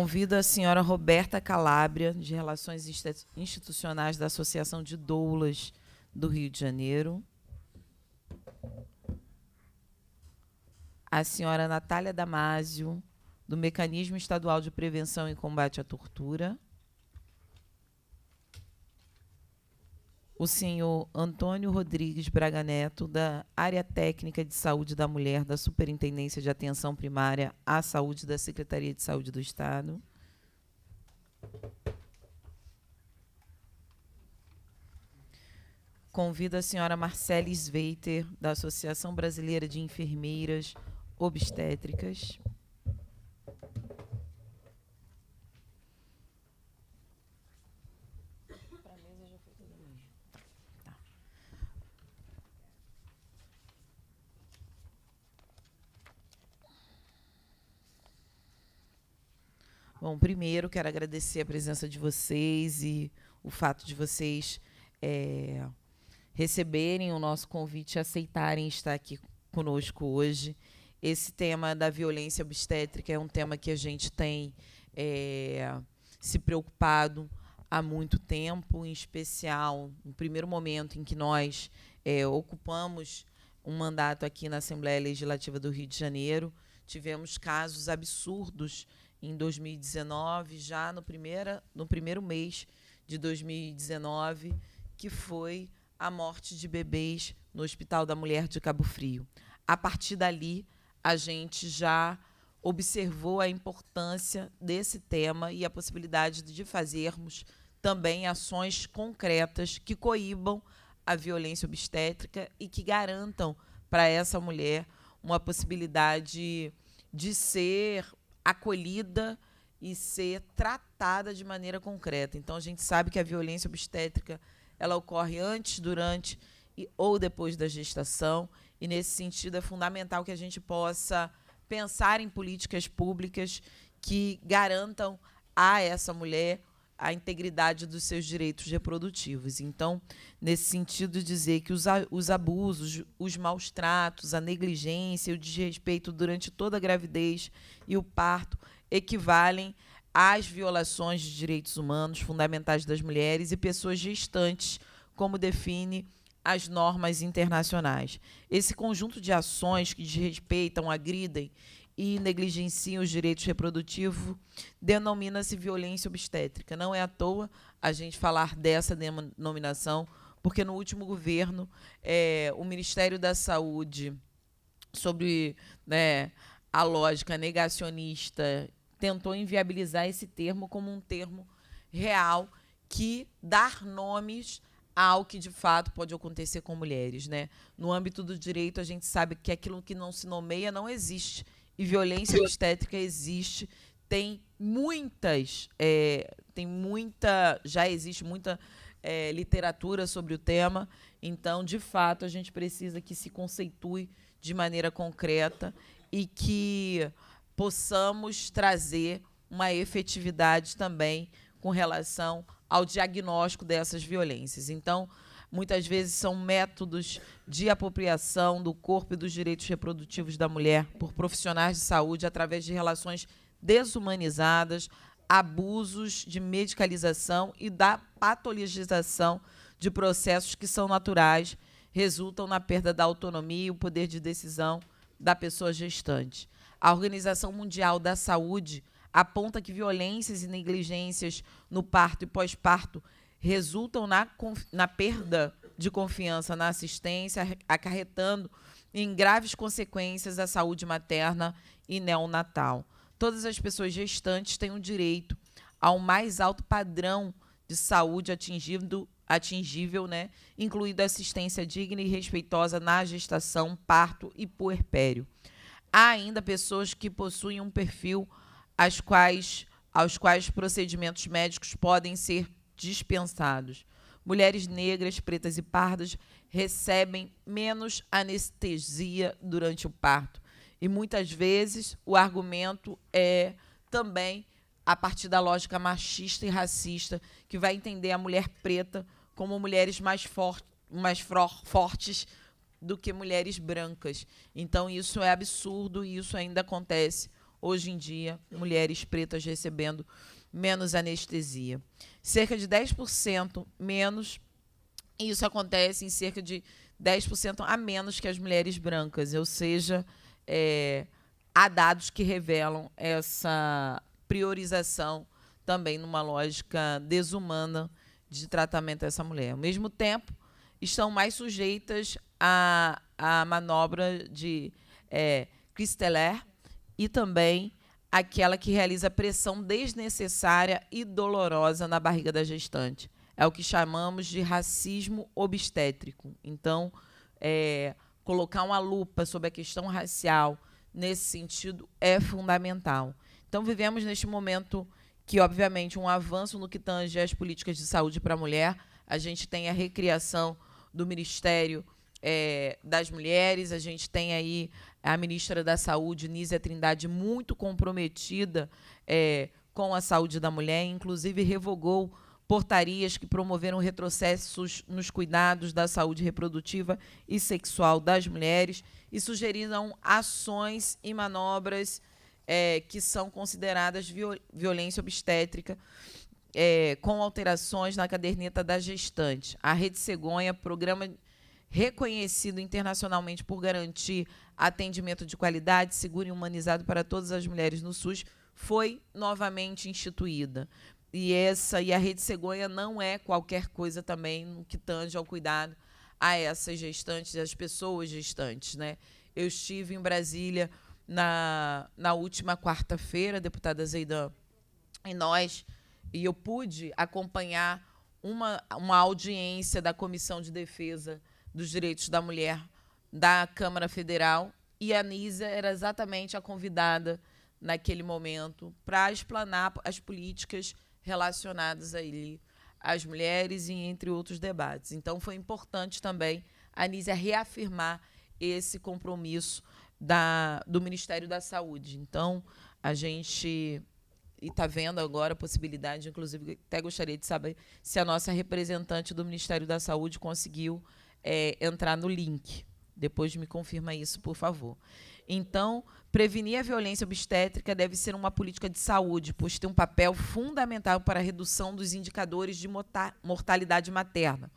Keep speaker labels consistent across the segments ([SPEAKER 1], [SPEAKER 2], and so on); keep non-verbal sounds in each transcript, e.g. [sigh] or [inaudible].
[SPEAKER 1] Convido a senhora Roberta Calabria, de Relações Institucionais da Associação de Doulas do Rio de Janeiro. A senhora Natália Damásio, do Mecanismo Estadual de Prevenção e Combate à Tortura. o senhor Antônio Rodrigues Braga Neto, da Área Técnica de Saúde da Mulher da Superintendência de Atenção Primária à Saúde da Secretaria de Saúde do Estado. Convido a senhora Marcele Sveiter, da Associação Brasileira de Enfermeiras Obstétricas. Bom, primeiro quero agradecer a presença de vocês e o fato de vocês é, receberem o nosso convite e aceitarem estar aqui conosco hoje. Esse tema da violência obstétrica é um tema que a gente tem é, se preocupado há muito tempo, em especial no primeiro momento em que nós é, ocupamos um mandato aqui na Assembleia Legislativa do Rio de Janeiro. Tivemos casos absurdos em 2019, já no, primeira, no primeiro mês de 2019, que foi a morte de bebês no Hospital da Mulher de Cabo Frio. A partir dali, a gente já observou a importância desse tema e a possibilidade de fazermos também ações concretas que coíbam a violência obstétrica e que garantam para essa mulher uma possibilidade de ser acolhida e ser tratada de maneira concreta. Então a gente sabe que a violência obstétrica ela ocorre antes, durante e, ou depois da gestação e nesse sentido é fundamental que a gente possa pensar em políticas públicas que garantam a essa mulher a integridade dos seus direitos reprodutivos. Então, nesse sentido, dizer que os, os abusos, os maus tratos, a negligência, o desrespeito durante toda a gravidez e o parto equivalem às violações de direitos humanos fundamentais das mulheres e pessoas gestantes, como define as normas internacionais. Esse conjunto de ações que desrespeitam, agridem e negligenciam os direitos reprodutivos, denomina-se violência obstétrica. Não é à toa a gente falar dessa denominação, porque no último governo, é, o Ministério da Saúde, sobre né, a lógica negacionista, tentou inviabilizar esse termo como um termo real que dar nomes ao que de fato pode acontecer com mulheres, né? No âmbito do direito, a gente sabe que aquilo que não se nomeia não existe e violência obstétrica existe, tem muitas, é, tem muita, já existe muita é, literatura sobre o tema, então, de fato, a gente precisa que se conceitue de maneira concreta e que possamos trazer uma efetividade também com relação ao diagnóstico dessas violências. Então, muitas vezes são métodos de apropriação do corpo e dos direitos reprodutivos da mulher por profissionais de saúde através de relações desumanizadas, abusos de medicalização e da patologização de processos que são naturais, resultam na perda da autonomia e o poder de decisão da pessoa gestante. A Organização Mundial da Saúde aponta que violências e negligências no parto e pós-parto resultam na, na perda de confiança na assistência, acarretando em graves consequências à saúde materna e neonatal. Todas as pessoas gestantes têm o direito ao mais alto padrão de saúde atingido, atingível, né? incluindo assistência digna e respeitosa na gestação, parto e puerpério. Há ainda pessoas que possuem um perfil às quais, aos quais procedimentos médicos podem ser dispensados. Mulheres negras, pretas e pardas recebem menos anestesia durante o parto. E muitas vezes o argumento é também a partir da lógica machista e racista, que vai entender a mulher preta como mulheres mais, for mais fortes do que mulheres brancas. Então isso é absurdo e isso ainda acontece hoje em dia, mulheres pretas recebendo menos anestesia. Cerca de 10% menos, e isso acontece em cerca de 10% a menos que as mulheres brancas, ou seja, é, há dados que revelam essa priorização também numa lógica desumana de tratamento dessa essa mulher. Ao mesmo tempo, estão mais sujeitas à, à manobra de é, Christeller e também aquela que realiza pressão desnecessária e dolorosa na barriga da gestante. É o que chamamos de racismo obstétrico. Então, é, colocar uma lupa sobre a questão racial nesse sentido é fundamental. Então, vivemos neste momento que, obviamente, um avanço no que tange às políticas de saúde para a mulher. A gente tem a recriação do Ministério é, das Mulheres, a gente tem aí a ministra da Saúde, Nízia Trindade, muito comprometida é, com a saúde da mulher, inclusive revogou portarias que promoveram retrocessos nos cuidados da saúde reprodutiva e sexual das mulheres e sugeriram ações e manobras é, que são consideradas viol violência obstétrica. É, com alterações na caderneta da gestante. A Rede Cegonha, programa reconhecido internacionalmente por garantir atendimento de qualidade, seguro e humanizado para todas as mulheres no SUS, foi novamente instituída. E essa e a Rede Cegonha não é qualquer coisa também no que tange ao cuidado a essas gestantes, as pessoas gestantes, né? Eu estive em Brasília na, na última quarta-feira, deputada Zeidan, e nós, e eu pude acompanhar uma, uma audiência da Comissão de Defesa dos Direitos da Mulher da Câmara Federal e a Nízia era exatamente a convidada naquele momento para explanar as políticas relacionadas ali às mulheres e entre outros debates. Então foi importante também a Nízia reafirmar esse compromisso da, do Ministério da Saúde. Então a gente está vendo agora a possibilidade, inclusive até gostaria de saber se a nossa representante do Ministério da Saúde conseguiu é, entrar no link depois me confirma isso, por favor. Então, prevenir a violência obstétrica deve ser uma política de saúde, pois tem um papel fundamental para a redução dos indicadores de mortalidade materna,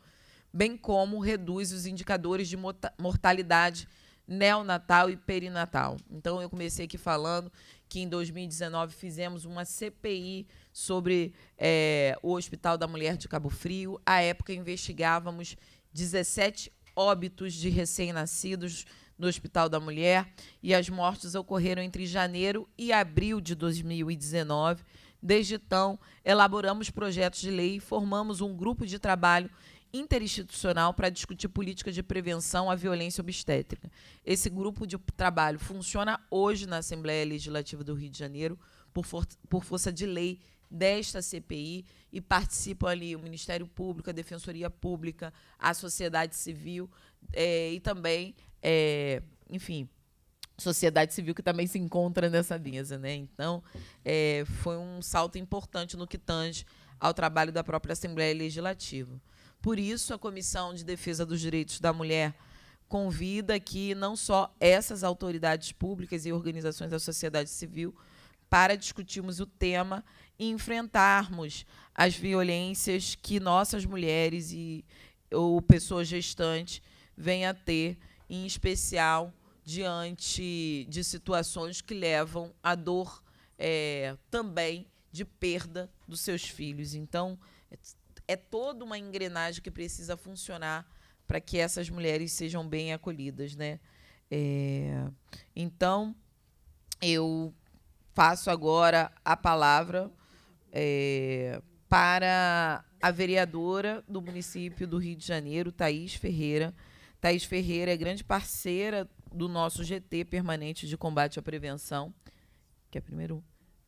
[SPEAKER 1] bem como reduz os indicadores de mortalidade neonatal e perinatal. Então, eu comecei aqui falando que em 2019 fizemos uma CPI sobre é, o Hospital da Mulher de Cabo Frio. À época, investigávamos 17 óbitos de recém-nascidos no Hospital da Mulher e as mortes ocorreram entre janeiro e abril de 2019. Desde então, elaboramos projetos de lei e formamos um grupo de trabalho interinstitucional para discutir políticas de prevenção à violência obstétrica. Esse grupo de trabalho funciona hoje na Assembleia Legislativa do Rio de Janeiro por, for por força de lei desta CPI e participam ali o Ministério Público, a Defensoria Pública, a sociedade civil é, e também, é, enfim, sociedade civil que também se encontra nessa mesa. Né? Então, é, foi um salto importante no que tange ao trabalho da própria Assembleia Legislativa. Por isso, a Comissão de Defesa dos Direitos da Mulher convida que não só essas autoridades públicas e organizações da sociedade civil para discutirmos o tema enfrentarmos as violências que nossas mulheres e ou pessoas gestantes vêm a ter, em especial diante de situações que levam à dor é, também de perda dos seus filhos. Então, é, é toda uma engrenagem que precisa funcionar para que essas mulheres sejam bem acolhidas, né? É, então, eu passo agora a palavra é, para a vereadora do município do Rio de Janeiro, Thaís Ferreira. Thaís Ferreira é grande parceira do nosso GT permanente de combate à prevenção. Que é primeiro.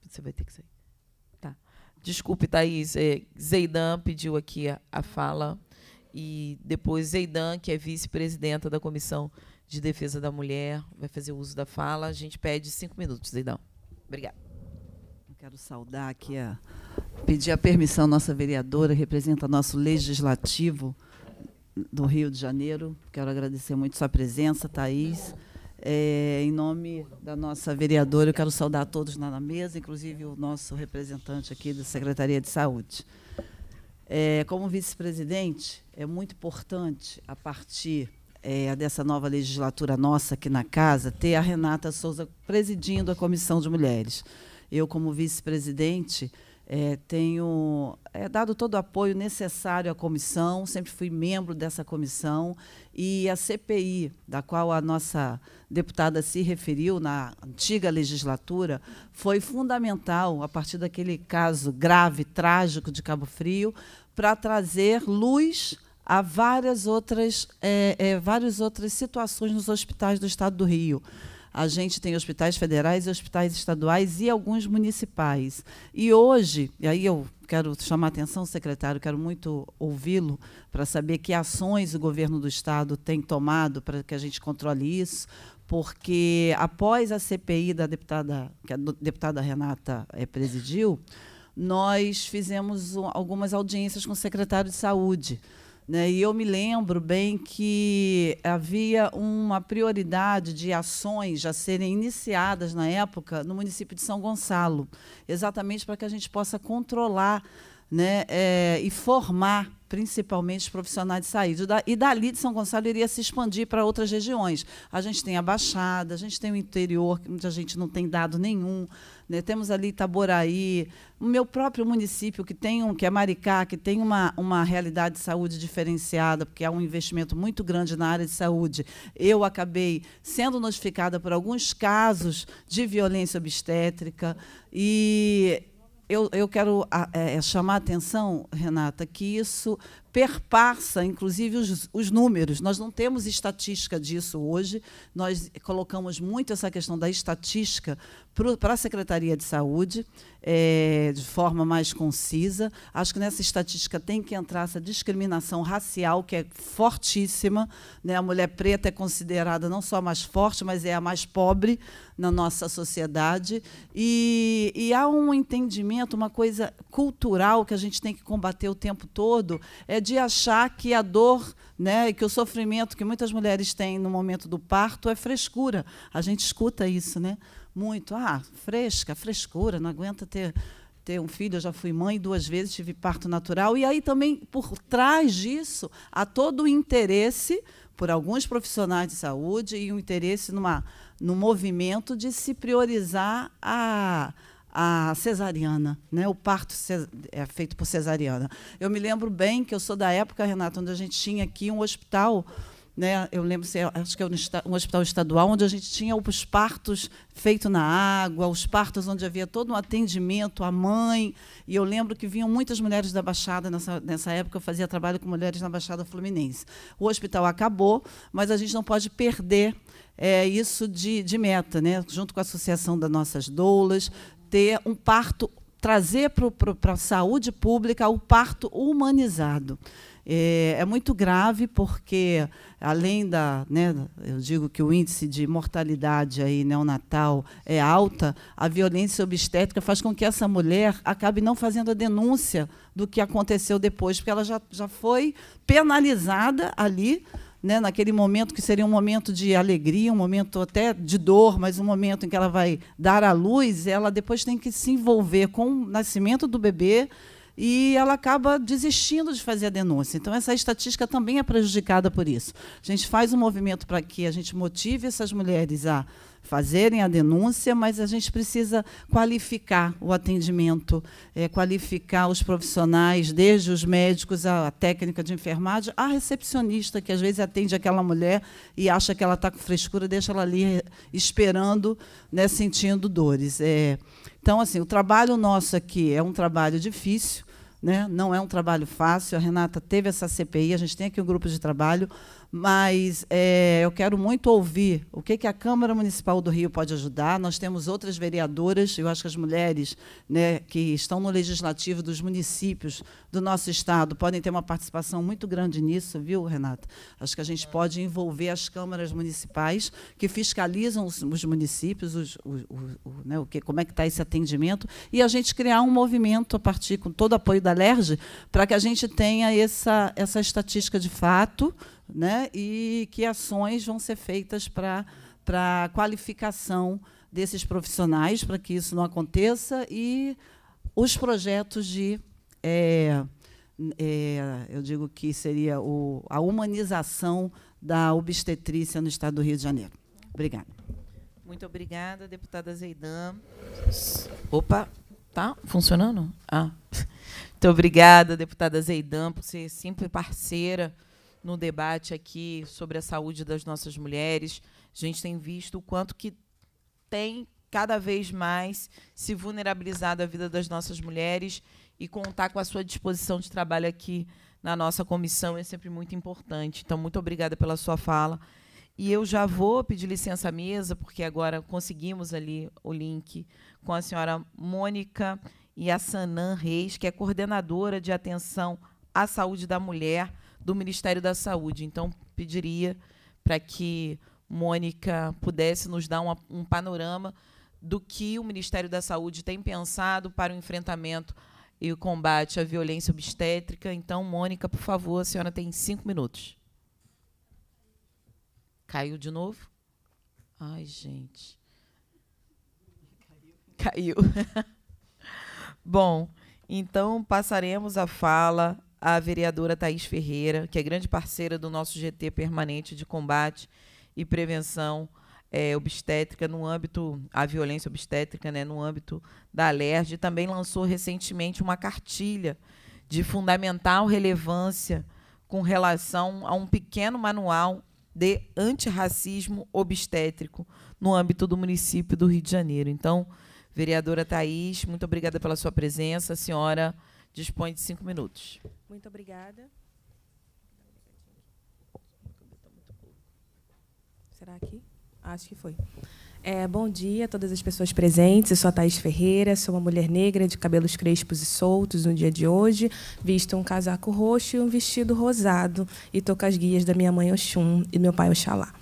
[SPEAKER 1] Você vai ter que sair. Tá. Desculpe, Thaís. É, Zeidan pediu aqui a, a fala. E depois Zeidan, que é vice-presidenta da Comissão de Defesa da Mulher, vai fazer uso da fala. A gente pede cinco minutos, Zeidan.
[SPEAKER 2] Obrigada. Quero saudar aqui, a, pedir a permissão nossa vereadora, que representa nosso legislativo do Rio de Janeiro. Quero agradecer muito sua presença, Thaís. É, em nome da nossa vereadora, eu quero saudar a todos na mesa, inclusive o nosso representante aqui da Secretaria de Saúde. É, como vice-presidente, é muito importante, a partir é, dessa nova legislatura nossa aqui na casa, ter a Renata Souza presidindo a Comissão de Mulheres. Eu, como vice-presidente, é, tenho é, dado todo o apoio necessário à comissão, sempre fui membro dessa comissão, e a CPI, da qual a nossa deputada se referiu na antiga legislatura, foi fundamental, a partir daquele caso grave, trágico de Cabo Frio, para trazer luz a várias outras, é, é várias outras situações nos hospitais do estado do Rio. A gente tem hospitais federais, hospitais estaduais e alguns municipais. E hoje, e aí eu quero chamar a atenção, secretário, quero muito ouvi-lo para saber que ações o governo do Estado tem tomado para que a gente controle isso, porque após a CPI da deputada, que a deputada Renata é, presidiu, nós fizemos algumas audiências com o secretário de Saúde né? E eu me lembro bem que havia uma prioridade de ações já serem iniciadas na época no município de São Gonçalo, exatamente para que a gente possa controlar né, é, e formar principalmente os profissionais de saúde. E dali de São Gonçalo iria se expandir para outras regiões. A gente tem a Baixada, a gente tem o interior, que muita gente não tem dado nenhum. Né? Temos ali Itaboraí, o meu próprio município, que tem um, que é Maricá, que tem uma, uma realidade de saúde diferenciada, porque há um investimento muito grande na área de saúde. Eu acabei sendo notificada por alguns casos de violência obstétrica e eu, eu quero ah, é, chamar a atenção, Renata, que isso perpassa, inclusive, os, os, números. Nós não temos estatística disso hoje, nós colocamos muito essa questão da estatística para a Secretaria de Saúde, é, de forma mais concisa. Acho que nessa estatística tem que entrar essa discriminação racial, que é fortíssima. Né? A mulher preta é considerada não só a mais forte, mas é a mais pobre na nossa sociedade. E, e há um entendimento, uma coisa cultural que a gente tem que combater o tempo todo, é de achar que a dor né, que o sofrimento que muitas mulheres têm no momento do parto é frescura. A gente escuta isso, né? Muito. Ah, fresca, frescura, não aguenta ter ter um filho, eu já fui mãe duas vezes, tive parto natural. E aí também, por trás disso, há todo o interesse por alguns profissionais de saúde e o um interesse numa, no movimento de se priorizar a, a cesariana, né? o parto é feito por cesariana. Eu me lembro bem que eu sou da época, Renata, onde a gente tinha aqui um hospital né, eu lembro, é, acho que é um hospital estadual, onde a gente tinha os partos feitos na água, os partos onde havia todo um atendimento à mãe. E eu lembro que vinham muitas mulheres da Baixada, nessa, nessa época eu fazia trabalho com mulheres na Baixada Fluminense. O hospital acabou, mas a gente não pode perder é, isso de, de meta, né? junto com a Associação das Nossas Doulas, ter um parto, trazer para a saúde pública o parto humanizado. É, é, muito grave porque, além da, né, eu digo que o índice de mortalidade aí neonatal é alta, a violência obstétrica faz com que essa mulher acabe não fazendo a denúncia do que aconteceu depois, porque ela já, já foi penalizada ali né, naquele momento que seria um momento de alegria, um momento até de dor, mas um momento em que ela vai dar à luz, ela depois tem que se envolver com o nascimento do bebê e ela acaba desistindo de fazer a denúncia. Então, essa estatística também é prejudicada por isso. A gente faz um movimento para que a gente motive essas mulheres a fazerem a denúncia, mas a gente precisa qualificar o atendimento, é, qualificar os profissionais, desde os médicos, a, a técnica de enfermagem, a recepcionista, que às vezes atende aquela mulher e acha que ela está com frescura, deixa ela ali eh, esperando, né, sentindo dores. É, então, assim, o trabalho nosso aqui é um trabalho difícil, né? não é um trabalho fácil. A Renata teve essa CPI, a gente tem aqui um grupo de trabalho, mas é, eu quero muito ouvir o que, que a Câmara Municipal do Rio pode ajudar. Nós temos outras vereadoras, eu acho que as mulheres né, que estão no legislativo dos municípios do nosso estado podem ter uma participação muito grande nisso, viu, Renata? Acho que a gente pode envolver as câmaras municipais que fiscalizam os, os municípios, os, o, o, o, né, o que, como é que está esse atendimento, e a gente criar um movimento a partir com todo o apoio da LERJ para que a gente tenha essa, essa estatística de fato né? e que ações vão ser feitas para a qualificação desses profissionais, para que isso não aconteça, e os projetos de. É, é, eu digo que seria o, a humanização da obstetrícia no estado do Rio de Janeiro. Obrigada.
[SPEAKER 1] Muito obrigada, deputada Zeidan. Opa, tá funcionando? Ah. [laughs] Muito obrigada, deputada Zeidan, por ser sempre parceira no debate aqui sobre a saúde das nossas mulheres. A gente tem visto o quanto que tem cada vez mais se vulnerabilizado a vida das nossas mulheres e contar com a sua disposição de trabalho aqui na nossa comissão é sempre muito importante. Então, muito obrigada pela sua fala. E eu já vou pedir licença à mesa, porque agora conseguimos ali o link com a senhora Mônica e a Sanan Reis, que é coordenadora de atenção à saúde da mulher do Ministério da Saúde. Então, pediria para que Mônica pudesse nos dar uma, um panorama do que o Ministério da Saúde tem pensado para o enfrentamento e o combate à violência obstétrica. Então, Mônica, por favor, a senhora tem cinco minutos. Caiu de novo? Ai, gente. Caiu. Caiu. [laughs] Bom, então passaremos a fala a vereadora Thaís Ferreira, que é grande parceira do nosso GT permanente de combate e prevenção é, obstétrica no âmbito a violência obstétrica, né, no âmbito da alerj, também lançou recentemente uma cartilha de fundamental relevância com relação a um pequeno manual de antirracismo obstétrico no âmbito do município do Rio de Janeiro. Então, vereadora Thaís, muito obrigada pela sua presença, senhora dispõe de cinco minutos.
[SPEAKER 3] Muito obrigada. Será aqui? Acho que foi. É, bom dia a todas as pessoas presentes. Eu sou a Thais Ferreira, sou uma mulher negra de cabelos crespos e soltos no dia de hoje. Visto um casaco roxo e um vestido rosado. E estou com as guias da minha mãe Oxum e meu pai Oxalá.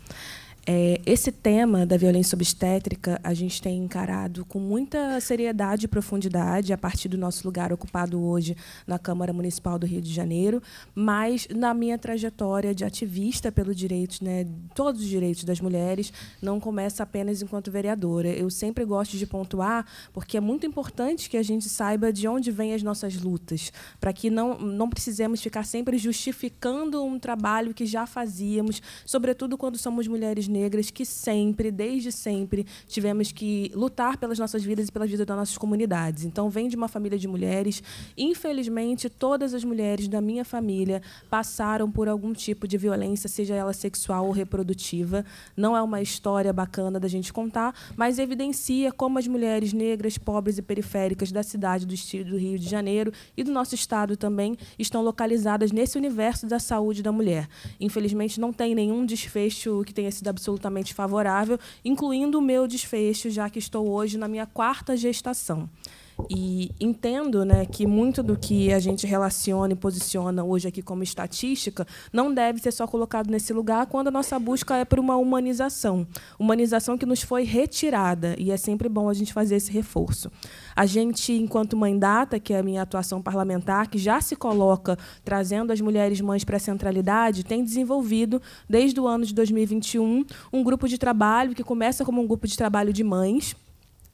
[SPEAKER 3] É, esse tema da violência obstétrica a gente tem encarado com muita seriedade e profundidade a partir do nosso lugar ocupado hoje na Câmara Municipal do Rio de Janeiro, mas na minha trajetória de ativista pelo direito, né, todos os direitos das mulheres, não começa apenas enquanto vereadora. Eu sempre gosto de pontuar, porque é muito importante que a gente saiba de onde vêm as nossas lutas, para que não, não precisemos ficar sempre justificando um trabalho que já fazíamos, sobretudo quando somos mulheres negras que sempre, desde sempre, tivemos que lutar pelas nossas vidas e pelas vidas das nossas comunidades. Então, vem de uma família de mulheres. Infelizmente, todas as mulheres da minha família passaram por algum tipo de violência, seja ela sexual ou reprodutiva. Não é uma história bacana da gente contar, mas evidencia como as mulheres negras, pobres e periféricas da cidade do estilo do Rio de Janeiro e do nosso estado também estão localizadas nesse universo da saúde da mulher. Infelizmente, não tem nenhum desfecho que tenha sido absolutamente absolutamente favorável, incluindo o meu desfecho, já que estou hoje na minha quarta gestação. E entendo né, que muito do que a gente relaciona e posiciona hoje aqui como estatística não deve ser só colocado nesse lugar quando a nossa busca é por uma humanização. Humanização que nos foi retirada, e é sempre bom a gente fazer esse reforço. A gente, enquanto mãe data, que é a minha atuação parlamentar, que já se coloca trazendo as mulheres mães para a centralidade, tem desenvolvido, desde o ano de 2021, um grupo de trabalho que começa como um grupo de trabalho de mães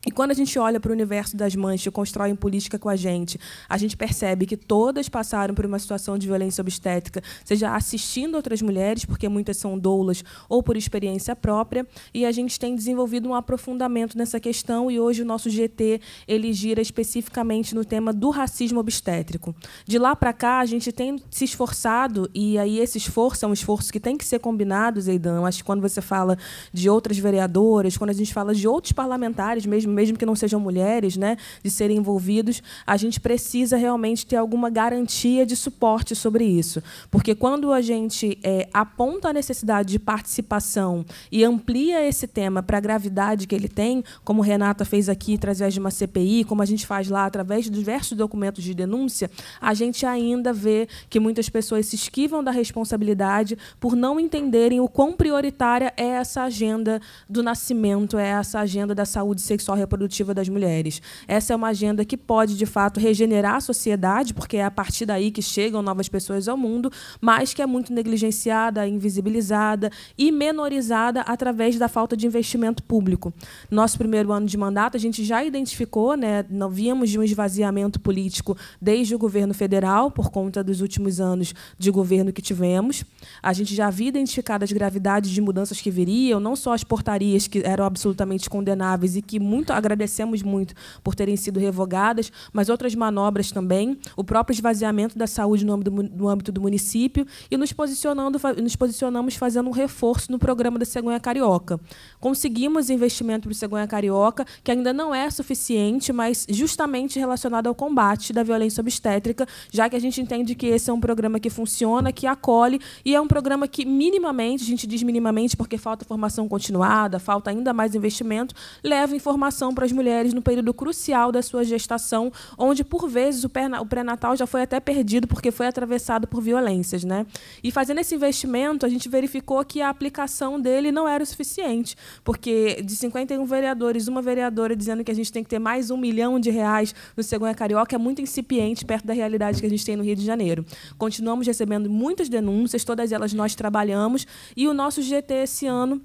[SPEAKER 3] e quando a gente olha para o universo das mães que constroem política com a gente, a gente percebe que todas passaram por uma situação de violência obstétrica, seja assistindo outras mulheres, porque muitas são doulas, ou por experiência própria, e a gente tem desenvolvido um aprofundamento nessa questão e hoje o nosso GT ele gira especificamente no tema do racismo obstétrico. De lá para cá, a gente tem se esforçado e aí esse esforço é um esforço que tem que ser combinado, Zeidan. Acho que quando você fala de outras vereadoras, quando a gente fala de outros parlamentares mesmo mesmo que não sejam mulheres, né, de serem envolvidos, a gente precisa realmente ter alguma garantia de suporte sobre isso. Porque quando a gente é, aponta a necessidade de participação e amplia esse tema para a gravidade que ele tem, como Renata fez aqui através de uma CPI, como a gente faz lá através de diversos documentos de denúncia, a gente ainda vê que muitas pessoas se esquivam da responsabilidade por não entenderem o quão prioritária é essa agenda do nascimento, é essa agenda da saúde sexual reprodutiva das mulheres. Essa é uma agenda que pode, de fato, regenerar a sociedade, porque é a partir daí que chegam novas pessoas ao mundo, mas que é muito negligenciada, invisibilizada e menorizada através da falta de investimento público. Nosso primeiro ano de mandato, a gente já identificou, né, não víamos de um esvaziamento político desde o governo federal, por conta dos últimos anos de governo que tivemos. A gente já havia identificado as gravidades de mudanças que viriam, não só as portarias que eram absolutamente condenáveis e que muito muito, agradecemos muito por terem sido revogadas, mas outras manobras também, o próprio esvaziamento da saúde no âmbito do, no âmbito do município e nos, posicionando, nos posicionamos fazendo um reforço no programa da Cegonha Carioca. Conseguimos investimento para o Cegonha Carioca, que ainda não é suficiente, mas justamente relacionado ao combate da violência obstétrica, já que a gente entende que esse é um programa que funciona, que acolhe e é um programa que minimamente, a gente diz minimamente porque falta formação continuada, falta ainda mais investimento, leva informação para as mulheres no período crucial da sua gestação, onde, por vezes, o pré-natal já foi até perdido porque foi atravessado por violências. Né? E fazendo esse investimento, a gente verificou que a aplicação dele não era o suficiente, porque de 51 vereadores, uma vereadora dizendo que a gente tem que ter mais um milhão de reais no Cegonha Carioca é muito incipiente perto da realidade que a gente tem no Rio de Janeiro. Continuamos recebendo muitas denúncias, todas elas nós trabalhamos, e o nosso GT esse ano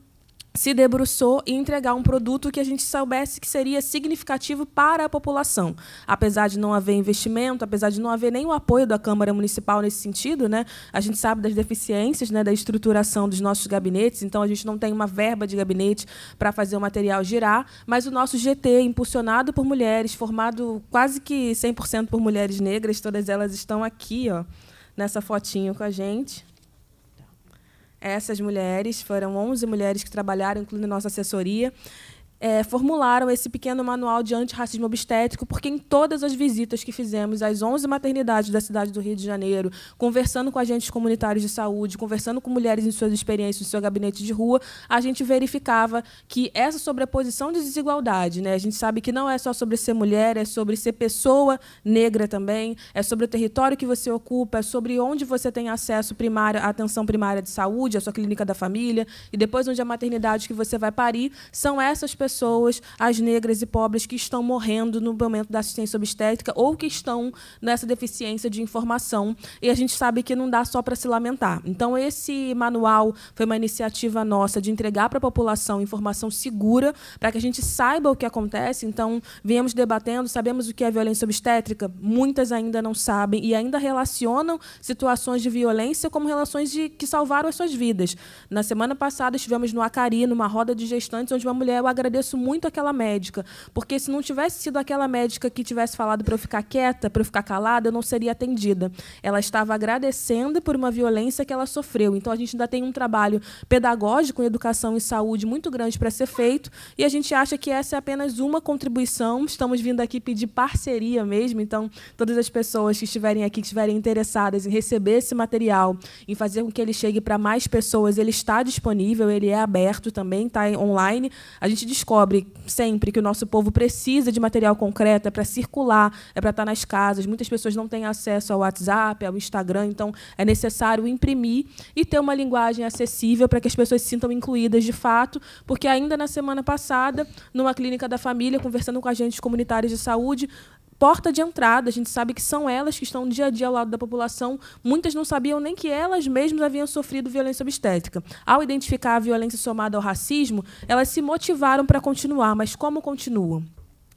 [SPEAKER 3] se debruçou e entregar um produto que a gente soubesse que seria significativo para a população. Apesar de não haver investimento, apesar de não haver nenhum apoio da Câmara Municipal nesse sentido, né? a gente sabe das deficiências né, da estruturação dos nossos gabinetes, então a gente não tem uma verba de gabinete para fazer o material girar, mas o nosso GT, impulsionado por mulheres, formado quase que 100% por mulheres negras, todas elas estão aqui, ó, nessa fotinho com a gente essas mulheres. Foram 11 mulheres que trabalharam, incluindo nossa assessoria é, formularam esse pequeno manual de antirracismo obstétrico, porque em todas as visitas que fizemos às 11 maternidades da cidade do Rio de Janeiro, conversando com agentes comunitários de saúde, conversando com mulheres em suas experiências no seu gabinete de rua, a gente verificava que essa sobreposição de desigualdade, né, a gente sabe que não é só sobre ser mulher, é sobre ser pessoa negra também, é sobre o território que você ocupa, é sobre onde você tem acesso primário à atenção primária de saúde, à sua clínica da família, e depois onde a maternidade que você vai parir, são essas pessoas pessoas, as negras e pobres, que estão morrendo no momento da assistência obstétrica ou que estão nessa deficiência de informação. E a gente sabe que não dá só para se lamentar. Então, esse manual foi uma iniciativa nossa de entregar para a população informação segura para que a gente saiba o que acontece. Então, viemos debatendo, sabemos o que é violência obstétrica, muitas ainda não sabem e ainda relacionam situações de violência como relações de que salvaram as suas vidas. Na semana passada, estivemos no Acari, numa roda de gestantes, onde uma mulher, eu agradeci agradeço muito aquela médica, porque se não tivesse sido aquela médica que tivesse falado para eu ficar quieta, para eu ficar calada, eu não seria atendida. Ela estava agradecendo por uma violência que ela sofreu. Então a gente ainda tem um trabalho pedagógico em educação e saúde muito grande para ser feito, e a gente acha que essa é apenas uma contribuição. Estamos vindo aqui pedir parceria mesmo, então todas as pessoas que estiverem aqui, que estiverem interessadas em receber esse material, em fazer com que ele chegue para mais pessoas, ele está disponível, ele é aberto também, está online. A gente discute descobre sempre que o nosso povo precisa de material concreto, é para circular, é para estar tá nas casas. Muitas pessoas não têm acesso ao WhatsApp, ao Instagram, então é necessário imprimir e ter uma linguagem acessível para que as pessoas se sintam incluídas de fato, porque ainda na semana passada, numa clínica da família, conversando com agentes comunitários de saúde, porta de entrada. A gente sabe que são elas que estão dia a dia ao lado da população. Muitas não sabiam nem que elas mesmas haviam sofrido violência obstétrica. Ao identificar a violência somada ao racismo, elas se motivaram para continuar, mas como continuam?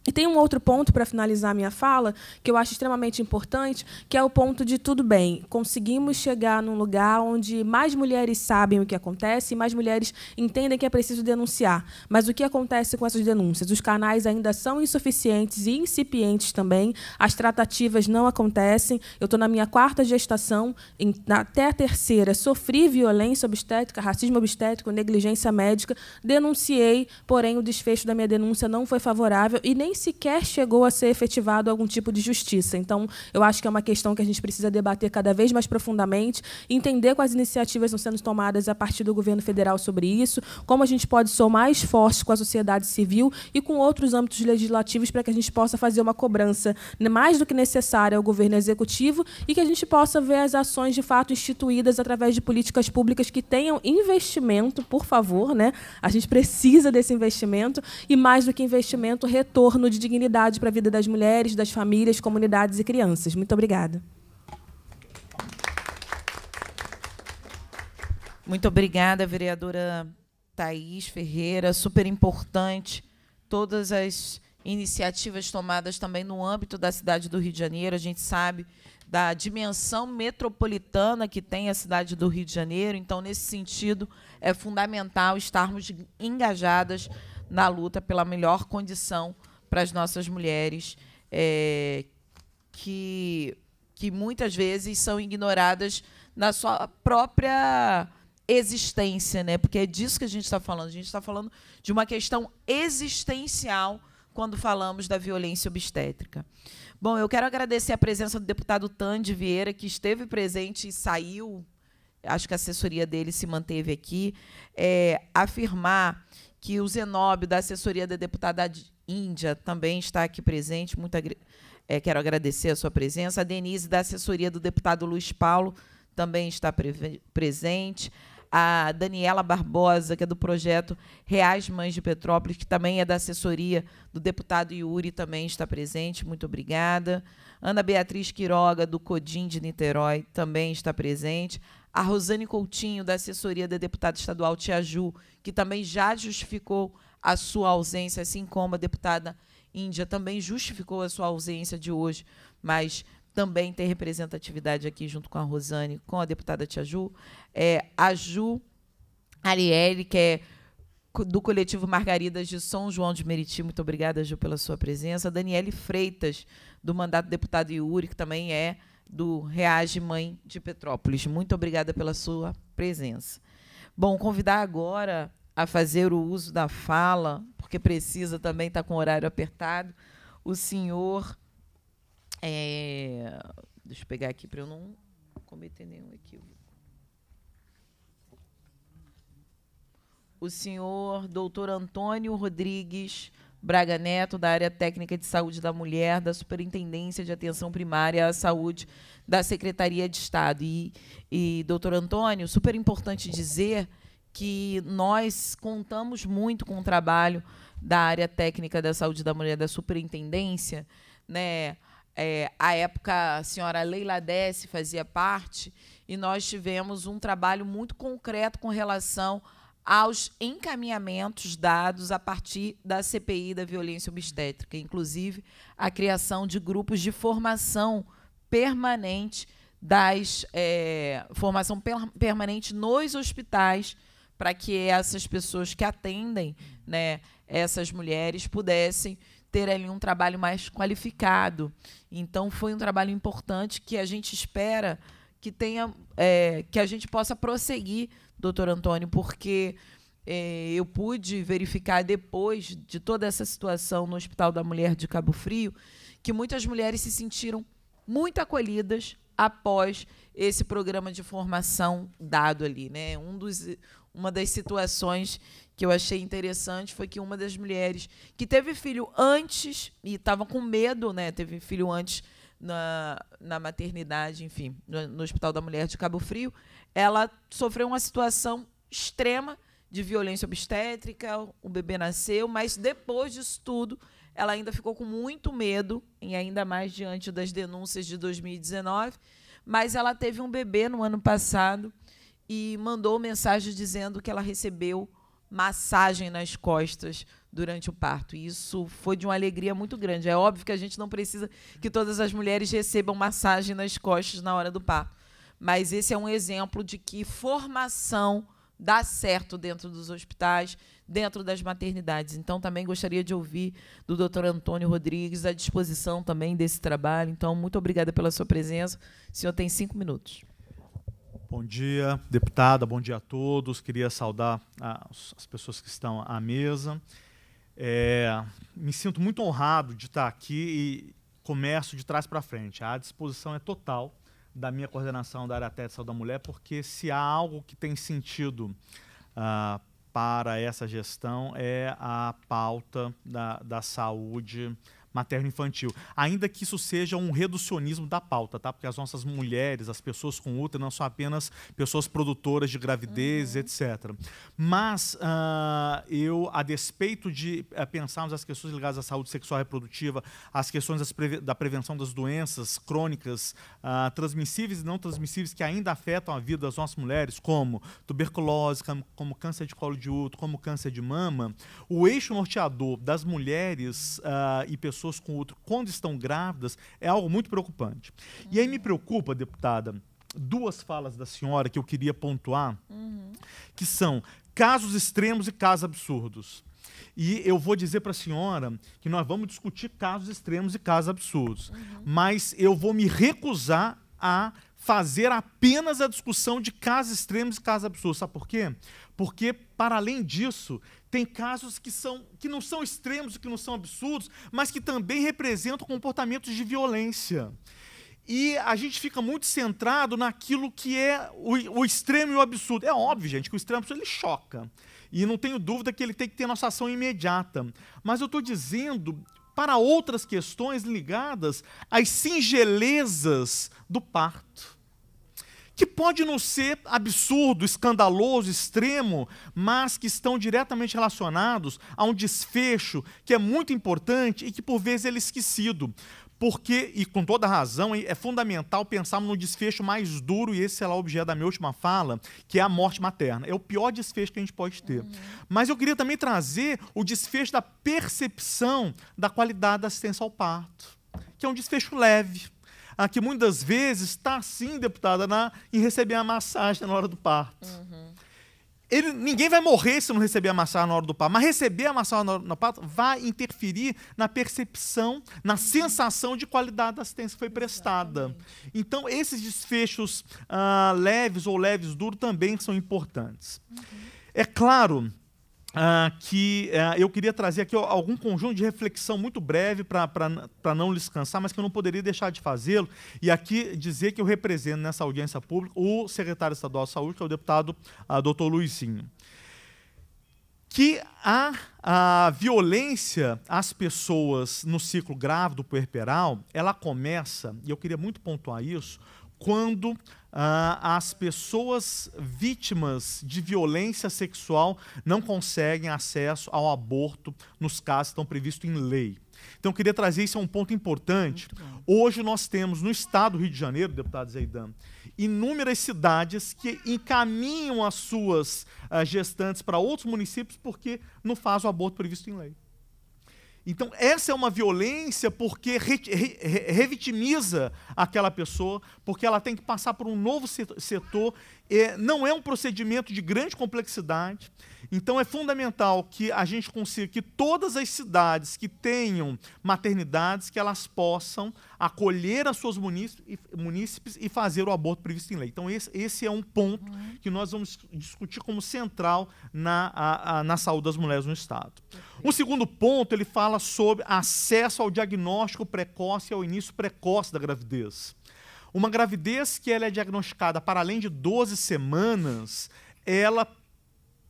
[SPEAKER 3] E tem um outro ponto para finalizar minha fala, que eu acho extremamente importante, que é o ponto de tudo bem. Conseguimos chegar num lugar onde mais mulheres sabem o que acontece e mais mulheres entendem que é preciso denunciar. Mas o que acontece com essas denúncias? Os canais ainda são insuficientes e incipientes também, as tratativas não acontecem. Eu estou na minha quarta gestação, em, até a terceira, sofri violência obstétrica, racismo obstétrico, negligência médica, denunciei, porém o desfecho da minha denúncia não foi favorável e nem sequer chegou a ser efetivado algum tipo de justiça. Então, eu acho que é uma questão que a gente precisa debater cada vez mais profundamente, entender quais iniciativas estão sendo tomadas a partir do governo federal sobre isso, como a gente pode somar forte com a sociedade civil e com outros âmbitos legislativos para que a gente possa fazer uma cobrança mais do que necessária ao governo executivo e que a gente possa ver as ações de fato instituídas através de políticas públicas que tenham investimento, por favor, né? A gente precisa desse investimento e mais do que investimento, retorno retorno de dignidade para a vida das mulheres, das famílias, comunidades e crianças. Muito obrigada.
[SPEAKER 1] Muito obrigada, vereadora Thais Ferreira. Super importante todas as iniciativas tomadas também no âmbito da cidade do Rio de Janeiro. A gente sabe da dimensão metropolitana que tem a cidade do Rio de Janeiro. Então, nesse sentido, é fundamental estarmos engajadas na luta pela melhor condição para as nossas mulheres é, que, que muitas vezes são ignoradas na sua própria existência, né? Porque é disso que a gente está falando. A gente está falando de uma questão existencial quando falamos da violência obstétrica. Bom, eu quero agradecer a presença do deputado Tande Vieira, que esteve presente e saiu. Acho que a assessoria dele se manteve aqui. É, afirmar que o Zenobio da assessoria da deputada Índia também está aqui presente. Muito é, quero agradecer a sua presença. A Denise, da assessoria do deputado Luiz Paulo, também está pre presente. A Daniela Barbosa, que é do projeto Reais Mães de Petrópolis, que também é da assessoria do deputado Yuri, também está presente. Muito obrigada. Ana Beatriz Quiroga, do Codim de Niterói, também está presente. A Rosane Coutinho, da assessoria da deputada estadual Tia Ju, que também já justificou a sua ausência, assim como a deputada Índia também justificou a sua ausência de hoje, mas também tem representatividade aqui junto com a Rosane, com a deputada Tia Ju. É, a Ju Arielle, que é do coletivo Margaridas de São João de Meriti. Muito obrigada, Ju, pela sua presença. Daniele Freitas, do mandato do deputado Yuri, que também é do Reage Mãe de Petrópolis. Muito obrigada pela sua presença. Bom, convidar agora a fazer o uso da fala, porque precisa também estar tá com o horário apertado. O senhor. É, deixa eu pegar aqui para eu não cometer nenhum equívoco. O senhor doutor Antônio Rodrigues Braga Neto, da área técnica de saúde da mulher, da Superintendência de Atenção Primária à Saúde da Secretaria de Estado. E, e doutor Antônio, super importante dizer que nós contamos muito com o trabalho da área técnica da saúde da mulher da superintendência, né? É, à época, a senhora Leila Desse fazia parte e nós tivemos um trabalho muito concreto com relação aos encaminhamentos dados a partir da CPI da violência obstétrica, inclusive a criação de grupos de formação permanente das é, formação permanente nos hospitais para que essas pessoas que atendem né, essas mulheres pudessem ter ali um trabalho mais qualificado. Então, foi um trabalho importante que a gente espera que tenha, é, que a gente possa prosseguir, doutor Antônio, porque é, eu pude verificar depois de toda essa situação no Hospital da Mulher de Cabo Frio que muitas mulheres se sentiram muito acolhidas após esse programa de formação dado ali, né? Um dos, uma das situações que eu achei interessante foi que uma das mulheres que teve filho antes e estava com medo, né? Teve filho antes na, na maternidade, enfim, no, no Hospital da Mulher de Cabo Frio, ela sofreu uma situação extrema de violência obstétrica, o bebê nasceu, mas depois disso tudo, ela ainda ficou com muito medo, e ainda mais diante das denúncias de 2019, mas ela teve um bebê no ano passado e mandou mensagem dizendo que ela recebeu massagem nas costas durante o parto. E isso foi de uma alegria muito grande. É óbvio que a gente não precisa que todas as mulheres recebam massagem nas costas na hora do parto. Mas esse é um exemplo de que formação dá certo dentro dos hospitais, dentro das maternidades. Então, também gostaria de ouvir do doutor Antônio Rodrigues a disposição também desse trabalho. Então, muito obrigada pela sua presença. O senhor tem cinco minutos.
[SPEAKER 4] Bom dia, deputada, bom dia a todos. Queria saudar as pessoas que estão à mesa. É, me sinto muito honrado de estar aqui e começo de trás para frente. A disposição é total da minha coordenação da área técnica de saúde da mulher, porque se há algo que tem sentido ah, para essa gestão é a pauta da, da saúde materno-infantil. Ainda que isso seja um reducionismo da pauta, tá? Porque as nossas mulheres, as pessoas com útero, não são apenas pessoas produtoras de gravidez, uhum. etc. Mas uh, eu, a despeito de uh, pensarmos as questões ligadas à saúde sexual e reprodutiva, as questões preve da prevenção das doenças crônicas, uh, transmissíveis e não transmissíveis, que ainda afetam a vida das nossas mulheres, como tuberculose, como, como câncer de colo de útero, como câncer de mama, o eixo norteador das mulheres ah, e pessoas pessoas com outro quando estão grávidas é algo muito preocupante. Uhum. E aí me preocupa, deputada, duas falas da senhora que eu queria pontuar, uhum. que são casos extremos e casos absurdos. E eu vou dizer para a senhora que nós vamos discutir casos extremos e casos absurdos, uhum. mas eu vou me recusar a fazer apenas a discussão de casos extremos e casos absurdos. Sabe por quê? Porque, para além disso, tem casos que, são, que não são extremos, que não são absurdos, mas que também representam comportamentos de violência. E a gente fica muito centrado naquilo que é o, o extremo e o absurdo. É óbvio, gente, que o extremo absurdo, ele choca. E não tenho dúvida que ele tem que ter nossa ação imediata. Mas eu estou dizendo para outras questões ligadas às singelezas do parto que pode não ser absurdo, escandaloso, extremo, mas que estão diretamente relacionados a um desfecho que é muito importante e que por vezes ele é esquecido. Porque, e com toda razão, é fundamental pensarmos no desfecho mais duro, e esse será é o objeto da minha última fala, que é a morte materna. É o pior desfecho que a gente pode ter. Uhum. Mas eu queria também trazer o desfecho da percepção da qualidade da assistência ao parto, que é um desfecho leve a que muitas vezes está sim, deputada, na, em receber a massagem na hora do parto. Uhum. Ele, ninguém vai morrer se não receber a massagem na hora do parto, mas receber a massagem na hora do parto vai interferir na percepção, na uhum. sensação de qualidade da assistência que foi prestada. Exatamente. Então, esses desfechos ah, leves ou leves duros também são importantes. Uhum. É claro ah, que eh, eu queria trazer aqui ó, algum conjunto de reflexão muito breve para não lhes cansar, mas que eu não poderia deixar de fazê-lo. E aqui dizer que eu represento nessa audiência pública o secretário estadual de saúde, que é o deputado ah, doutor Luizinho. Que a, a violência às pessoas no ciclo grávido puerperal, ela começa, e eu queria muito pontuar isso, quando ah, as pessoas vítimas de violência sexual não conseguem acesso ao aborto nos casos que estão previstos em lei. Então, eu queria trazer isso é um ponto importante. Hoje nós temos no estado do Rio de Janeiro, deputado Zeidan, inúmeras cidades que encaminham as suas uh, gestantes para outros municípios porque não faz o aborto previsto em lei. Então, essa é uma violência porque re, re, re, revitimiza aquela pessoa, porque ela tem que passar por um novo setor. é, não é um procedimento de grande complexidade. Então é fundamental que a gente consiga que todas as cidades que tenham maternidades, que elas possam acolher as suas munícipes e fazer o aborto previsto em lei. Então esse, esse é um ponto uhum. que nós vamos discutir como central na, a, a, na saúde das mulheres no Estado. O segundo ponto, ele fala sobre acesso ao diagnóstico precoce e ao início precoce da gravidez. Uma gravidez que ela é diagnosticada para além de 12 semanas, ela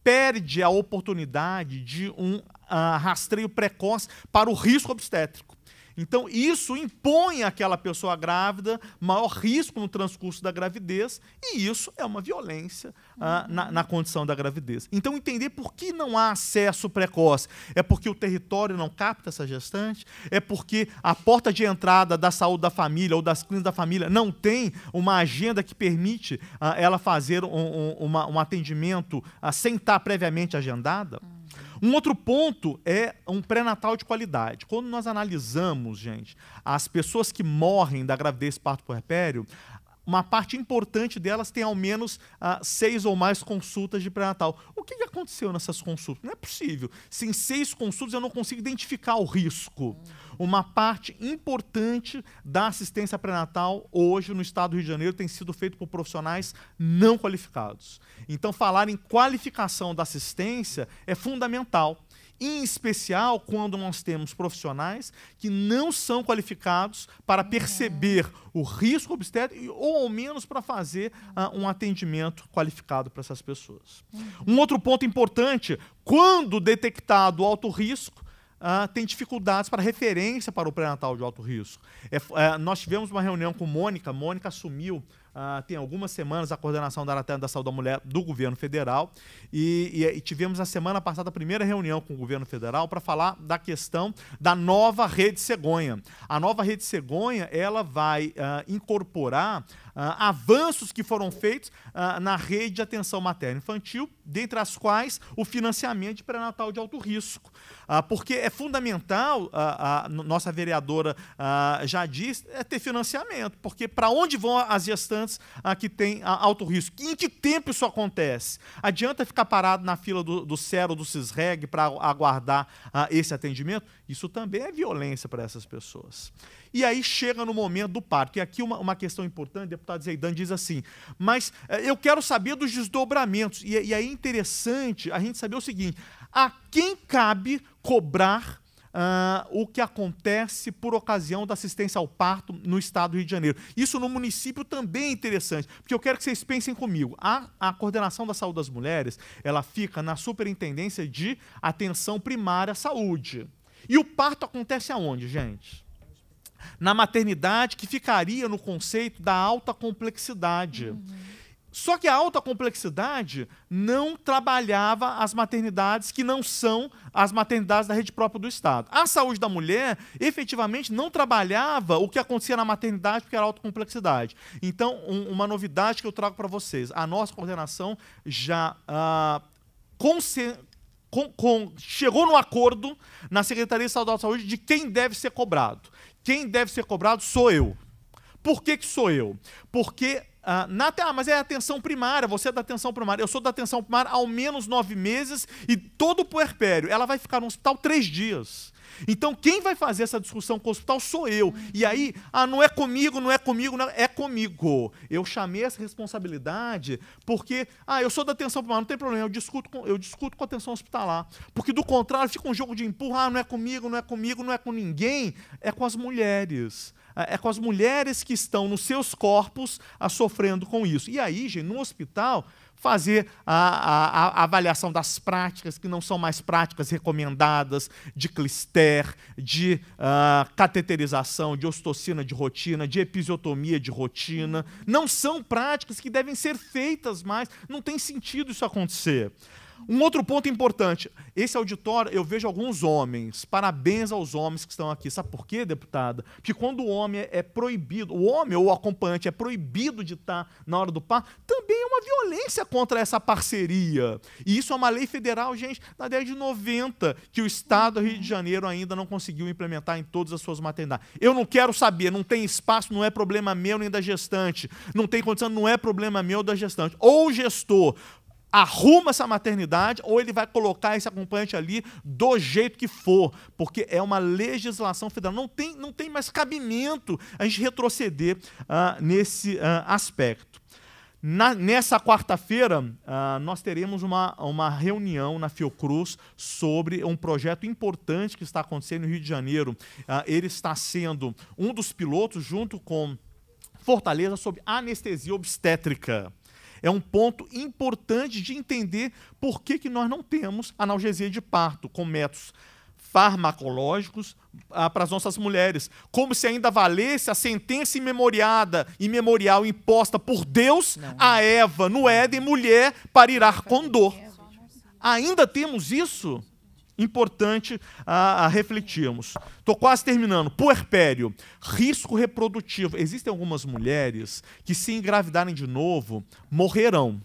[SPEAKER 4] perde a oportunidade de um uh, rastreio precoce para o risco obstétrico. Então, isso impõe àquela pessoa grávida maior risco no transcurso da gravidez, e isso é uma violência ah, na, na condição da gravidez. Então, entender por que não há acesso precoce. É porque o território não capta essa gestante? É porque a porta de entrada da saúde da família ou das clínicas da família não tem uma agenda que permite ah, ela fazer um, um, uma, um atendimento ah, sem estar previamente agendada? Uhum. Um outro ponto é um pré-natal de qualidade. Quando nós analisamos, gente, as pessoas que morrem da gravidez parto puerpério, uma parte importante delas tem ao menos ah, seis ou mais consultas de pré-natal. O que, que, aconteceu nessas consultas? Não é possível. Se em seis consultas eu não consigo identificar o risco. Uma parte importante da assistência pré-natal hoje no estado do Rio de Janeiro tem sido feito por profissionais não qualificados. Então, falar em qualificação da assistência é fundamental em especial quando nós temos profissionais que não são qualificados para uhum. perceber o risco obstétrico ou ao menos para fazer uh, um atendimento qualificado para essas pessoas. Uhum. Um outro ponto importante, quando detectado alto risco, Uh, tem dificuldades para referência para o pré-natal de alto risco. É, uh, nós tivemos uma reunião com Mônica, Mônica assumiu ah, tem algumas semanas a coordenação da Aratana da Saúde da Mulher do governo federal e, e, e tivemos na semana passada a primeira reunião com o governo federal para falar da questão da nova rede cegonha. A nova rede cegonha ela vai ah, incorporar ah, avanços que foram feitos ah, na rede de atenção materna infantil, dentre as quais o financiamento de pré-natal de alto risco. Ah, porque é fundamental, a nossa vereadora já disse é ter financiamento, porque para onde vão as gestantes que têm alto risco? Em que tempo isso acontece? Adianta ficar parado na fila do, do CERO, do CISREG, para aguardar esse atendimento? Isso também é violência para essas pessoas. E aí chega no momento do parto. E aqui uma, uma questão importante, o deputado Zeidan diz assim, mas eh, eu quero saber dos desdobramentos. E, é, e aí é interessante a gente saber o seguinte, a quem cabe cobrar Uh, o que acontece por ocasião da assistência ao parto no estado do Rio de Janeiro. Isso no município também é interessante, porque eu quero que vocês pensem comigo. A, a coordenação da saúde das mulheres, ela fica na superintendência de atenção primária à saúde. E o parto acontece aonde, gente? na maternidade que ficaria no conceito da alta complexidade. Uhum. Só que a alta complexidade não trabalhava as maternidades que não são as maternidades da rede própria do Estado. A saúde da mulher efetivamente não trabalhava o que acontecia na maternidade porque era alta complexidade. Então, um, uma novidade que eu trago para vocês: a nossa coordenação já ah, com, com, chegou no acordo na Secretaria Estadual de Saúde de quem deve ser cobrado. Quem deve ser cobrado sou eu. Por que, que sou eu? Porque ah, na, ah, mas é atenção primária, você é da atenção primária. Eu sou da atenção primária ao menos nove meses e todo o puerpério. Ela vai ficar no hospital três dias. Então, quem vai fazer essa discussão com o hospital sou eu. E aí, ah, não é comigo, não é comigo, não é, é comigo. Eu chamei essa responsabilidade porque, ah, eu sou da atenção primária, não tem problema, eu discuto com, eu discuto com a atenção hospitalar. Porque, do contrário, fica um jogo de empurrar, ah, não é comigo, não é comigo, não é com ninguém, é com as mulheres ah, é com as mulheres que estão nos seus corpos a ah, sofrendo com isso. E aí, gente, no hospital, fazer a, a, a, avaliação das práticas que não são mais práticas recomendadas de clister, de uh, cateterização, de ostocina de rotina, de episiotomia de rotina. Não são práticas que devem ser feitas mais. Não tem sentido isso acontecer. Um outro ponto importante. Esse auditório, eu vejo alguns homens. Parabéns aos homens que estão aqui. Sabe por quê, deputada? Porque quando o homem é proibido, o homem ou o acompanhante é proibido de estar na hora do par, também é uma violência contra essa parceria. E isso é uma lei federal, gente, na década de 90, que o Estado do Rio de Janeiro ainda não conseguiu implementar em todas as suas maternidades. Eu não quero saber, não tem espaço, não é problema meu nem da gestante. Não tem condição, não é problema meu da gestante. Ou o gestor arruma essa maternidade ou ele vai colocar esse acompanhante ali do jeito que for, porque é uma legislação federal. Não tem, não tem mais cabimento a gente retroceder uh, nesse uh, aspecto. Na, nessa quarta-feira, uh, nós teremos uma, uma reunião na Fiocruz sobre um projeto importante que está acontecendo no Rio de Janeiro. ele está sendo um dos pilotos, junto com Fortaleza, sobre anestesia obstétrica é um ponto importante de entender por que, que nós não temos analgesia de parto com métodos farmacológicos ah, para as nossas mulheres, como se ainda valesse a sentença imemoriada, imemorial imposta por Deus a Eva no Éden, mulher irar com dor. Né? Ainda temos isso? importante a, a refletirmos. Estou quase terminando. Puerpério, risco reprodutivo. Existem algumas mulheres que, se engravidarem de novo, morrerão.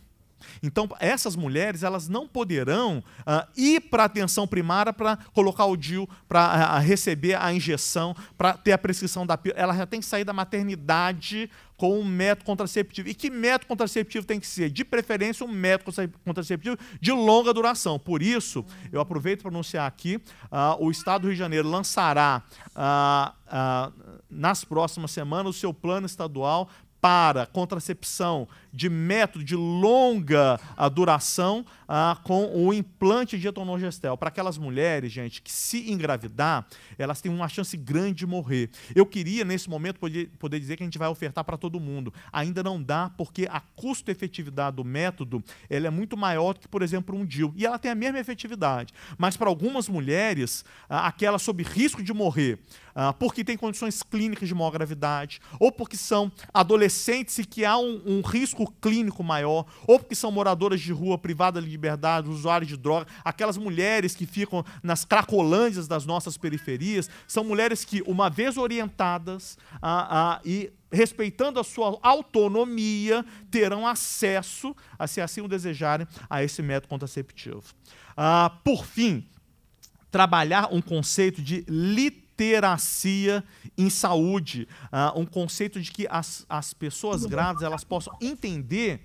[SPEAKER 4] Então, essas mulheres elas não poderão ah, ir para a atenção primária para colocar o DIU, para ah, ah, receber a injeção, para ter a prescrição da pílula. Ela já tem que sair da maternidade com um método contraceptivo. E que método contraceptivo tem que ser? De preferência, um método contraceptivo de longa duração. Por isso, eu aproveito para anunciar aqui: uh, o Estado do Rio de Janeiro lançará uh, uh, nas próximas semanas o seu plano estadual para contracepção de método de longa ah, duração ah, com o implante de etonogestel. Para aquelas mulheres, gente, que se engravidar, elas têm uma chance grande de morrer. Eu queria, nesse momento, poder, poder dizer que a gente vai ofertar para todo mundo. Ainda não dá, porque a custo-efetividade do método ela é muito maior do que, por exemplo, um DIL. E ela tem a mesma efetividade. Mas para algumas mulheres, ah, aquelas sob risco de morrer, ah, porque tem condições clínicas de maior gravidade, ou porque são adolescentes e que há um, um risco clínico maior, ou porque são moradoras de rua privada de liberdade, usuários de droga, aquelas mulheres que ficam nas cracolândias das nossas periferias, são mulheres que, uma vez orientadas ah, ah, e respeitando a sua autonomia, terão acesso, a, se assim o desejarem, a esse método contraceptivo. por fim, trabalhar um conceito de literatura literacia em saúde, uh, um conceito de que as, as pessoas grávidas elas possam entender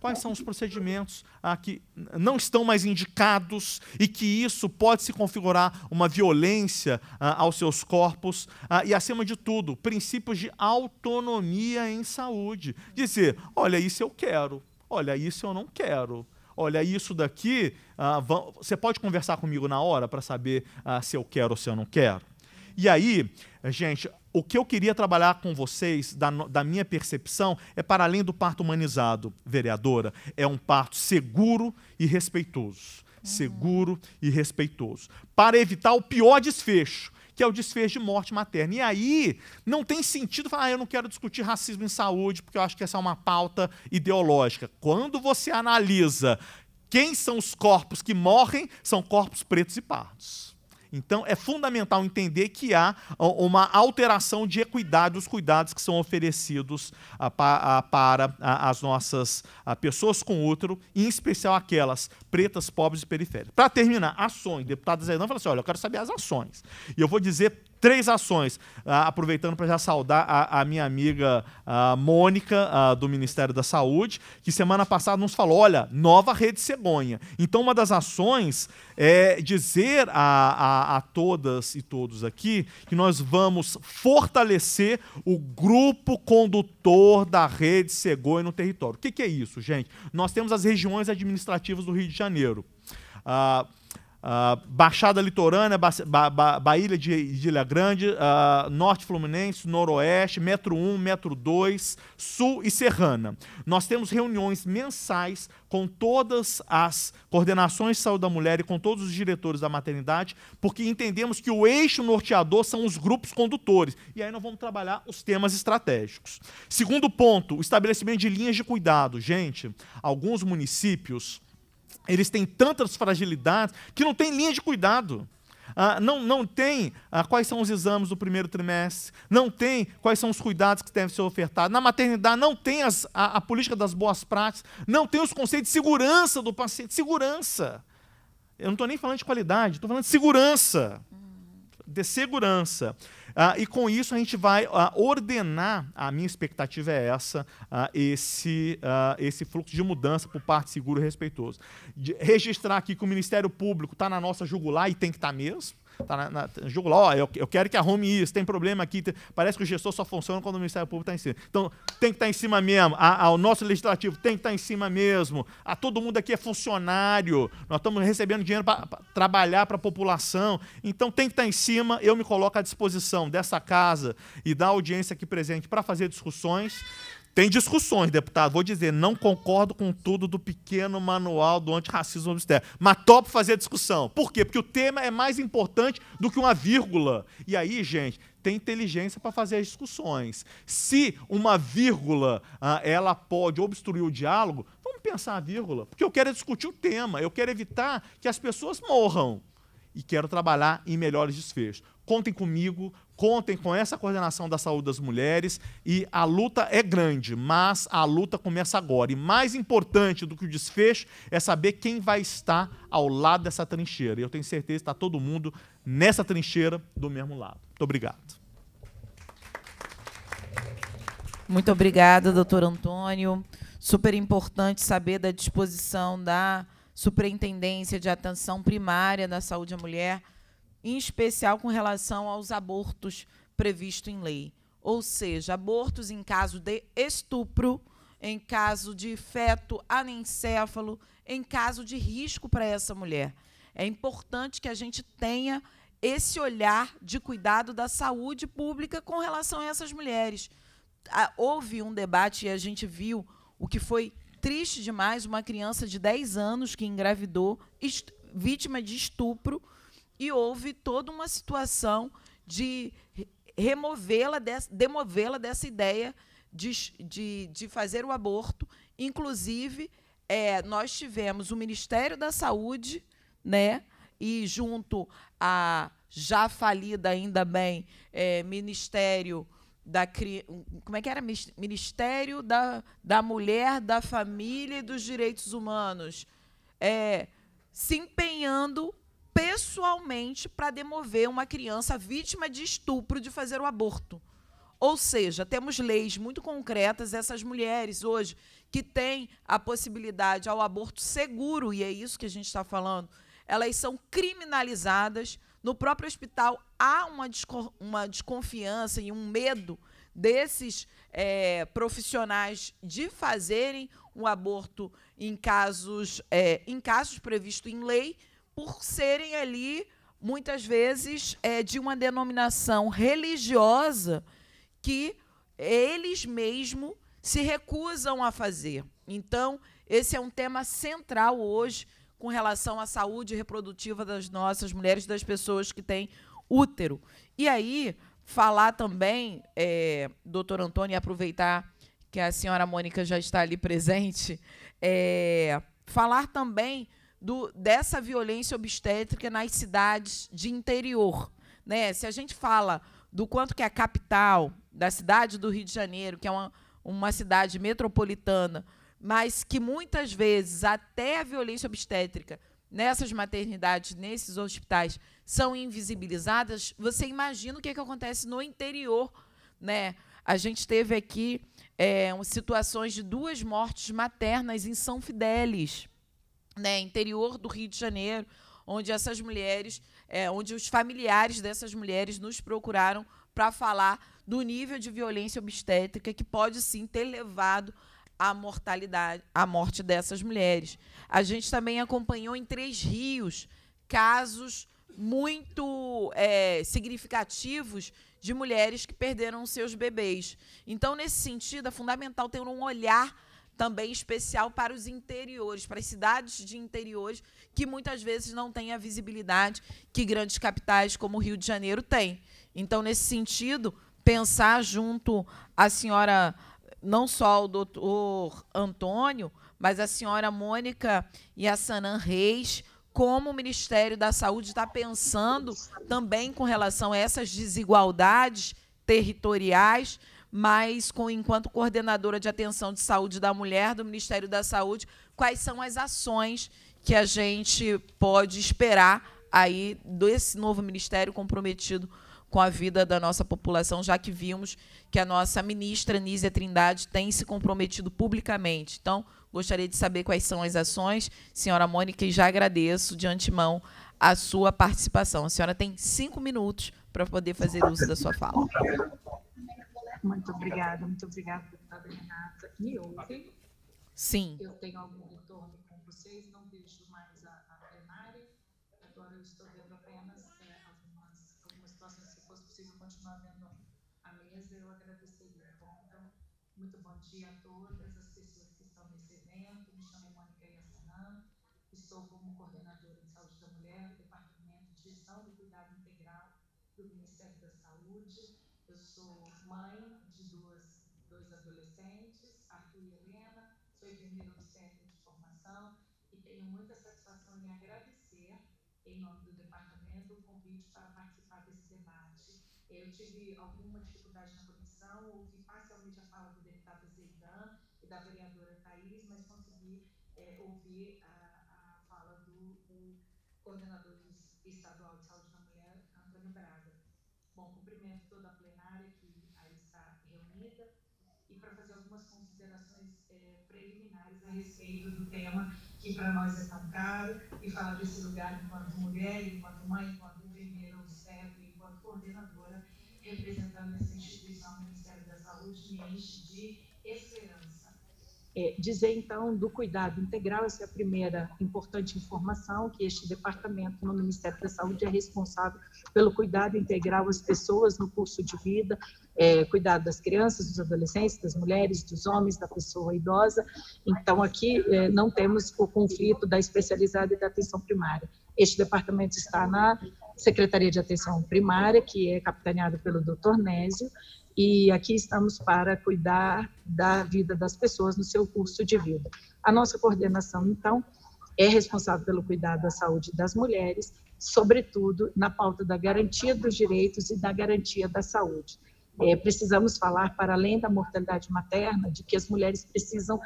[SPEAKER 4] quais são os procedimentos ah, que não estão mais indicados e que isso pode se configurar uma violência ah, aos seus corpos e, acima de tudo, princípios de autonomia em saúde. Dizer, olha, isso eu quero, olha, isso eu não quero. Olha, isso daqui, você pode conversar comigo na hora para saber se eu quero ou se eu não quero? E aí, gente, o que eu queria trabalhar com vocês, da, da, minha percepção, é para além do parto humanizado, vereadora, é um parto seguro e respeitoso. Uhum. Seguro e respeitoso. Para evitar o pior desfecho, que é o desfecho de morte materna. E aí não tem sentido falar, ah, eu não quero discutir racismo em saúde, porque eu acho que essa é uma pauta ideológica. Quando você analisa quem são os corpos que morrem, são corpos pretos e pardos. Então, é fundamental entender que há uma alteração de equidade dos cuidados que são oferecidos ah, ah, para ah, as nossas pessoas com útero, em especial aquelas pretas, pobres e periféricas. Para terminar, ações. Deputado Zaidan falou assim: olha, eu quero saber as ações. E eu vou dizer três ações. Ah, aproveitando para já saudar a, a minha amiga a ah, Mônica, ah, do Ministério da Saúde, que semana passada nos falou: olha, nova rede cegonha. Então, uma das ações é dizer a, a, todas e todos aqui que nós vamos fortalecer o grupo condutor da rede cegonha no território. O que, que é isso, gente? Nós temos as regiões administrativas do Rio de Janeiro. Uh, Uh, Baixada Litorânea, ba ba ba Baía de, de Ilha Grande, uh, Norte Fluminense, Noroeste, Metro 1, Metro 2, Sul e Serrana. Nós temos reuniões mensais com todas as coordenações de saúde da mulher e com todos os diretores da maternidade, porque entendemos que o eixo norteador são os grupos condutores. E aí nós vamos trabalhar os temas estratégicos. Segundo ponto, o estabelecimento de linhas de cuidado. Gente, alguns municípios eles têm tantas fragilidades que não tem linha de cuidado. Ah, não, não tem ah, quais são os exames do primeiro trimestre, não tem quais são os cuidados que devem ser ofertados. Na maternidade, não tem as, a, a, política das boas práticas, não tem os conceitos de segurança do paciente. Segurança. Eu não estou nem falando de qualidade, estou falando de segurança. De segurança. Ah, e com isso a gente vai ah, ordenar, a minha expectativa é essa, ah, esse, ah, esse fluxo de mudança por parte seguro e respeitoso. De registrar aqui que o Ministério Público está na nossa jugular e tem que estar tá mesmo tá na, na tá lá ó, eu, eu, quero que arrume isso, tem problema aqui. Tem... parece que o gestor só funciona quando o Ministério Público está em cima. Então, tem que estar tá em cima mesmo. ao nosso legislativo tem que estar tá em cima mesmo. A todo mundo aqui é funcionário. Nós estamos recebendo dinheiro para trabalhar para a população. Então, tem que estar tá em cima. Eu me coloco à disposição dessa casa e da audiência aqui presente para fazer discussões. Tem discussões, deputado. Vou dizer, não concordo com tudo do pequeno manual do antirracismo obstétrico. Mas topo fazer discussão. Por quê? Porque o tema é mais importante do que uma vírgula. E aí, gente, tem inteligência para fazer as discussões. Se uma vírgula ah, ela pode obstruir o diálogo, vamos pensar a vírgula. Porque eu quero discutir o tema, eu quero evitar que as pessoas morram. E quero trabalhar em melhores desfechos. Contem comigo, contem com essa coordenação da saúde das mulheres e a luta é grande, mas a luta começa agora. E mais importante do que o desfecho é saber quem vai estar ao lado dessa trincheira. E eu tenho certeza que está todo mundo nessa trincheira do mesmo lado. Muito obrigado.
[SPEAKER 1] Muito obrigada, doutor Antônio. Super importante saber da disposição da Superintendência de Atenção Primária da Saúde à Mulher em especial com relação aos abortos previsto em lei. Ou seja, abortos em caso de estupro, em caso de feto anencéfalo, em caso de risco para essa mulher. É importante que a gente tenha esse olhar de cuidado da saúde pública com relação a essas mulheres. Ah, houve um debate e a gente viu o que foi triste demais: uma criança de 10 anos que engravidou, vítima de estupro, e houve toda uma situação de removê-la, demovê-la dessa ideia de, de, de, fazer o aborto. Inclusive, é, nós tivemos o Ministério da Saúde, né, e junto à já falida, ainda bem, é, Ministério da como é que era Ministério da, da Mulher, da Família e dos Direitos Humanos, é, se empenhando pessoalmente para demover uma criança vítima de estupro de fazer o aborto. Ou seja, temos leis muito concretas, essas mulheres hoje que têm a possibilidade ao aborto seguro, e é isso que a gente está falando, elas são criminalizadas. No próprio hospital há uma, uma desconfiança e um medo desses é, profissionais de fazerem um aborto em casos, é, em casos previstos em lei, por serem ali, muitas vezes, é, de uma denominação religiosa que eles mesmos se recusam a fazer. Então, esse é um tema central hoje com relação à saúde reprodutiva das nossas mulheres, das pessoas que têm útero. E aí, falar também, é, doutor Antônio, e aproveitar que a senhora Mônica já está ali presente, é, falar também do, dessa violência obstétrica nas cidades de interior. Né? Se a gente fala do quanto que é a capital da cidade do Rio de Janeiro, que é uma, uma cidade metropolitana, mas que muitas vezes até a violência obstétrica nessas maternidades, nesses hospitais, são invisibilizadas, você imagina o que, é que acontece no interior. Né? A gente teve aqui é, situações de duas mortes maternas em São Fidélis né, interior do Rio de Janeiro, onde essas mulheres, é, onde os familiares dessas mulheres nos procuraram para falar do nível de violência obstétrica que pode sim ter levado à mortalidade, à morte dessas mulheres. A gente também acompanhou em Três Rios casos muito é, significativos de mulheres que perderam seus bebês. Então, nesse sentido, é fundamental ter um olhar também especial para os interiores, para as cidades de interiores, que muitas vezes não têm a visibilidade que grandes capitais como o Rio de Janeiro têm. Então, nesse sentido, pensar junto à senhora, não só o doutor Antônio, mas a senhora Mônica e a Sanan Reis, como o Ministério da Saúde está pensando também com relação a essas desigualdades territoriais, mas com enquanto coordenadora de atenção de saúde da mulher do Ministério da Saúde, quais são as ações que a gente pode esperar aí desse novo ministério comprometido com a vida da nossa população, já que vimos que a nossa ministra Nízia Trindade tem se comprometido publicamente. Então, gostaria de saber quais são as ações. Senhora Mônica, e já agradeço de antemão a sua participação. A senhora tem cinco minutos para poder fazer uso da sua fala.
[SPEAKER 5] Muito obrigada, muito obrigada, deputada Renata. Me ouve? Sim. Eu tenho algum retorno Eu tive alguma dificuldade na comissão, ouvi parcialmente a fala do deputado Zeidan e da vereadora Thaís, mas consegui é, ouvir a, a fala do, do, coordenador estadual de saúde da mulher, Antônio Braga. Bom, cumprimento toda a plenária que aí está reunida e para fazer algumas considerações é, preliminares a respeito do tema que para nós é tão caro e falar desse lugar enquanto mulher, enquanto mãe, enquanto enfermeira, obstetra, enquanto coordenadora representando essa instituição, o Ministério da Saúde, me enche de esperança. É, dizer então do cuidado integral, essa é a primeira importante informação, que este departamento no Ministério da Saúde é responsável pelo cuidado integral às pessoas no curso de vida, é, cuidado das crianças, dos adolescentes, das mulheres, dos homens, da pessoa idosa. Então aqui é, não temos o conflito da especializada e da atenção primária. Este departamento está na Secretaria de Atenção Primária, que é capitaneada pelo Dr. Nésio, e aqui estamos para cuidar da vida das pessoas no seu curso de vida. A nossa coordenação, então, é responsável pelo cuidado da saúde das mulheres, sobretudo na pauta da garantia dos direitos e da garantia da saúde. É, precisamos falar, para além da mortalidade materna, de que as mulheres precisam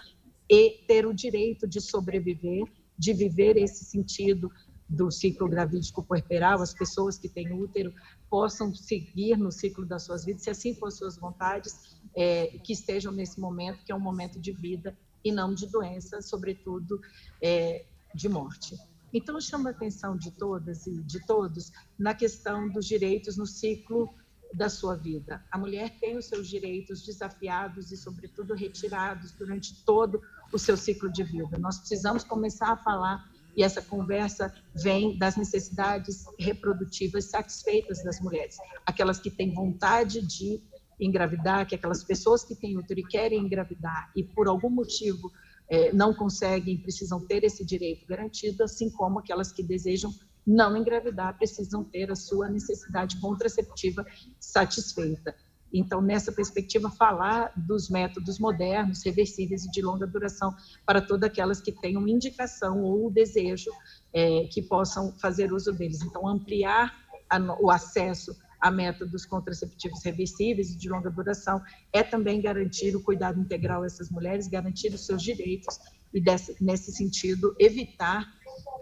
[SPEAKER 5] ter o direito de sobreviver, de viver esse sentido do ciclo gravídico puerperal, as pessoas que têm útero possam seguir no ciclo das suas vidas, se assim for suas vontades, é, que estejam nesse momento, que é um momento de vida e não de doença, sobretudo é, de morte. Então, chama a atenção de todas e de todos na questão dos direitos no ciclo da sua vida. A mulher tem os seus direitos desafiados e, sobretudo, retirados durante todo o seu ciclo de vida. Nós precisamos começar a falar e essa conversa vem das necessidades reprodutivas satisfeitas das mulheres, aquelas que têm vontade de engravidar, que aquelas pessoas que têm útero e querem engravidar e por algum motivo é, não conseguem, precisam ter esse direito garantido, assim como aquelas que desejam não engravidar precisam ter a sua necessidade contraceptiva satisfeita. Então, nessa perspectiva, falar dos métodos modernos, reversíveis e de longa duração para todas aquelas que tenham indicação ou desejo é, que possam fazer uso deles. Então, ampliar a, o acesso a métodos contraceptivos reversíveis e de longa duração é também garantir o cuidado integral a essas mulheres, garantir os seus direitos e, desse, nesse sentido, evitar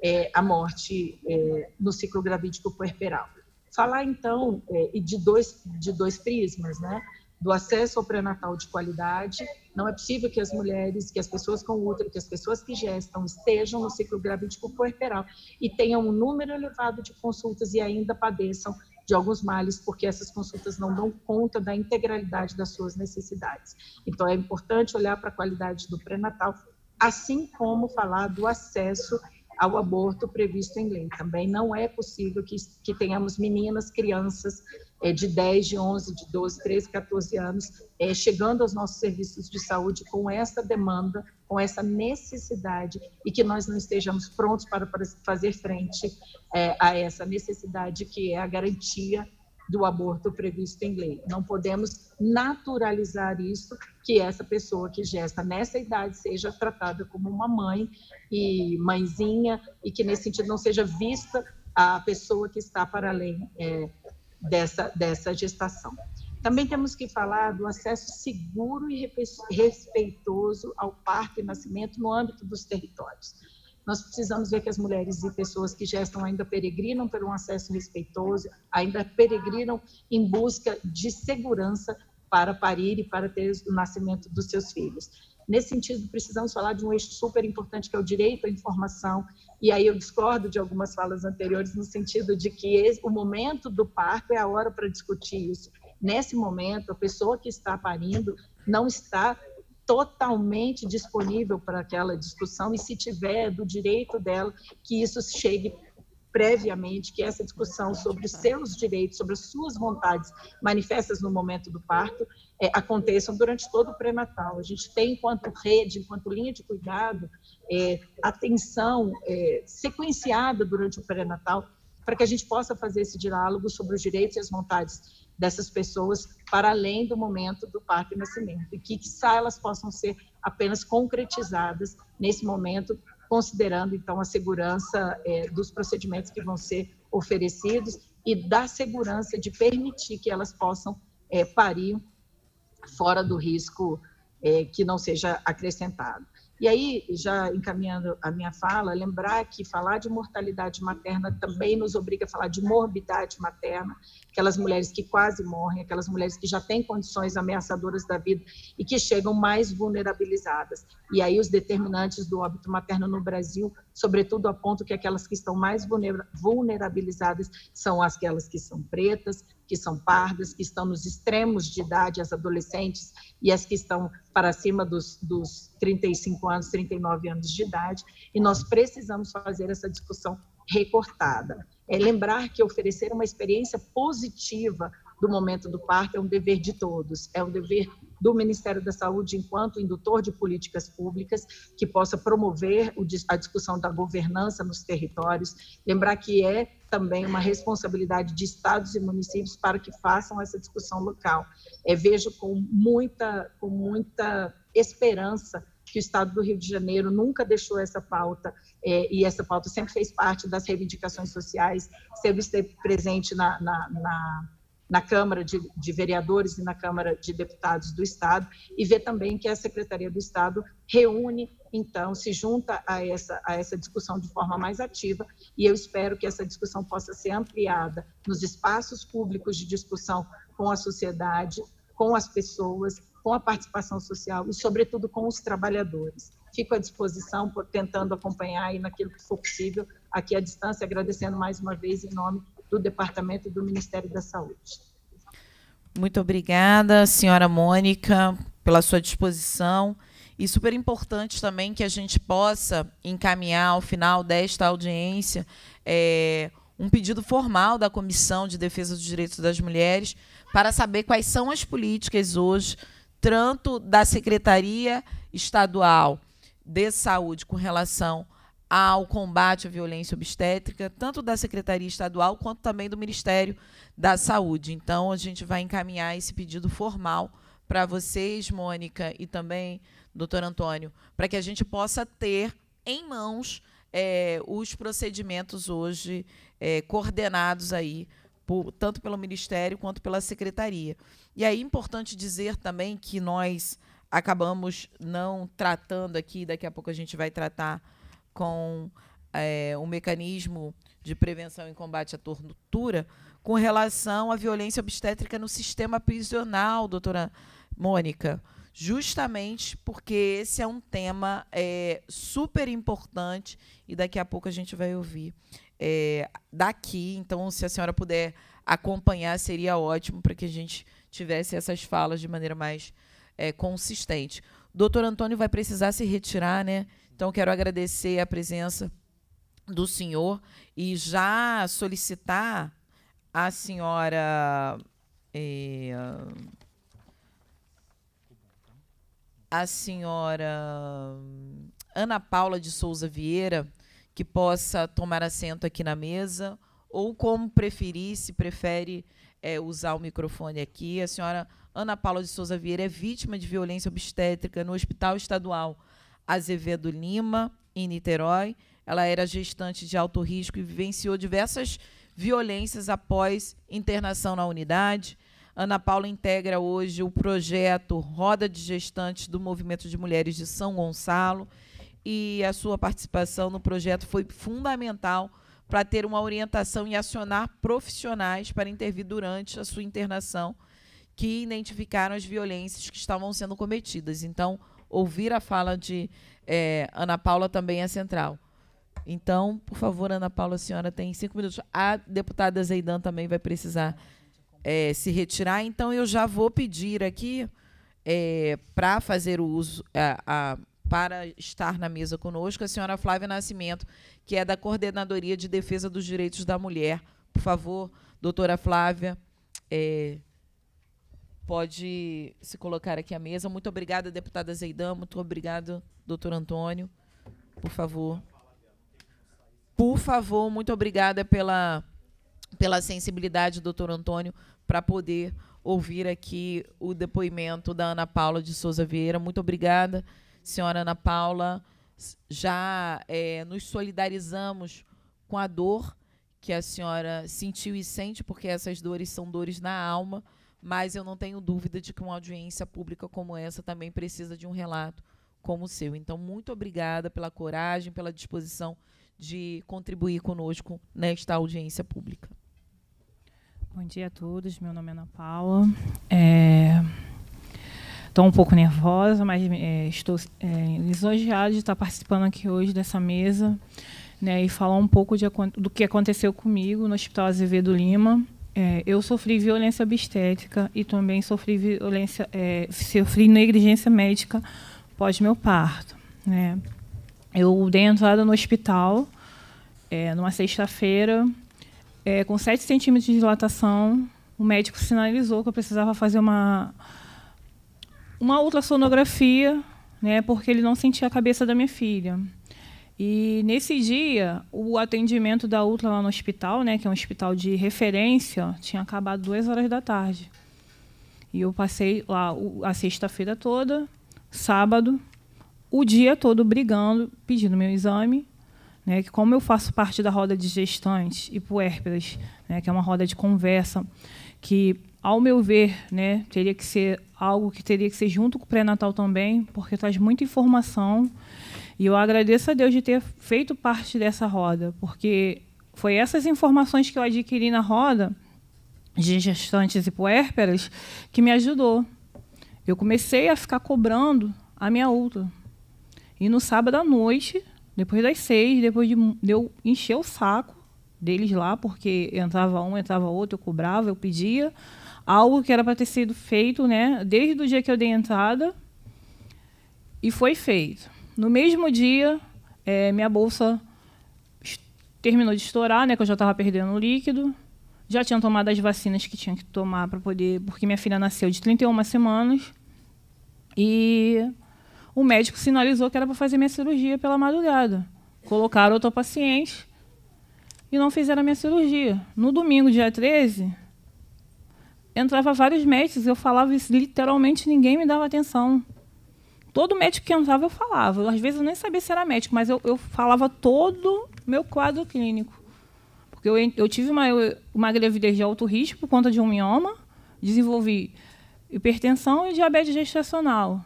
[SPEAKER 5] é, a morte é, no ciclo gravídico puerperal. Falar, então, é, de, dois, de dois prismas, né? do acesso ao pré-natal de qualidade. Não é possível que as mulheres, que as pessoas com útero, que as pessoas que gestam estejam no ciclo gravídico puerperal e tenham um número elevado de consultas e ainda padeçam de alguns males, porque essas consultas não dão conta da integralidade das suas necessidades. Então, é importante olhar para a qualidade do pré-natal, assim como falar do acesso ao aborto previsto em lei. Também não é possível que, que tenhamos meninas, crianças é, de 10, de 11, de 12, 13, 14 anos é, chegando aos nossos serviços de saúde com essa demanda, com essa necessidade e que nós não estejamos prontos para, para fazer frente é, a essa necessidade que é a garantia do aborto previsto em lei. Não podemos naturalizar isso, que essa pessoa que gesta nessa idade seja tratada como uma mãe e mãezinha, e que nesse sentido não seja vista a pessoa que está para além é, dessa, dessa gestação. Também temos que falar do acesso seguro e respeitoso ao parto e nascimento no âmbito dos territórios nós precisamos ver que as mulheres e pessoas que gestam ainda peregrinam por um acesso respeitoso, ainda peregrinam em busca de segurança para parir e para ter o nascimento dos seus filhos. Nesse sentido, precisamos falar de um eixo super importante, que é o direito à informação. E aí eu discordo de algumas falas anteriores, no sentido de que o momento do parto é a hora para discutir isso. Nesse momento, a pessoa que está parindo não está totalmente disponível para aquela discussão e se tiver é do direito dela que isso chegue previamente que essa discussão sobre os seus direitos, sobre as suas vontades manifestas no momento do parto é, aconteçam durante todo o pré-natal. A gente tem, enquanto rede, enquanto linha de cuidado, é, atenção é, sequenciada durante o pré-natal para que a gente possa fazer esse diálogo sobre os direitos e as vontades dessas pessoas para além do momento do parto e nascimento, e que, quizá, elas possam ser apenas concretizadas nesse momento, considerando, então, a segurança é, dos procedimentos que vão ser oferecidos e da segurança de permitir que elas possam é, parir fora do risco é, que não seja acrescentado. E aí, já encaminhando a minha fala, lembrar que falar de mortalidade materna também nos obriga a falar de morbidade materna, aquelas mulheres que quase morrem, aquelas mulheres que já têm condições ameaçadoras da vida e que chegam mais vulnerabilizadas. E aí, os determinantes do óbito materno no Brasil, sobretudo apontam que aquelas que estão mais vulnerabilizadas são aquelas que são pretas, que são pardas, que estão nos extremos de idade, as adolescentes e as que estão para cima dos, dos 35 anos, 39 anos de idade, e nós precisamos fazer essa discussão recortada. É lembrar que oferecer uma experiência positiva do momento do parto é um dever de todos, é um dever do Ministério da Saúde enquanto indutor de políticas públicas que possa promover a discussão da governança nos territórios. Lembrar que é também uma responsabilidade de estados e municípios para que façam essa discussão local. É, vejo com muita, com muita esperança que o Estado do Rio de Janeiro nunca deixou essa pauta é, e essa pauta sempre fez parte das reivindicações sociais, sempre esteve presente na, na, na na Câmara de, de, Vereadores e na Câmara de Deputados do Estado, e ver também que a Secretaria do Estado reúne, então, se junta a essa, a essa discussão de forma mais ativa, e eu espero que essa discussão possa ser ampliada nos espaços públicos de discussão com a sociedade, com as pessoas, com a participação social e, sobretudo, com os trabalhadores. Fico à disposição, tentando acompanhar e naquilo que for possível, aqui à distância, agradecendo mais uma vez em nome do Departamento do Ministério da Saúde.
[SPEAKER 1] Muito obrigada, senhora Mônica, pela sua disposição. E super importante também que a gente possa encaminhar ao final desta audiência é, um pedido formal da Comissão de Defesa dos Direitos das Mulheres para saber quais são as políticas hoje, tanto da Secretaria Estadual de Saúde com relação ao combate à violência obstétrica, tanto da Secretaria Estadual quanto também do Ministério da Saúde. Então, a gente vai encaminhar esse pedido formal para vocês, Mônica, e também, doutor Antônio, para que a gente possa ter em mãos é, os procedimentos hoje é, coordenados aí por, tanto pelo Ministério quanto pela Secretaria. E é importante dizer também que nós acabamos não tratando aqui, daqui a pouco a gente vai tratar com é, eh, um mecanismo de prevenção e combate à tortura com relação à violência obstétrica no sistema prisional, doutora Mônica, justamente porque esse é um tema é, super importante e daqui a pouco a gente vai ouvir é, daqui. Então, se a senhora puder acompanhar, seria ótimo para que a gente tivesse essas falas de maneira mais é, consistente. Doutor Antônio vai precisar se retirar, né? Então, quero agradecer a presença do senhor e já solicitar à senhora. É, a senhora Ana Paula de Souza Vieira, que possa tomar assento aqui na mesa, ou como preferir, se prefere é, usar o microfone aqui. A senhora Ana Paula de Souza Vieira é vítima de violência obstétrica no Hospital Estadual Azevedo Lima, em Niterói. Ela era gestante de alto risco e vivenciou diversas violências após internação na unidade. Ana Paula integra hoje o projeto Roda de Gestantes do Movimento de Mulheres de São Gonçalo e a sua participação no projeto foi fundamental para ter uma orientação e acionar profissionais para intervir durante a sua internação que identificaram as violências que estavam sendo cometidas. Então, ouvir a fala de é, Ana Paula também é central. Então, por favor, Ana Paula, a senhora tem cinco minutos. A deputada Zeidan também vai precisar é, se retirar, então eu já vou pedir aqui é, eh, para fazer o uso, a, para estar na mesa conosco, a senhora Flávia Nascimento, que é da Coordenadoria de Defesa dos Direitos da Mulher. Por favor, doutora Flávia, é, pode se colocar aqui à mesa. Muito obrigada, deputada Zeidan. Muito obrigado, doutor Antônio. Por favor. Por favor, muito obrigada pela, pela sensibilidade, doutor Antônio, para poder ouvir aqui o depoimento da Ana Paula de Souza Vieira. Muito obrigada, senhora Ana Paula. Já é, nos solidarizamos com a dor que a senhora sentiu e sente, porque essas dores são dores na alma mas eu não tenho dúvida de que uma audiência pública como essa também precisa de um relato como o seu. Então, muito obrigada pela coragem, pela disposição de contribuir
[SPEAKER 6] conosco nesta audiência pública. Bom dia a todos, meu nome é Ana Paula. Estou é, um pouco nervosa, mas é, estou é, lisonjeada de estar participando aqui hoje dessa mesa né, e falar um pouco de, do que aconteceu comigo no Hospital Azevedo Lima. É, eu sofri violência obstétrica e também sofri violência, é, sofri negligência médica pós meu parto. Né? Eu dei entrada no hospital é, numa sexta-feira, é, com 7 centímetros de dilatação. O médico sinalizou que eu precisava fazer uma, uma ultrassonografia, né, porque ele não sentia a cabeça da minha filha. E nesse dia, o atendimento da Ultra lá no hospital, né, que é um hospital de referência, tinha acabado duas horas da tarde. E eu passei lá a sexta-feira toda, sábado, o dia todo brigando, pedindo meu exame, né, que como eu faço parte da roda de gestantes e puérperas, né, que é uma roda de conversa, que ao meu ver, né, teria que ser algo que teria que ser junto com o pré-natal também, porque traz muita informação e eu agradeço a Deus de ter feito parte dessa roda, porque foi essas informações que eu adquiri na roda de gestantes e puérperas que me ajudou. Eu comecei a ficar cobrando a minha ultra. E no sábado à noite, depois das seis, depois de eu encher o saco deles lá, porque entrava um, entrava outro, eu cobrava, eu pedia algo que era para ter sido feito, né, desde o dia que eu dei entrada, e foi feito. No mesmo dia, é, minha bolsa terminou de estourar, né, que eu já estava perdendo o líquido. Já tinha tomado as vacinas que tinha que tomar para poder, porque minha filha nasceu de 31 semanas. E o médico sinalizou que era para fazer minha cirurgia pela madrugada. Colocaram outra paciente e não fizeram a minha cirurgia. No domingo, dia 13, entrava vários médicos, eu falava isso literalmente, ninguém me dava atenção. Todo médico que entrava, eu falava. Às vezes eu nem sabia se era médico, mas eu, eu falava todo meu quadro clínico. Porque eu, eu tive uma, uma gravidez de alto risco por conta de um mioma, desenvolvi hipertensão e diabetes gestacional.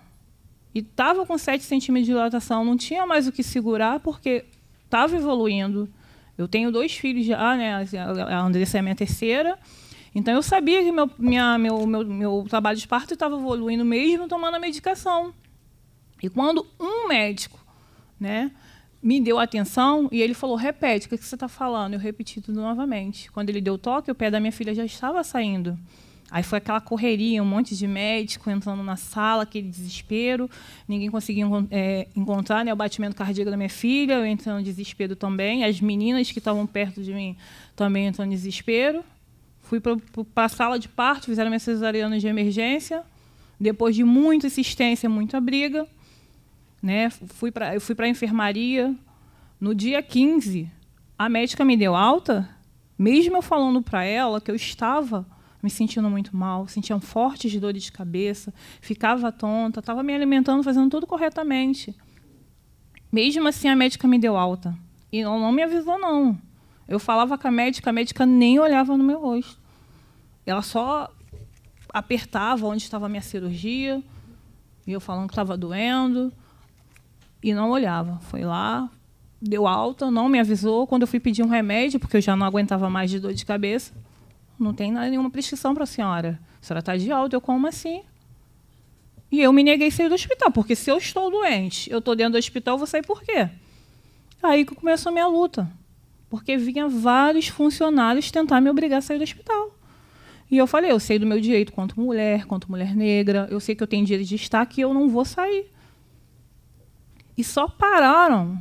[SPEAKER 6] E estava com 7 centímetros de dilatação, não tinha mais o que segurar, porque estava evoluindo. Eu tenho dois filhos já, né? Assim, a Andressa é minha terceira. Então eu sabia que meu, minha, meu, meu, meu trabalho de parto estava evoluindo mesmo tomando a medicação. E quando um médico né, me deu atenção e ele falou: repete, o que você está falando? Eu repeti tudo novamente. Quando ele deu toque, o pé da minha filha já estava saindo. Aí foi aquela correria, um monte de médico entrando na sala, aquele desespero, ninguém conseguia é, encontrar né, o batimento cardíaco da minha filha, eu entrando em desespero também, as meninas que estavam perto de mim também entrando em desespero. Fui para a sala de parto, fizeram minha cesariana de emergência, depois de muita insistência, muita briga. Né? Fui pra, eu fui para a enfermaria. No dia 15, a médica me deu alta, mesmo eu falando para ela que eu estava me sentindo muito mal, sentia um fortes dores de cabeça, ficava tonta, estava me alimentando, fazendo tudo corretamente. Mesmo assim, a médica me deu alta. E ela não me avisou, não. Eu falava com a médica, a médica nem olhava no meu rosto. Ela só apertava onde estava a minha cirurgia, e eu falando que estava doendo e não olhava. Foi lá, deu alta, não me avisou. Quando eu fui pedir um remédio, porque eu já não aguentava mais de dor de cabeça, não tem nenhuma prescrição para a senhora. A senhora está de alta, eu como assim? E eu me neguei a sair do hospital, porque se eu estou doente, eu estou dentro do hospital, eu vou sair por quê? Aí que começou a minha luta. Porque vinha vários funcionários tentar me obrigar a sair do hospital. E eu falei, eu sei do meu direito quanto mulher, quanto mulher negra, eu sei que eu tenho direito de estar que eu não vou sair e só pararam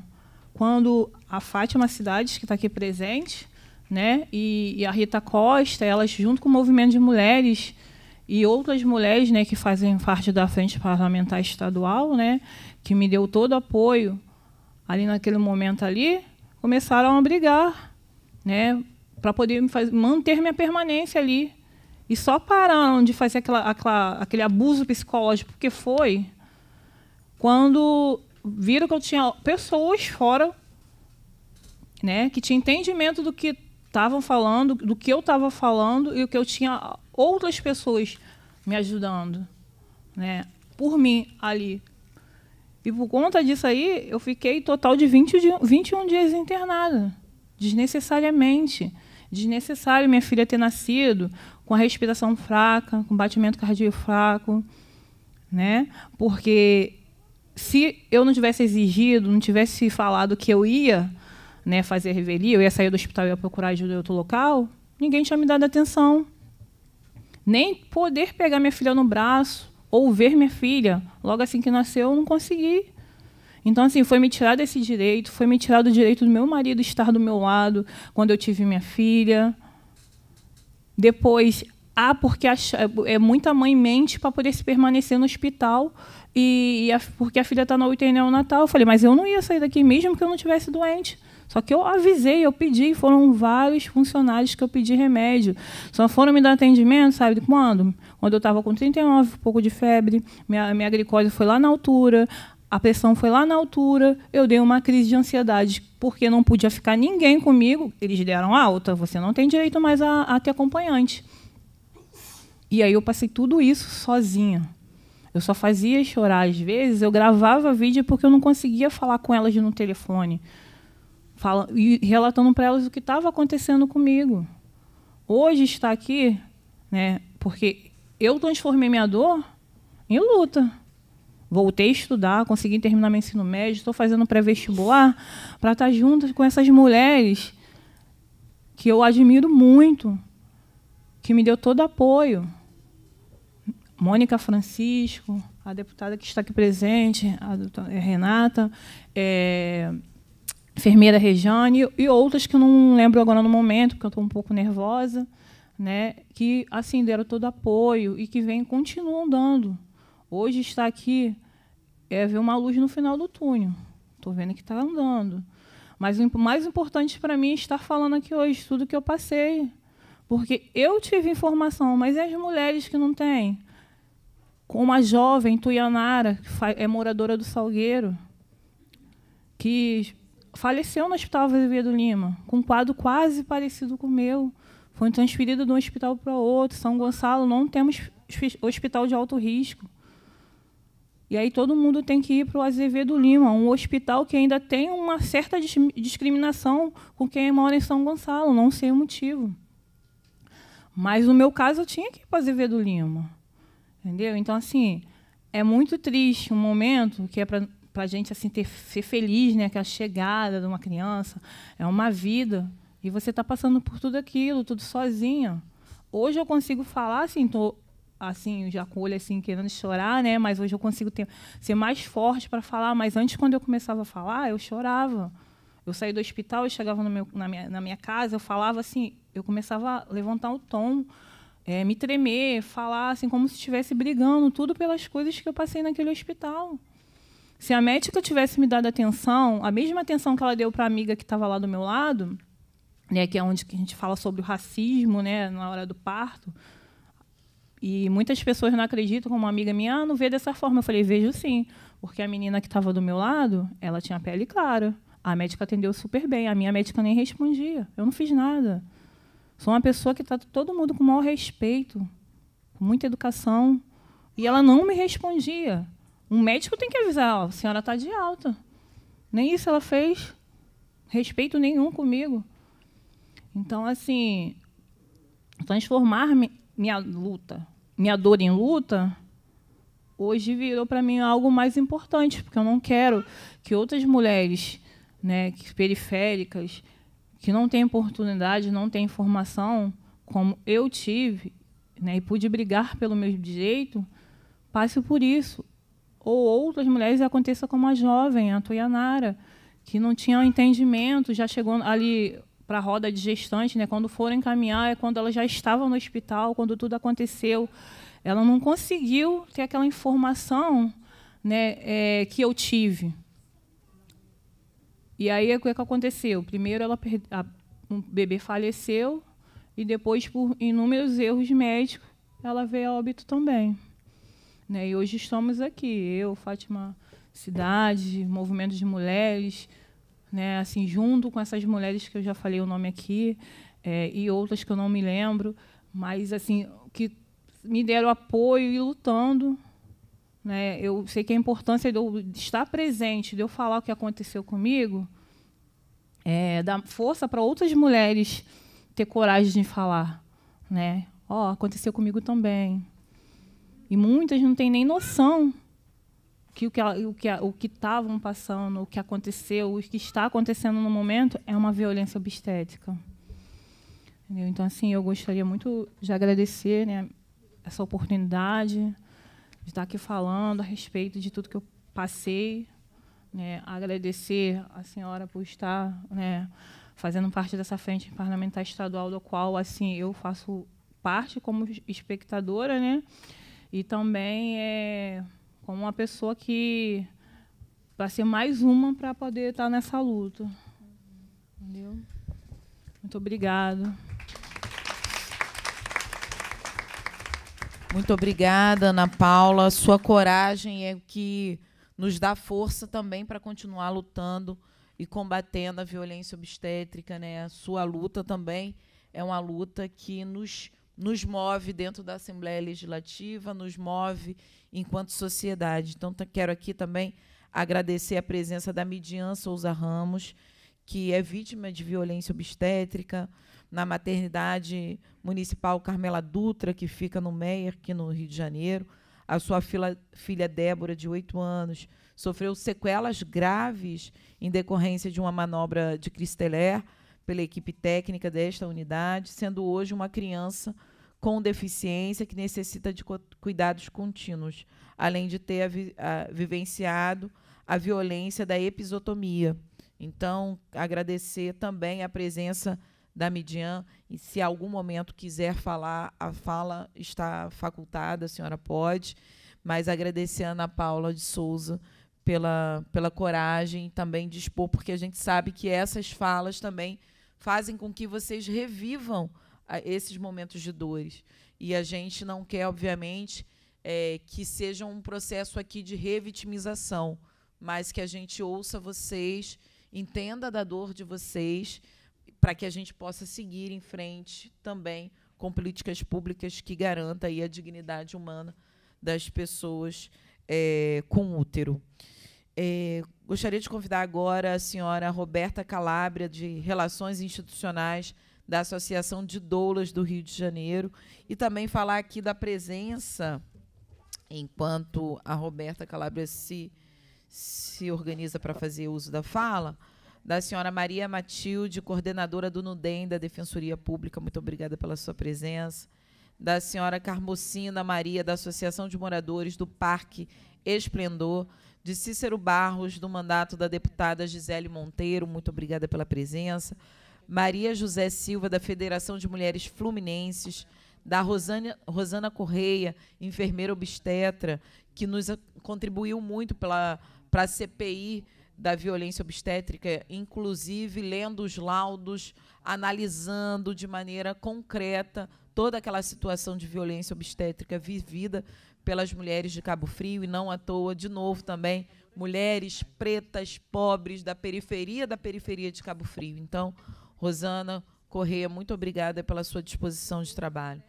[SPEAKER 6] quando a Fátima Cidades, que está aqui presente, né, e, e, a Rita Costa, elas junto com o movimento de mulheres e outras mulheres, né, que fazem parte da frente parlamentar estadual, né, que me deu todo apoio ali naquele momento ali, começaram a brigar, né, para poder fazer, manter minha permanência ali e só pararam de fazer aquela, aquela, aquele abuso psicológico porque foi quando viram que eu tinha pessoas fora, né, que tinha entendimento do que estavam falando, do que eu estava falando e o que eu tinha outras pessoas me ajudando, né, por mim ali. E por conta disso aí, eu fiquei total de 20 21 dias internada, desnecessariamente. Desnecessário minha filha ter nascido com a respiração fraca, com batimento cardíaco fraco, né? Porque se eu não tivesse exigido, não tivesse falado que eu ia né, fazer a revelia, eu ia sair do hospital e ia procurar ajuda em outro local, ninguém tinha me dado atenção. Nem poder pegar minha filha no braço ou ver minha filha logo assim que nasceu, eu não consegui. Então, assim, foi me tirado esse direito, foi me tirado o direito do meu marido estar do meu lado quando eu tive minha filha. Depois, ah, porque é muita mãe mente para poder se permanecer no hospital e, e a, porque a filha está na UTI neonatal, eu falei, mas eu não ia sair daqui mesmo que eu não tivesse doente. Só que eu avisei, eu pedi, foram vários funcionários que eu pedi remédio. Só foram me dar atendimento, sabe quando? Quando eu estava com 39, um pouco de febre, minha, minha glicose foi lá na altura, a pressão foi lá na altura, eu dei uma crise de ansiedade, porque não podia ficar ninguém comigo, eles deram alta, você não tem direito mais a, a ter acompanhante. E aí eu passei tudo isso sozinha. Eu só fazia chorar às vezes, eu gravava vídeo porque eu não conseguia falar com elas no telefone. Fala, e relatando para elas o que estava acontecendo comigo. Hoje está aqui, né, porque eu transformei minha dor em luta. Voltei a estudar, consegui terminar meu ensino médio, estou fazendo pré-vestibular para estar tá junto com essas mulheres que eu admiro muito, que me deu todo apoio. Mônica Francisco, a deputada que está aqui presente, a doutora é, Renata, é, enfermeira Rejane e outras que eu não lembro agora no momento, porque eu estou um pouco nervosa, né, que assim deram todo apoio e que vem continuam dando. Hoje está aqui é ver uma luz no final do túnel. Estou vendo que está andando. Mas o mais importante para mim é estar falando aqui hoje tudo que eu passei, porque eu tive informação, mas e as mulheres que não têm? com uma jovem tuianara, que é moradora do Salgueiro, que faleceu no Hospital Azevedo Lima, com um quadro quase parecido com o meu. Foi transferida de um hospital para outro. São Gonçalo, não temos hospital de alto risco. E aí todo mundo tem que ir para o Azevedo Lima, um hospital que ainda tem uma certa discriminação com quem mora em São Gonçalo, não sei o motivo. Mas no meu caso eu tinha que ir para o Azevedo Lima. Entendeu? Então, assim, é muito triste um momento que é para a gente assim ter, ser feliz, né? Aquela chegada de uma criança, é uma vida. E você está passando por tudo aquilo, tudo sozinha. Hoje eu consigo falar assim, tô, assim, eu já colho assim, querendo chorar, né? Mas hoje eu consigo ter, ser mais forte para falar. Mas antes, quando eu começava a falar, eu chorava. Eu saía do hospital, eu chegava meu, na, minha, na minha casa, eu falava assim, eu começava a levantar o tom, é, me tremer, falar assim como se estivesse brigando, tudo pelas coisas que eu passei naquele hospital. Se a médica tivesse me dado atenção, a mesma atenção que ela deu para a amiga que estava lá do meu lado, né, que é onde a gente fala sobre o racismo, né, na hora do parto. E muitas pessoas não acreditam, como uma amiga minha, ah, não vê dessa forma. Eu falei, vejo sim, porque a menina que estava do meu lado, ela tinha pele clara. A médica atendeu super bem, a minha médica nem respondia. Eu não fiz nada. Sou uma pessoa que trata todo mundo com maior respeito, com muita educação. E ela não me respondia. Um médico tem que avisar, ó, a senhora está de alta. Nem isso ela fez. Respeito nenhum comigo. Então, assim, transformar minha luta, minha dor em luta, hoje virou para mim algo mais importante, porque eu não quero que outras mulheres né, periféricas que não tem oportunidade, não tem informação, como eu tive, né, e pude brigar pelo meu direito, passe por isso. Ou outras mulheres aconteça como a jovem, a Toyanara, que não tinha entendimento, já chegou ali para a roda de gestante, né, quando foram encaminhar, é quando ela já estava no hospital, quando tudo aconteceu. Ela não conseguiu ter aquela informação né, é, que eu tive. E aí o que, é que aconteceu? Primeiro ela a, um bebê faleceu e depois por inúmeros erros médicos ela veio a óbito também. Né? E hoje estamos aqui, eu, Fátima Cidade, Movimento de Mulheres, né? assim junto com essas mulheres que eu já falei o nome aqui é, e outras que eu não me lembro, mas assim que me deram apoio e lutando né, eu sei que a importância de eu estar presente, de eu falar o que aconteceu comigo, é, dar força para outras mulheres ter coragem de falar, né? Ó, oh, aconteceu comigo também. E muitas não têm nem noção que o que o que o que estavam passando, o que aconteceu, o que está acontecendo no momento é uma violência obstétrica. Entendeu? Então assim, eu gostaria muito de agradecer, né, essa oportunidade de estar aqui falando a respeito de tudo que eu passei, né, agradecer a senhora por estar né, fazendo parte dessa frente parlamentar estadual, do qual assim eu faço parte como espectadora, né? E também é, como uma pessoa que vai ser mais uma para poder estar nessa luta. Entendeu? Muito obrigado.
[SPEAKER 1] Muito obrigada, Ana Paula. Sua coragem é que nos dá força também para continuar lutando e combatendo a violência obstétrica. Né? A sua luta também é uma luta que nos, nos move dentro da Assembleia Legislativa, nos move enquanto sociedade. Então, quero aqui também agradecer a presença da Midian Souza Ramos, que é vítima de violência obstétrica, na maternidade municipal Carmela Dutra, que fica no Meier, aqui no Rio de Janeiro. A sua fila, filha Débora, de 8 anos, sofreu sequelas graves em decorrência de uma manobra de Cristeler pela equipe técnica desta unidade, sendo hoje uma criança com deficiência que necessita de cuidados contínuos, além de ter a vi a, vivenciado a violência da episotomia. Então, agradecer também a presença da Midian. E se algum momento quiser falar, a fala está facultada, a senhora pode. Mas agradecer a Ana Paula de Souza pela, pela coragem também de expor, porque a gente sabe que essas falas também fazem com que vocês revivam ah, esses momentos de dores. E a gente não quer, obviamente, é, que seja um processo aqui de revitimização, mas que a gente ouça vocês, entenda da dor de vocês para que a gente possa seguir em frente também com políticas públicas que garanta aí a dignidade humana das pessoas é, com útero. É, gostaria de convidar agora a senhora Roberta Calabria, de Relações Institucionais da Associação de Doulas do Rio de Janeiro, e também falar aqui da presença, enquanto a Roberta Calabria se, se organiza para fazer uso da fala, da senhora Maria Matilde, coordenadora do NUDEM da Defensoria Pública. Muito obrigada pela sua presença. Da senhora Carmocina Maria, da Associação de Moradores do Parque Esplendor. De Cícero Barros, do mandato da deputada Gisele Monteiro. Muito obrigada pela presença. Maria José Silva, da Federação de Mulheres Fluminenses. Da Rosana, Rosana Correia, enfermeira obstetra, que nos contribuiu muito para a CPI da violência obstétrica, inclusive lendo os laudos, analisando de maneira concreta toda aquela situação de violência obstétrica vivida pelas mulheres de Cabo Frio e não à toa, de novo também, mulheres pretas, pobres, da periferia da periferia de Cabo Frio. Então, Rosana Correia, muito obrigada pela sua disposição de trabalho.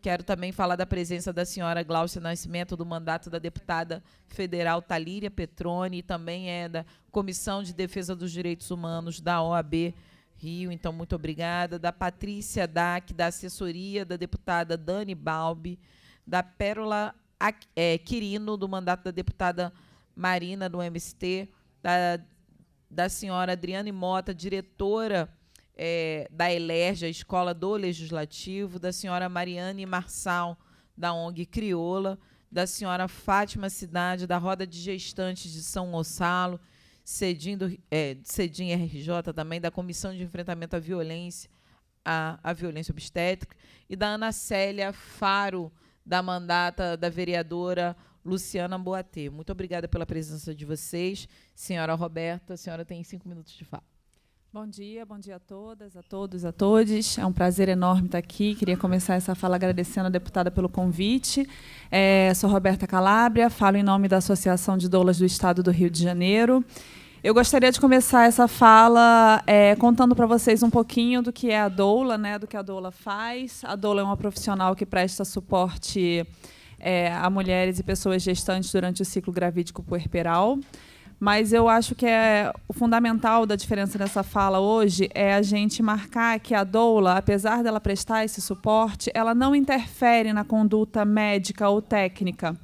[SPEAKER 1] Quero também falar da presença da senhora Glaucia Nascimento, do mandato da deputada federal Talíria Petrone, e também é da Comissão de Defesa dos Direitos Humanos da OAB Rio, então muito obrigada. Da Patrícia Dac, da assessoria da deputada Dani Balbi, da Pérola é, Quirino, do mandato da deputada Marina, do MST, da, da senhora Adriane Mota, diretora é, da ELERJ, a Escola do Legislativo, da senhora Mariane Marçal, da ONG Crioula, da senhora Fátima Cidade, da Roda de Gestantes de São Gonçalo, Cedim, é, RJ também, da Comissão de Enfrentamento à Violência, à, à Violência Obstétrica, e da Ana Célia Faro, da mandata da vereadora Luciana Boatê. Muito obrigada pela presença de vocês. Senhora Roberta, a senhora tem cinco minutos de fala.
[SPEAKER 7] Bom dia, bom dia a todas, a todos, a todos. É um prazer enorme estar aqui. Queria começar essa fala agradecendo a deputada pelo convite. É, sou Roberta Calabria, falo em nome da Associação de Doulas do Estado do Rio de Janeiro. Eu gostaria de começar essa fala é, contando para vocês um pouquinho do que é a doula, né, do que a doula faz. A doula é uma profissional que presta suporte é, a mulheres e pessoas gestantes durante o ciclo gravídico puerperal. Mas eu acho que é o fundamental da diferença nessa fala hoje é a gente marcar que a doula, apesar dela prestar esse suporte, ela não interfere na conduta médica ou técnica.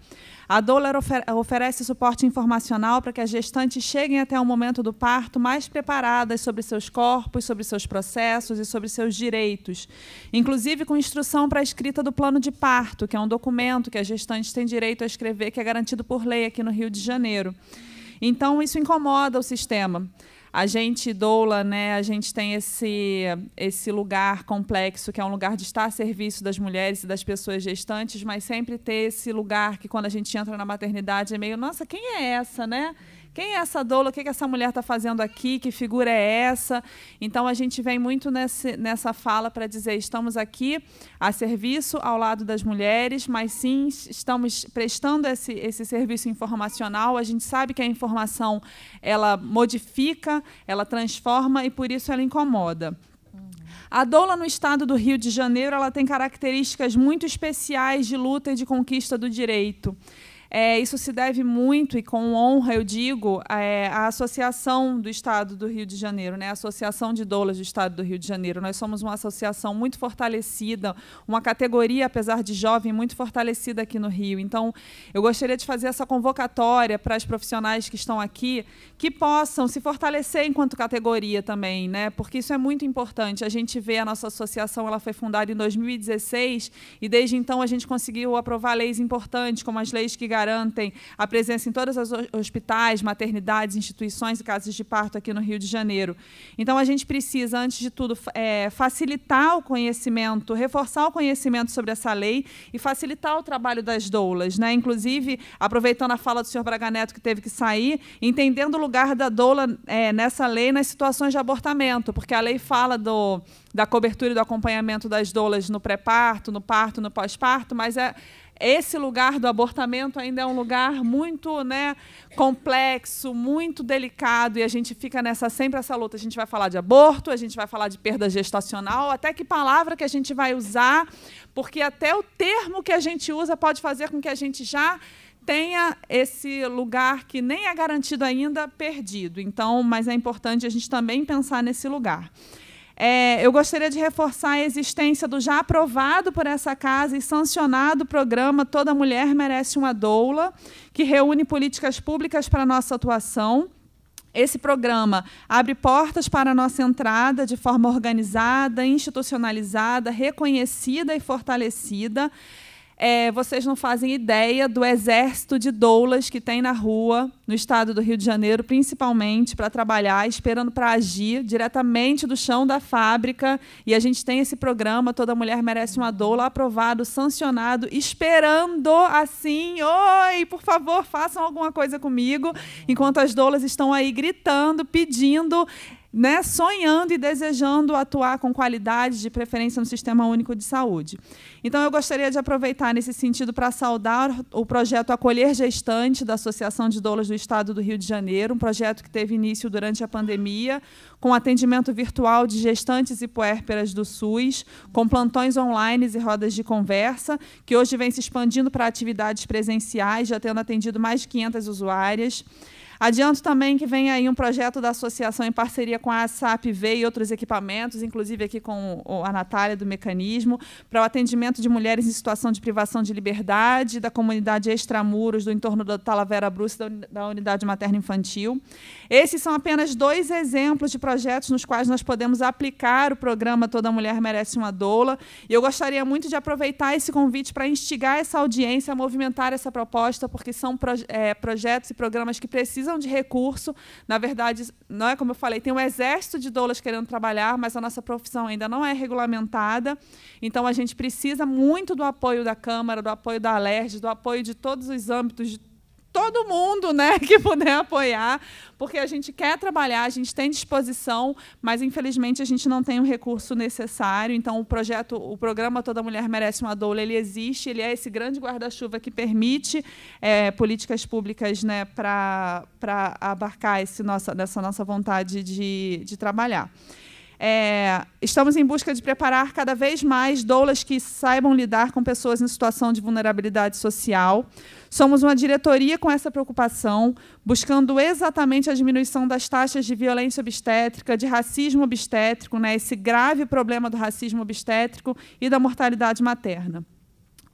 [SPEAKER 7] A doula oferece suporte informacional para que as gestantes cheguem até o momento do parto mais preparadas sobre seus corpos, sobre seus processos e sobre seus direitos, inclusive com instrução para a escrita do plano de parto, que é um documento que as gestantes têm direito a escrever, que é garantido por lei aqui no Rio de Janeiro. Então, isso incomoda o sistema. A gente doula, né? A gente tem esse esse lugar complexo que é um lugar de estar a serviço das mulheres e das pessoas gestantes, mas sempre ter esse lugar que quando a gente entra na maternidade é meio, nossa, quem é essa, né? Quem é essa doula? O que, é que essa mulher está fazendo aqui? Que figura é essa? Então a gente vem muito nesse, nessa fala para dizer: estamos aqui a serviço ao lado das mulheres, mas sim estamos prestando esse, esse serviço informacional. A gente sabe que a informação ela modifica, ela transforma e por isso ela incomoda. A doula no estado do Rio de Janeiro ela tem características muito especiais de luta e de conquista do direito. É, isso se deve muito, e com honra eu digo, é, à Associação do Estado do Rio de Janeiro, né? a Associação de Doulas do Estado do Rio de Janeiro. Nós somos uma associação muito fortalecida, uma categoria, apesar de jovem, muito fortalecida aqui no Rio. Então, eu gostaria de fazer essa convocatória para as profissionais que estão aqui, que possam se fortalecer enquanto categoria também, né? porque isso é muito importante. A gente vê a nossa associação, ela foi fundada em 2016, e desde então a gente conseguiu aprovar leis importantes, como as leis que garantem a presença em todas as hospitais, maternidades, instituições e casas de parto aqui no Rio de Janeiro. Então, a gente precisa, antes de tudo, é, facilitar o conhecimento, reforçar o conhecimento sobre essa lei e facilitar o trabalho das doulas. Né? Inclusive, aproveitando a fala do senhor Braga Neto, que teve que sair, entendendo o lugar da doula é, nessa lei nas situações de abortamento, porque a lei fala do, da cobertura e do acompanhamento das doulas no pré-parto, no parto, no pós-parto, mas é esse lugar do abortamento ainda é um lugar muito né, complexo, muito delicado, e a gente fica nessa sempre essa luta. A gente vai falar de aborto, a gente vai falar de perda gestacional, até que palavra que a gente vai usar, porque até o termo que a gente usa pode fazer com que a gente já tenha esse lugar que nem é garantido ainda perdido. Então, mas é importante a gente também pensar nesse lugar. É, eu gostaria de reforçar a existência do já aprovado por essa casa e sancionado programa Toda Mulher Merece uma Doula, que reúne políticas públicas para a nossa atuação. Esse programa abre portas para a nossa entrada de forma organizada, institucionalizada, reconhecida e fortalecida. É, vocês não fazem ideia do exército de doulas que tem na rua, no estado do Rio de Janeiro, principalmente, para trabalhar, esperando para agir diretamente do chão da fábrica. E a gente tem esse programa, Toda Mulher Merece uma Doula, aprovado, sancionado, esperando assim: Oi, por favor, façam alguma coisa comigo. Enquanto as doulas estão aí gritando, pedindo, né, sonhando e desejando atuar com qualidade, de preferência no Sistema Único de Saúde. Então, eu gostaria de aproveitar nesse sentido para saudar o projeto Acolher Gestante da Associação de Doulas do Estado do Rio de Janeiro, um projeto que teve início durante a pandemia, com atendimento virtual de gestantes e puérperas do SUS, com plantões online e rodas de conversa, que hoje vem se expandindo para atividades presenciais, já tendo atendido mais de 500 usuárias. Adianto também que vem aí um projeto da associação em parceria com a SAP V e outros equipamentos, inclusive aqui com a Natália do Mecanismo, para o atendimento de mulheres em situação de privação de liberdade, da comunidade Extramuros, do entorno da Talavera Bruce, da unidade materna infantil. Esses são apenas dois exemplos de projetos nos quais nós podemos aplicar o programa Toda Mulher Merece uma Doula. E eu gostaria muito de aproveitar esse convite para instigar essa audiência a movimentar essa proposta, porque são é, projetos e programas que precisam precisam de recurso. Na verdade, não é como eu falei, tem um exército de doulas querendo trabalhar, mas a nossa profissão ainda não é regulamentada. Então a gente precisa muito do apoio da Câmara, do apoio da Alerj, do apoio de todos os âmbitos, de todo mundo né, [laughs] que puder apoiar, porque a gente quer trabalhar, a gente tem disposição, mas infelizmente a gente não tem o recurso necessário. Então o projeto, o programa Toda Mulher Merece uma Doula, ele existe, ele é esse grande guarda-chuva que permite é, políticas públicas né, para abarcar esse nossa, dessa nossa vontade de, de trabalhar. É, estamos em busca de preparar cada vez mais doulas que saibam lidar com pessoas em situação de vulnerabilidade social. Somos uma diretoria com essa preocupação, buscando exatamente a diminuição das taxas de violência obstétrica, de racismo obstétrico, né, esse grave problema do racismo obstétrico e da mortalidade materna.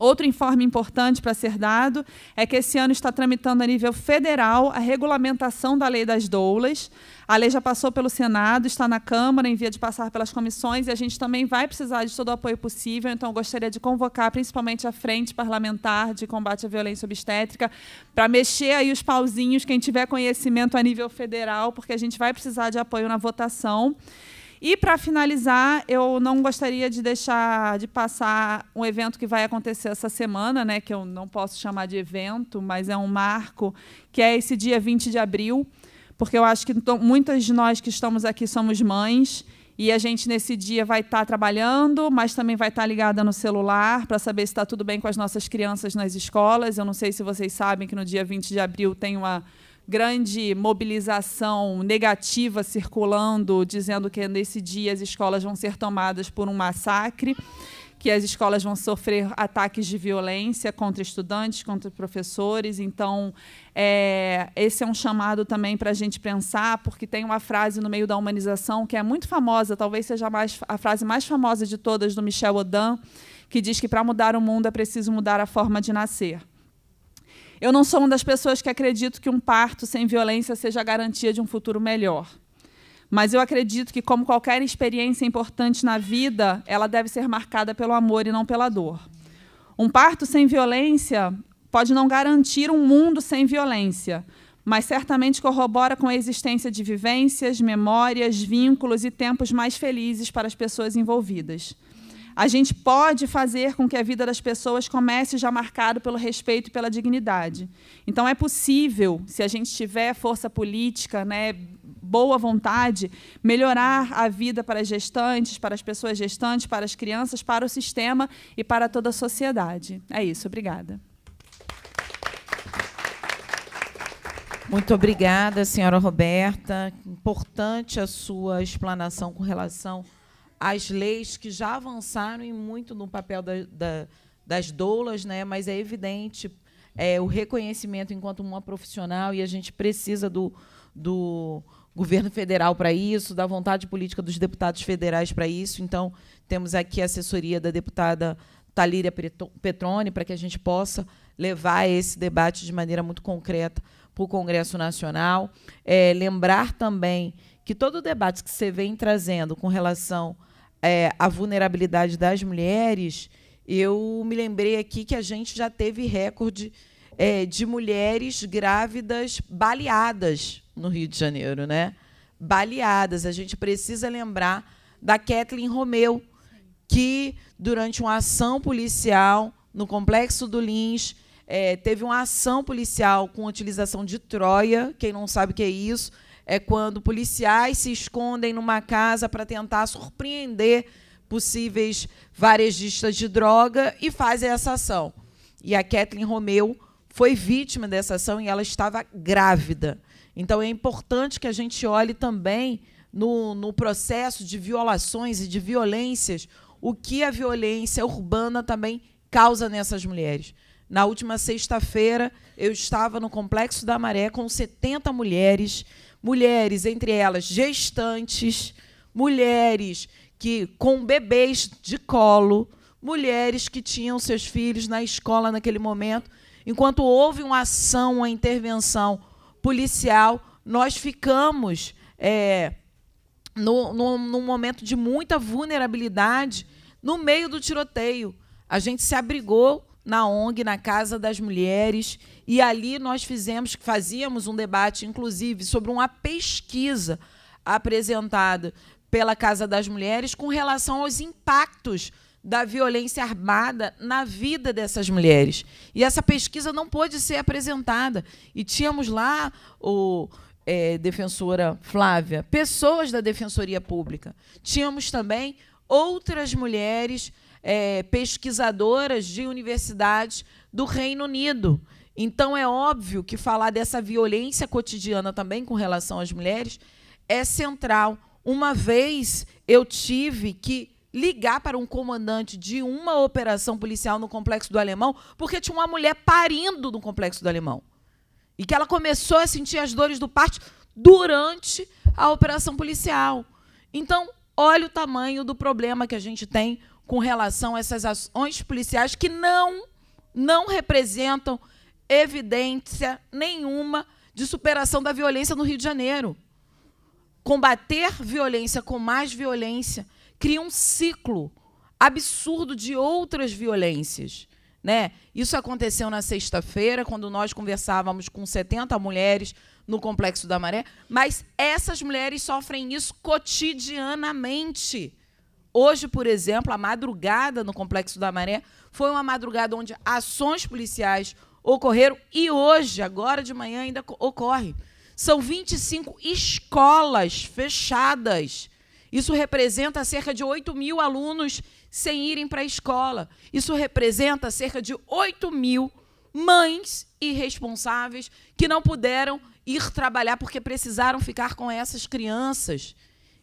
[SPEAKER 7] Outro informe importante para ser dado é que esse ano está tramitando a nível federal a regulamentação da lei das doulas. A lei já passou pelo Senado, está na Câmara, em via de passar pelas comissões, e a gente também vai precisar de todo o apoio possível. Então, gostaria de convocar principalmente a Frente Parlamentar de Combate à Violência Obstétrica para mexer aí os pauzinhos, quem tiver conhecimento a nível federal, porque a gente vai precisar de apoio na votação. E para finalizar, eu não gostaria de deixar de passar um evento que vai acontecer essa semana, né, que eu não posso chamar de evento, mas é um marco, que é esse dia 20 de abril, porque eu acho que então, muitas de nós que estamos aqui somos mães. E a gente, nesse dia, vai estar tá trabalhando, mas também vai estar tá ligada no celular para saber se está tudo bem com as nossas crianças nas escolas. Eu não sei se vocês sabem que no dia 20 de abril tem uma grande mobilização negativa circulando, dizendo que nesse dia as escolas vão ser tomadas por um massacre, que as escolas vão sofrer ataques de violência contra estudantes, contra professores. Então, é, esse é um chamado também para a gente pensar, porque tem uma frase no meio da humanização que é muito famosa, talvez seja mais, a frase mais famosa de todas do Michel Odan, que diz que para mudar o mundo é preciso mudar a forma de nascer. Eu não sou uma das pessoas que acredito que um parto sem violência seja a garantia de um futuro melhor. Mas eu acredito que, como qualquer experiência importante na vida, ela deve ser marcada pelo amor e não pela dor. Um parto sem violência pode não garantir um mundo sem violência, mas certamente corrobora com a existência de vivências, memórias, vínculos e tempos mais felizes para as pessoas envolvidas. A gente pode fazer com que a vida das pessoas comece já marcado pelo respeito e pela dignidade. Então é possível, se a gente tiver força política, né, boa vontade, melhorar a vida para as gestantes, para as pessoas gestantes, para as crianças, para o sistema e para toda a sociedade. É isso, obrigada.
[SPEAKER 1] Muito obrigada, senhora Roberta. Importante a sua explanação com relação as leis que já avançaram e muito no papel da, da, das doulas, né? mas é evidente é, o reconhecimento enquanto uma profissional e a gente precisa do, do governo federal para isso, da vontade política dos deputados federais para isso. Então, temos aqui a assessoria da deputada Talíria Petrone para que a gente possa levar esse debate de maneira muito concreta para o Congresso Nacional. É, lembrar também que todo o debate que você vem trazendo com relação é, a vulnerabilidade das mulheres, eu me lembrei aqui que a gente já teve recorde é, de mulheres grávidas baleadas no Rio de Janeiro, né? Baleadas. A gente precisa lembrar da Kathleen Romeu, que durante uma ação policial no complexo do Lins é, teve uma ação policial com utilização de Troia. Quem não sabe o que é isso? é quando policiais se escondem numa casa para tentar surpreender possíveis varejistas de droga e fazem essa ação. E a Kathleen Romeu foi vítima dessa ação e ela estava grávida. Então é importante que a gente olhe também no, no processo de violações e de violências o que a violência urbana também causa nessas mulheres. Na última sexta-feira, eu estava no Complexo da Maré com 70 mulheres mulheres, entre elas gestantes, mulheres que com bebês de colo, mulheres que tinham seus filhos na escola naquele momento, enquanto houve uma ação, uma intervenção policial, nós ficamos é, no, no, num momento de muita vulnerabilidade no meio do tiroteio. A gente se abrigou na ONG, na Casa das Mulheres, e ali nós fizemos, fazíamos um debate, inclusive, sobre uma pesquisa apresentada pela Casa das Mulheres com relação aos impactos da violência armada na vida dessas mulheres. E essa pesquisa não pôde ser apresentada. E tínhamos lá o é, defensora Flávia, pessoas da Defensoria Pública. Tínhamos também outras mulheres é, pesquisadoras de universidades do Reino Unido. Então, é óbvio que falar dessa violência cotidiana também com relação às mulheres é central. Uma vez eu tive que ligar para um comandante de uma operação policial no Complexo do Alemão, porque tinha uma mulher parindo no Complexo do Alemão. E que ela começou a sentir as dores do parto durante a operação policial. Então, olha o tamanho do problema que a gente tem com relação a essas ações policiais que não, não representam evidência nenhuma de superação da violência no Rio de Janeiro. Combater violência com mais violência cria um ciclo absurdo de outras violências. Né? Isso aconteceu na sexta-feira, quando nós conversávamos com 70 mulheres no Complexo da Maré, mas essas mulheres sofrem isso cotidianamente. Hoje, por exemplo, a madrugada no Complexo da Maré foi uma madrugada onde ações policiais ocorreram e hoje, agora de manhã, ainda ocorre. São 25 escolas fechadas. Isso representa cerca de 8 mil alunos sem irem para a escola. Isso representa cerca de 8 mil mães irresponsáveis que não puderam ir trabalhar porque precisaram ficar com essas crianças.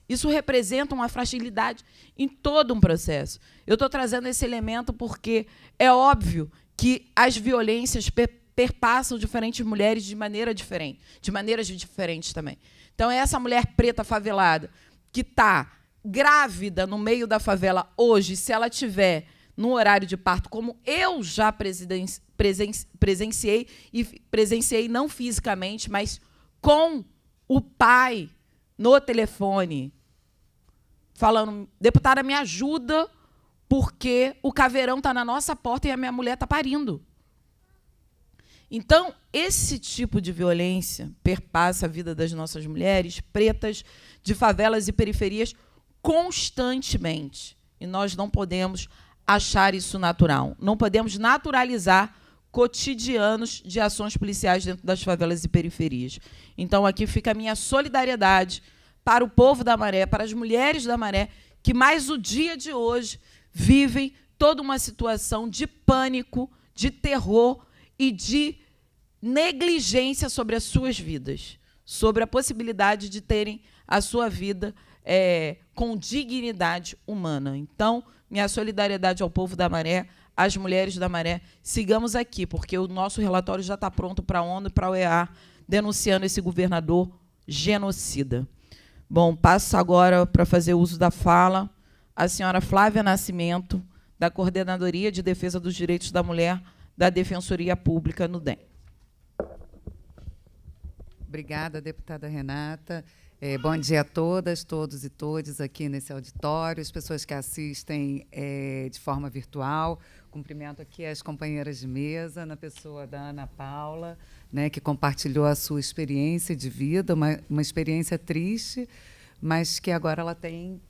[SPEAKER 1] Isso representa uma fragilidade em todo um processo. Eu estou trazendo esse elemento porque é óbvio que as violências perpassam diferentes mulheres de maneira diferente, de maneiras diferentes também. Então, é essa mulher preta favelada que está grávida no meio da favela hoje, se ela tiver no horário de parto, como eu já presenciei, e presenciei não fisicamente, mas com o pai no telefone, falando: deputada, me ajuda, porque o caveirão está na nossa porta e a minha mulher está parindo. Então, esse tipo de violência perpassa a vida das nossas mulheres pretas de favelas e periferias constantemente. E nós não podemos achar isso natural. Não podemos naturalizar cotidianos de ações policiais dentro das favelas e periferias. Então, aqui fica a minha solidariedade para o povo da maré, para as mulheres da maré, que mais o dia de hoje vivem toda uma situação de pânico, de terror e de negligência sobre as suas vidas, sobre a possibilidade de terem a sua vida é, com dignidade humana. Então, minha solidariedade ao povo da Maré, às mulheres da Maré. Sigamos aqui, porque o nosso relatório já está pronto para a ONU e para a OEA, denunciando esse governador genocida. Bom, passo agora para fazer uso da fala a senhora Flávia Nascimento, da Coordenadoria de Defesa dos Direitos da Mulher da Defensoria Pública no DEM.
[SPEAKER 8] Obrigada, deputada Renata. É, bom dia a todas, todos e todas aqui nesse auditório, as pessoas que assistem é, de forma virtual. Cumprimento aqui as companheiras de mesa, na pessoa da Ana Paula, né, que compartilhou a sua experiência de vida, uma, uma experiência triste, mas que agora ela tem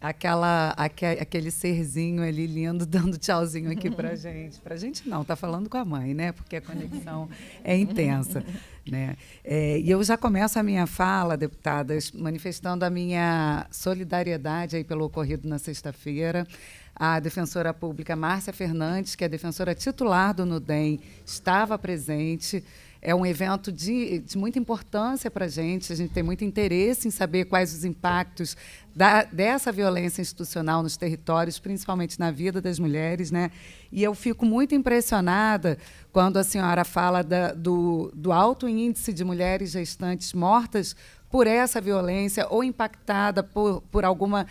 [SPEAKER 8] aquela aque, aquele serzinho ali lindo [laughs] dando tchauzinho aqui para uhum. gente para gente não tá falando com a mãe né porque a conexão é intensa [laughs] né é, e eu já começo a minha fala deputadas manifestando a minha solidariedade aí pelo ocorrido na sexta-feira a defensora pública Márcia Fernandes que é a defensora titular do Nudem estava presente é um evento de, de muita importância para a gente. A gente tem muito interesse em saber quais os impactos da, dessa violência institucional nos territórios, principalmente na vida das mulheres. Né? E eu fico muito impressionada quando a senhora fala da, do, do alto índice de mulheres gestantes mortas por essa violência ou impactada por, por alguma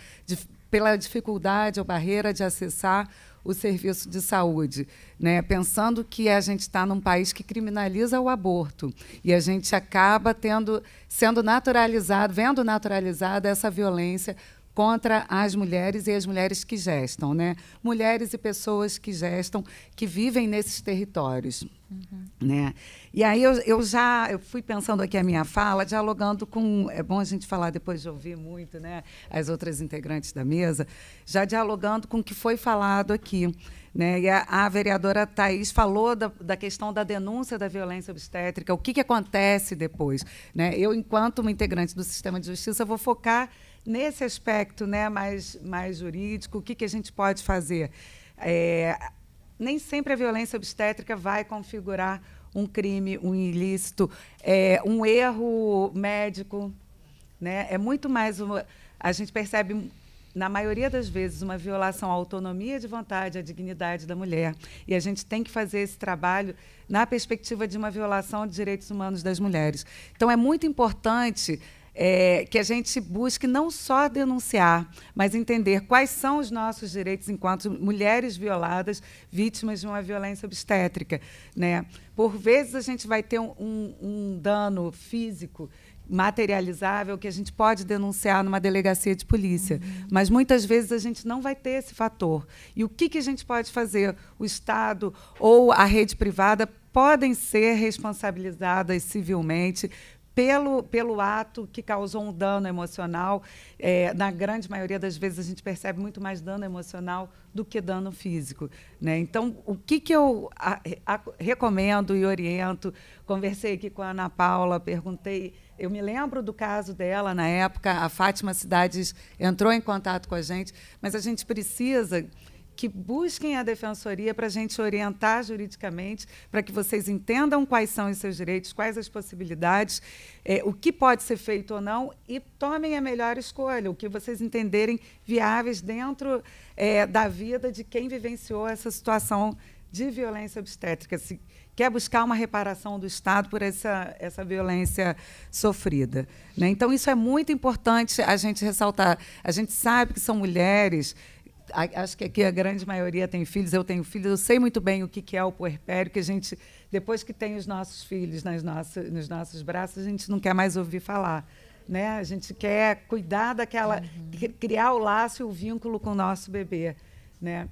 [SPEAKER 8] pela dificuldade ou barreira de acessar o serviço de saúde, né? pensando que a gente está num país que criminaliza o aborto e a gente acaba tendo, sendo naturalizado, vendo naturalizada essa violência contra as mulheres e as mulheres que gestam, né? Mulheres e pessoas que gestam, que vivem nesses territórios. Uhum. Né? E aí eu, eu já eu fui pensando aqui a minha fala, dialogando com. É bom a gente falar depois de ouvir muito né, as outras integrantes da mesa, já dialogando com o que foi falado aqui. Né? E a, a vereadora Thais falou da, da questão da denúncia da violência obstétrica, o que, que acontece depois. Né? Eu, enquanto uma integrante do sistema de justiça, vou focar nesse aspecto né, mais, mais jurídico, o que, que a gente pode fazer? É, nem sempre a violência obstétrica vai configurar um crime, um ilícito, é, um erro médico. Né? É muito mais uma. A gente percebe, na maioria das vezes, uma violação à autonomia de vontade, à dignidade da mulher. E a gente tem que fazer esse trabalho na perspectiva de uma violação de direitos humanos das mulheres. Então, é muito importante é, que a gente busque não só denunciar, mas entender quais são os nossos direitos enquanto mulheres violadas, vítimas de uma violência obstétrica. Né? Por vezes a gente vai ter um, um, dano físico materializável que a gente pode denunciar numa delegacia de polícia. Uhum. Mas muitas vezes a gente não vai ter esse fator. E o que, que a gente pode fazer? O Estado ou a rede privada podem ser responsabilizadas civilmente pelo, pelo ato que causou um dano emocional. É, na grande maioria das vezes, a gente percebe muito mais dano emocional do que dano físico. Né? Então, o que, que eu a, a, recomendo e oriento? Conversei aqui com a Ana Paula, perguntei. Eu me lembro do caso dela na época, a Fátima Cidades entrou em contato com a gente, mas a gente precisa que busquem a defensoria para a gente orientar juridicamente, para que vocês entendam quais são os seus direitos, quais as possibilidades, é, o que pode ser feito ou não, e tomem a melhor escolha, o que vocês entenderem viáveis dentro é, da vida de quem vivenciou essa situação de violência obstétrica. Se quer buscar uma reparação do Estado por essa, essa violência sofrida. Né? Então, isso é muito importante a gente ressaltar. A gente sabe que são mulheres a, acho que aqui a grande maioria tem filhos, eu tenho filhos, eu sei muito bem o que, que é o puerpério, que a gente, depois que tem os nossos filhos nas nossas, nos nossos braços, a gente não quer mais ouvir falar. Né? A gente quer cuidar daquela, uhum. criar o laço e o vínculo com o nosso bebê. Né?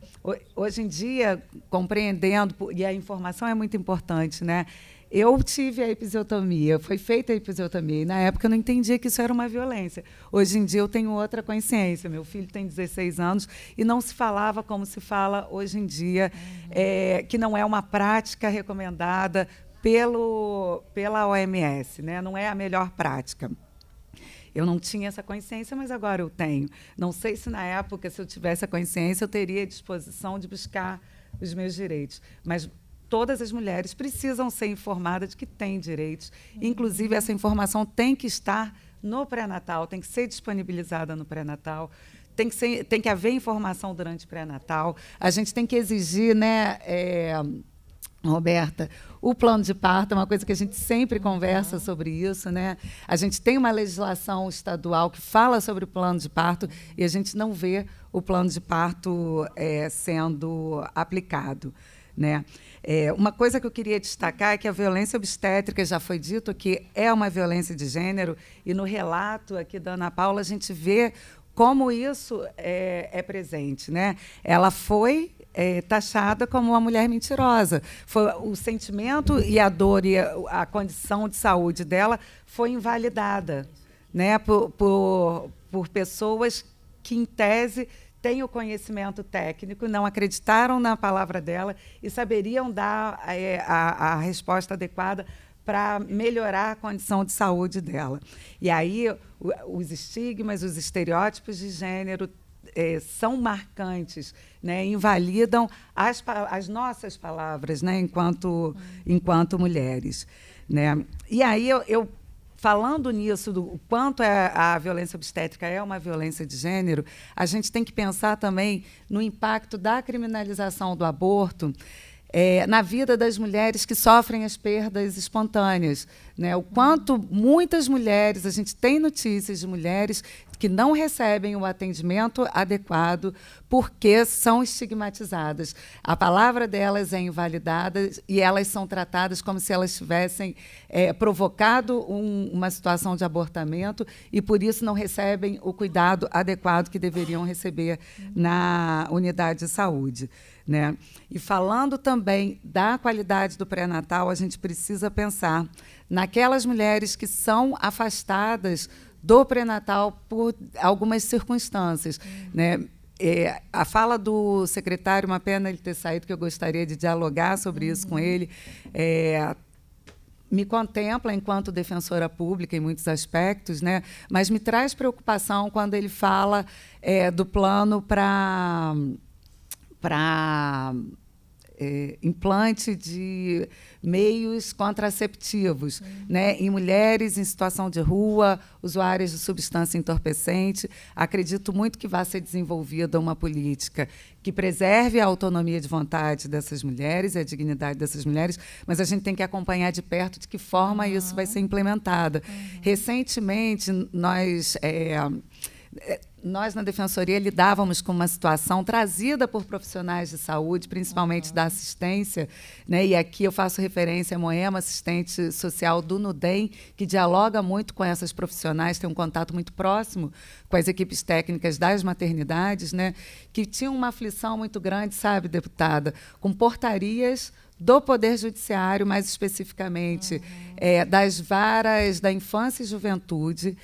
[SPEAKER 8] Hoje em dia, compreendendo, e a informação é muito importante, né? Eu tive a episiotomia, foi feita a episiotomia, e na época eu não entendia que isso era uma violência. Hoje em dia eu tenho outra consciência. Meu filho tem 16 anos e não se falava como se fala hoje em dia, uhum. é, que não é uma prática recomendada pelo, pela OMS, né? não é a melhor prática. Eu não tinha essa consciência, mas agora eu tenho. Não sei se na época, se eu tivesse a consciência, eu teria disposição de buscar os meus direitos. Mas todas as mulheres precisam ser informadas de que têm direitos. Uhum. Inclusive, essa informação tem que estar no pré-natal, tem que ser disponibilizada no pré-natal. Tem que, tem que haver informação durante o pré-natal. A gente tem que exigir, né, é, Roberta, o plano de parto é uma coisa que a gente sempre conversa uhum. sobre isso, né? A gente tem uma legislação estadual que fala sobre o plano de parto e a gente não vê o plano de parto é, sendo aplicado. Né? É, uma coisa que eu queria destacar é que a violência obstétrica, já foi dito que é uma violência de gênero, e no relato aqui da Ana Paula a gente vê como isso é, é presente. Né? Ela foi é, taxada como uma mulher mentirosa. Foi, o sentimento e a dor e a, a condição de saúde dela foi invalidada né, por, por, por pessoas que, em tese, têm o conhecimento técnico, não acreditaram na palavra dela e saberiam dar eh, a, a resposta adequada para melhorar a condição de saúde dela. E aí os estigmas, os estereótipos de gênero é, são marcantes, né? invalidam as, as nossas palavras né? enquanto, enquanto mulheres. Né? E aí eu, eu falando nisso, do quanto é a violência obstétrica é uma violência de gênero, a gente tem que pensar também no impacto da criminalização do aborto. É, na vida das mulheres que sofrem as perdas espontâneas. Né? O quanto muitas mulheres, a gente tem notícias de mulheres que não recebem o atendimento adequado porque são estigmatizadas. A palavra delas é invalidada e elas são tratadas como se elas tivessem é, provocado um, uma situação de abortamento e por isso não recebem o cuidado adequado que deveriam receber na unidade de saúde. Né? E falando também da qualidade do pré-natal, a gente precisa pensar naquelas mulheres que são afastadas do pré-natal por algumas circunstâncias. Uhum. Né? É, a fala do secretário, uma pena ele ter saído, que eu gostaria de dialogar sobre uhum. isso com uhum. ele, é, me contempla enquanto defensora pública em muitos aspectos, né? mas me traz preocupação quando ele fala é, do plano para. Para é, implante de meios contraceptivos uhum. né, em mulheres em situação de rua, usuárias de substância entorpecente. Acredito muito que vá ser desenvolvida uma política que preserve a autonomia de vontade dessas mulheres e a dignidade dessas mulheres, mas a gente tem que acompanhar de perto de que forma uhum. isso vai ser implementado. Uhum. Recentemente, nós. é, é nós na defensoria lidávamos com uma situação trazida por profissionais de saúde, principalmente uhum. da assistência, né? E aqui eu faço referência a Moema, assistente social do Nudem, que dialoga muito com essas profissionais, tem um contato muito próximo com as equipes técnicas das maternidades, né? Que tinham uma aflição muito grande, sabe, deputada, com portarias do Poder Judiciário, mais especificamente uhum. é, das varas da infância e juventude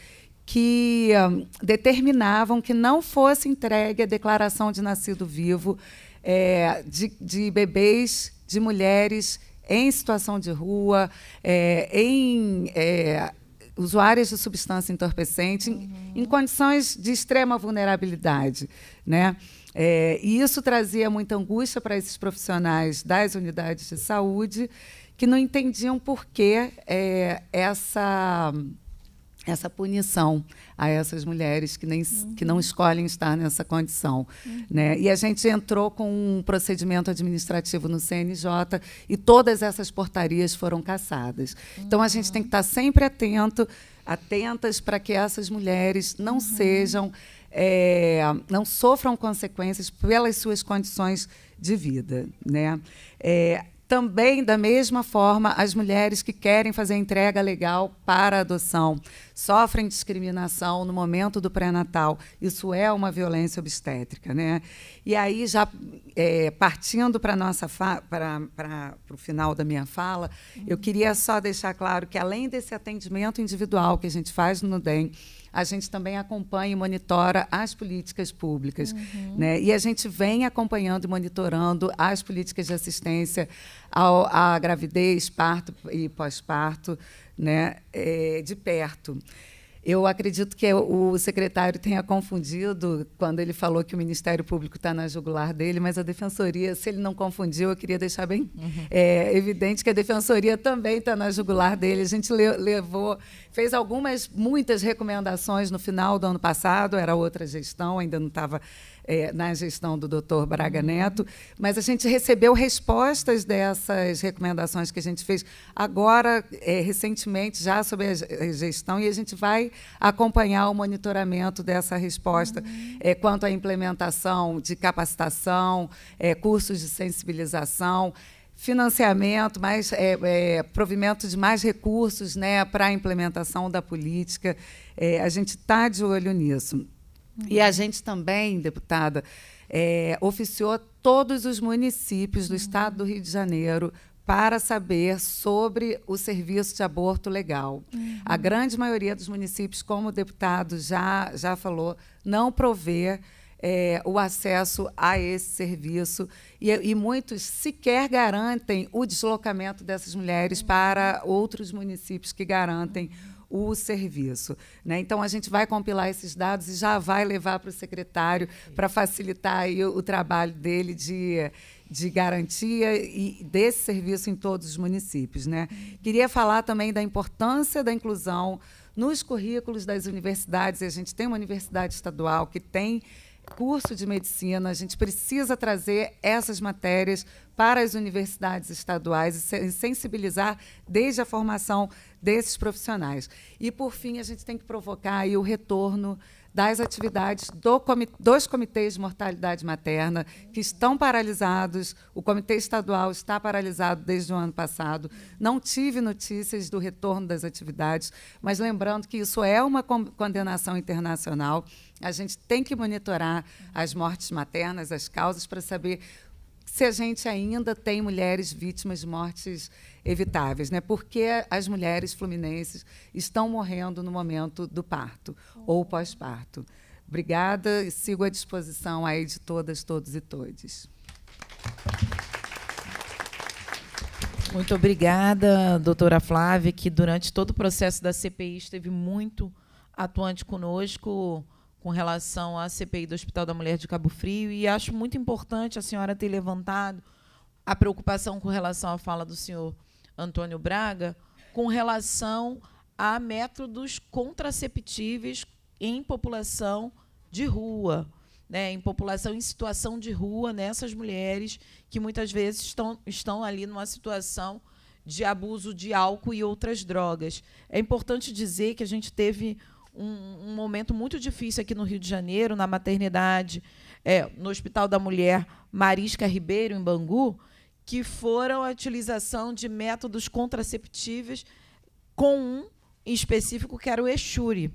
[SPEAKER 8] que hum, determinavam que não fosse entregue a declaração de nascido vivo é, de, de, bebês, de mulheres em situação de rua, é, em é, usuárias de substância entorpecente, uhum. em, em, condições de extrema vulnerabilidade, né? É, e isso trazia muita angústia para esses profissionais das unidades de saúde que não entendiam por que é, essa essa punição a essas mulheres que, nem, uhum. que não escolhem estar nessa condição. Uhum. Né? E a gente entrou com um procedimento administrativo no CNJ e todas essas portarias foram cassadas. Uhum. Então a gente tem que uhum. estar sempre atento, atentas para que essas mulheres não uhum. sejam, é, não sofram consequências pelas suas condições de vida. Né? É, também, da mesma forma, as mulheres que querem fazer entrega legal para adoção sofrem discriminação no momento do pré-natal. Isso é uma violência obstétrica. Né? E aí, já é, partindo para o final da minha fala, eu uhum. queria só deixar claro que, além desse atendimento individual que a gente faz no DEM, a gente também acompanha e monitora as políticas públicas. Uhum. Né? E a gente vem acompanhando e monitorando as políticas de assistência ao, à gravidez, parto e pós-parto né? É, de perto. Eu acredito que o secretário tenha confundido quando ele falou que o Ministério Público está na jugular dele, mas a Defensoria, se ele não confundiu, eu queria deixar bem uhum. é, evidente que a Defensoria também está na jugular dele. A gente le levou fez algumas, muitas recomendações no final do ano passado, era outra gestão, ainda não estava é, na gestão do doutor Braga Neto, mas a gente recebeu respostas dessas recomendações que a gente fez agora, é, recentemente, já sobre a gestão, e a gente vai acompanhar o monitoramento dessa resposta uhum. é, quanto à implementação de capacitação, é, cursos de sensibilização financiamento, mais é, é, provimento de mais recursos né, para a implementação da política. É, a gente está de olho nisso. E a gente também, deputada, é, oficiou todos os municípios do estado do Rio de Janeiro para saber sobre o serviço de aborto legal. Uhum. A grande maioria dos municípios, como o deputado já, já falou, não provê é, o acesso a esse serviço e, e, muitos sequer garantem o deslocamento dessas mulheres uhum. para outros municípios que garantem o serviço. Né? Então, a gente vai compilar esses dados e já vai levar para o secretário para facilitar o, o trabalho dele de, de garantia e desse serviço em todos os municípios. Né? Uhum. Queria falar também da importância da inclusão nos currículos das universidades. A gente tem uma universidade estadual que tem curso de medicina, a gente precisa trazer essas matérias para as universidades estaduais e sensibilizar desde a formação desses profissionais. E, por fim, a gente tem que provocar o retorno das atividades do dos comitês de mortalidade materna, que estão paralisados. O Comitê Estadual está paralisado desde o ano passado. Não tive notícias do retorno das atividades, mas lembrando que isso é uma condenação internacional. A gente tem que monitorar as mortes maternas, as causas, para saber se a gente ainda tem mulheres vítimas de mortes evitáveis, né? Porque as mulheres fluminenses estão morrendo no momento do parto ou pós-parto. Obrigada e sigo à disposição aí de todas, todos e todes. Muito
[SPEAKER 1] obrigada, doutora Flávia, que durante todo o processo da CPI esteve muito atuante conosco com relação à CPI do Hospital da Mulher de Cabo Frio e acho muito importante a senhora ter levantado a preocupação com relação à fala do senhor Antônio Braga com relação a métodos contraceptivos em população de rua, né, em população em situação de rua, nessas né, mulheres que muitas vezes estão, estão ali numa situação de abuso de álcool e outras drogas. É importante dizer que a gente teve um, um momento muito difícil aqui no Rio de Janeiro, na maternidade, é, no Hospital da Mulher Marisca Ribeiro, em Bangu, que foram a utilização de métodos contraceptivos com um em específico que era o Exure.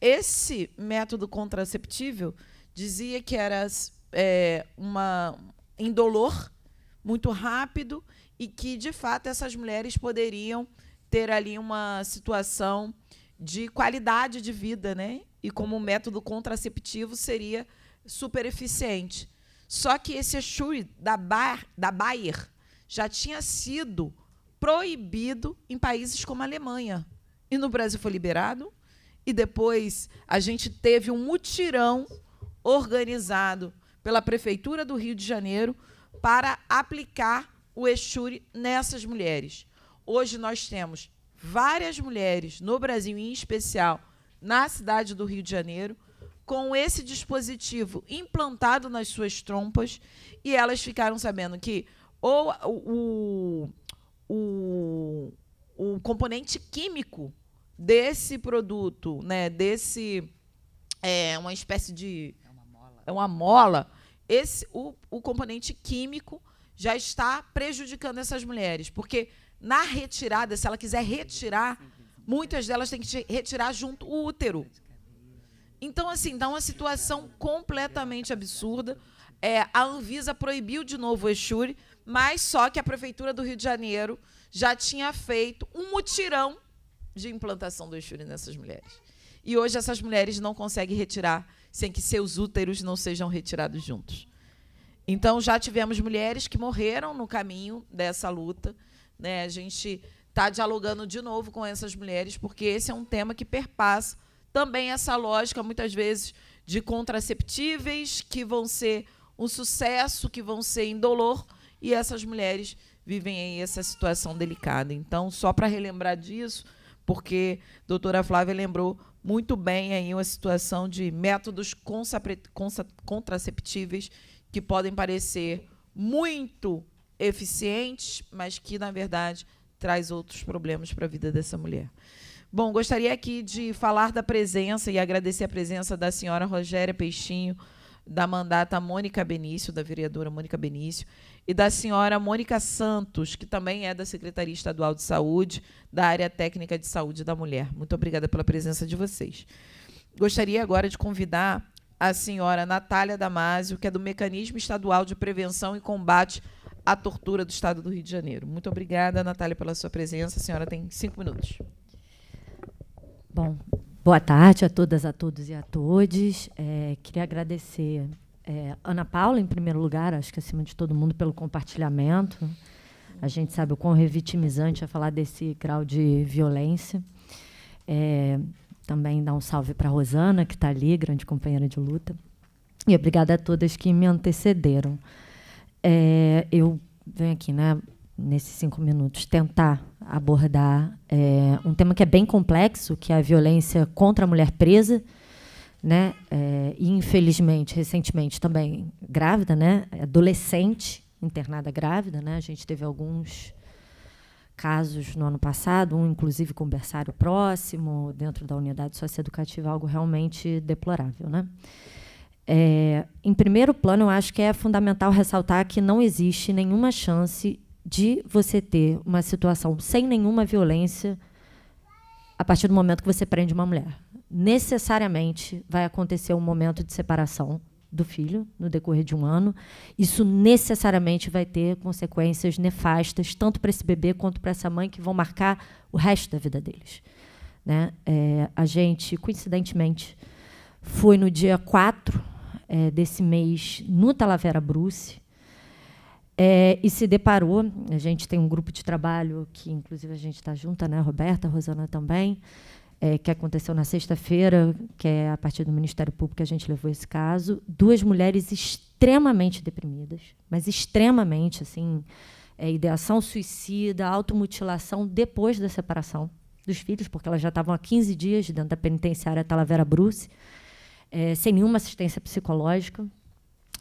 [SPEAKER 1] Esse método contraceptível dizia que era é, uma indolor, muito rápido, e que, de fato, essas mulheres poderiam ter ali uma situação de qualidade de vida, né? E como método contraceptivo seria super eficiente. Só que esse Exui da, da Bayer já tinha sido proibido em países como a Alemanha. E no Brasil foi liberado. E depois a gente teve um mutirão organizado pela Prefeitura do Rio de Janeiro para aplicar o Exure nessas mulheres. Hoje nós temos várias mulheres, no Brasil em especial, na cidade do Rio de Janeiro, com esse dispositivo implantado nas suas trompas, e elas ficaram sabendo que ou o, o, o componente químico desse produto, né, desse é uma espécie de é uma mola. É uma mola esse o, o componente químico já está prejudicando essas mulheres, porque na retirada, se ela quiser retirar, muitas delas têm que retirar junto o útero. Então, assim, dá uma situação completamente absurda. É, a Anvisa proibiu de novo o Exure, mas só que a Prefeitura do Rio de Janeiro já tinha feito um mutirão de implantação do Exure nessas mulheres. E hoje essas mulheres não conseguem retirar sem que seus úteros não sejam retirados juntos. Então, já tivemos mulheres que morreram no caminho dessa luta né? A gente está dialogando de novo com essas mulheres, porque esse é um tema que perpassa também essa lógica, muitas vezes, de contraceptíveis que vão ser um sucesso, que vão ser indolor, e essas mulheres vivem aí essa situação delicada. Então, só para relembrar disso, porque a doutora Flávia lembrou muito bem aí uma situação de métodos contraceptíveis que podem parecer muito eficiente, mas que, na verdade, traz outros problemas para a vida dessa mulher. Bom, gostaria aqui de falar da presença e agradecer a presença da senhora Rogéria Peixinho, da mandata Mônica Benício, da vereadora Mônica Benício, e da senhora Mônica Santos, que também é da Secretaria Estadual de Saúde, da área técnica de saúde da mulher. Muito obrigada pela presença de vocês. Gostaria agora de convidar a senhora Natália Damasio, que é do Mecanismo Estadual de Prevenção e Combate a tortura do Estado do Rio de Janeiro. Muito obrigada, Natália, pela sua presença. A senhora tem cinco minutos.
[SPEAKER 9] Bom, boa tarde a todas, a todos e a todas. É, queria agradecer é, Ana Paula, em primeiro lugar, acho que acima de todo mundo, pelo compartilhamento. A gente sabe o quão revitimizante é falar desse grau de violência. É, também dar um salve para Rosana, que está ali, grande companheira de luta. E obrigada a todas que me antecederam é, eu venho aqui, né, nesses cinco minutos, tentar abordar é, um tema que é bem complexo, que é a violência contra a mulher presa, né, é, e infelizmente, recentemente também grávida, né, adolescente internada grávida, né, a gente teve alguns casos no ano passado, um inclusive com berçário próximo, dentro da unidade socioeducativa, algo realmente deplorável, né. É, em primeiro plano, eu acho que é fundamental ressaltar que não existe nenhuma chance de você ter uma situação sem nenhuma violência a partir do momento que você prende uma mulher. Necessariamente vai acontecer um momento de separação do filho no decorrer de um ano. Isso necessariamente vai ter consequências nefastas, tanto para esse bebê quanto para essa mãe, que vão marcar o resto da vida deles. Né? É, a gente, coincidentemente, foi no dia 4 é, desse mês no Talavera Bruce. É, e se deparou, a gente tem um grupo de trabalho que, inclusive, a gente está junta, né, Roberta, Rosana também, é, que aconteceu na sexta-feira, que é a partir do Ministério Público que a gente levou esse caso. Duas mulheres extremamente deprimidas, mas extremamente, assim, é, ideação suicida, automutilação depois da separação dos filhos, porque elas já estavam há 15 dias dentro da penitenciária Talavera Bruce é, sem nenhuma assistência psicológica.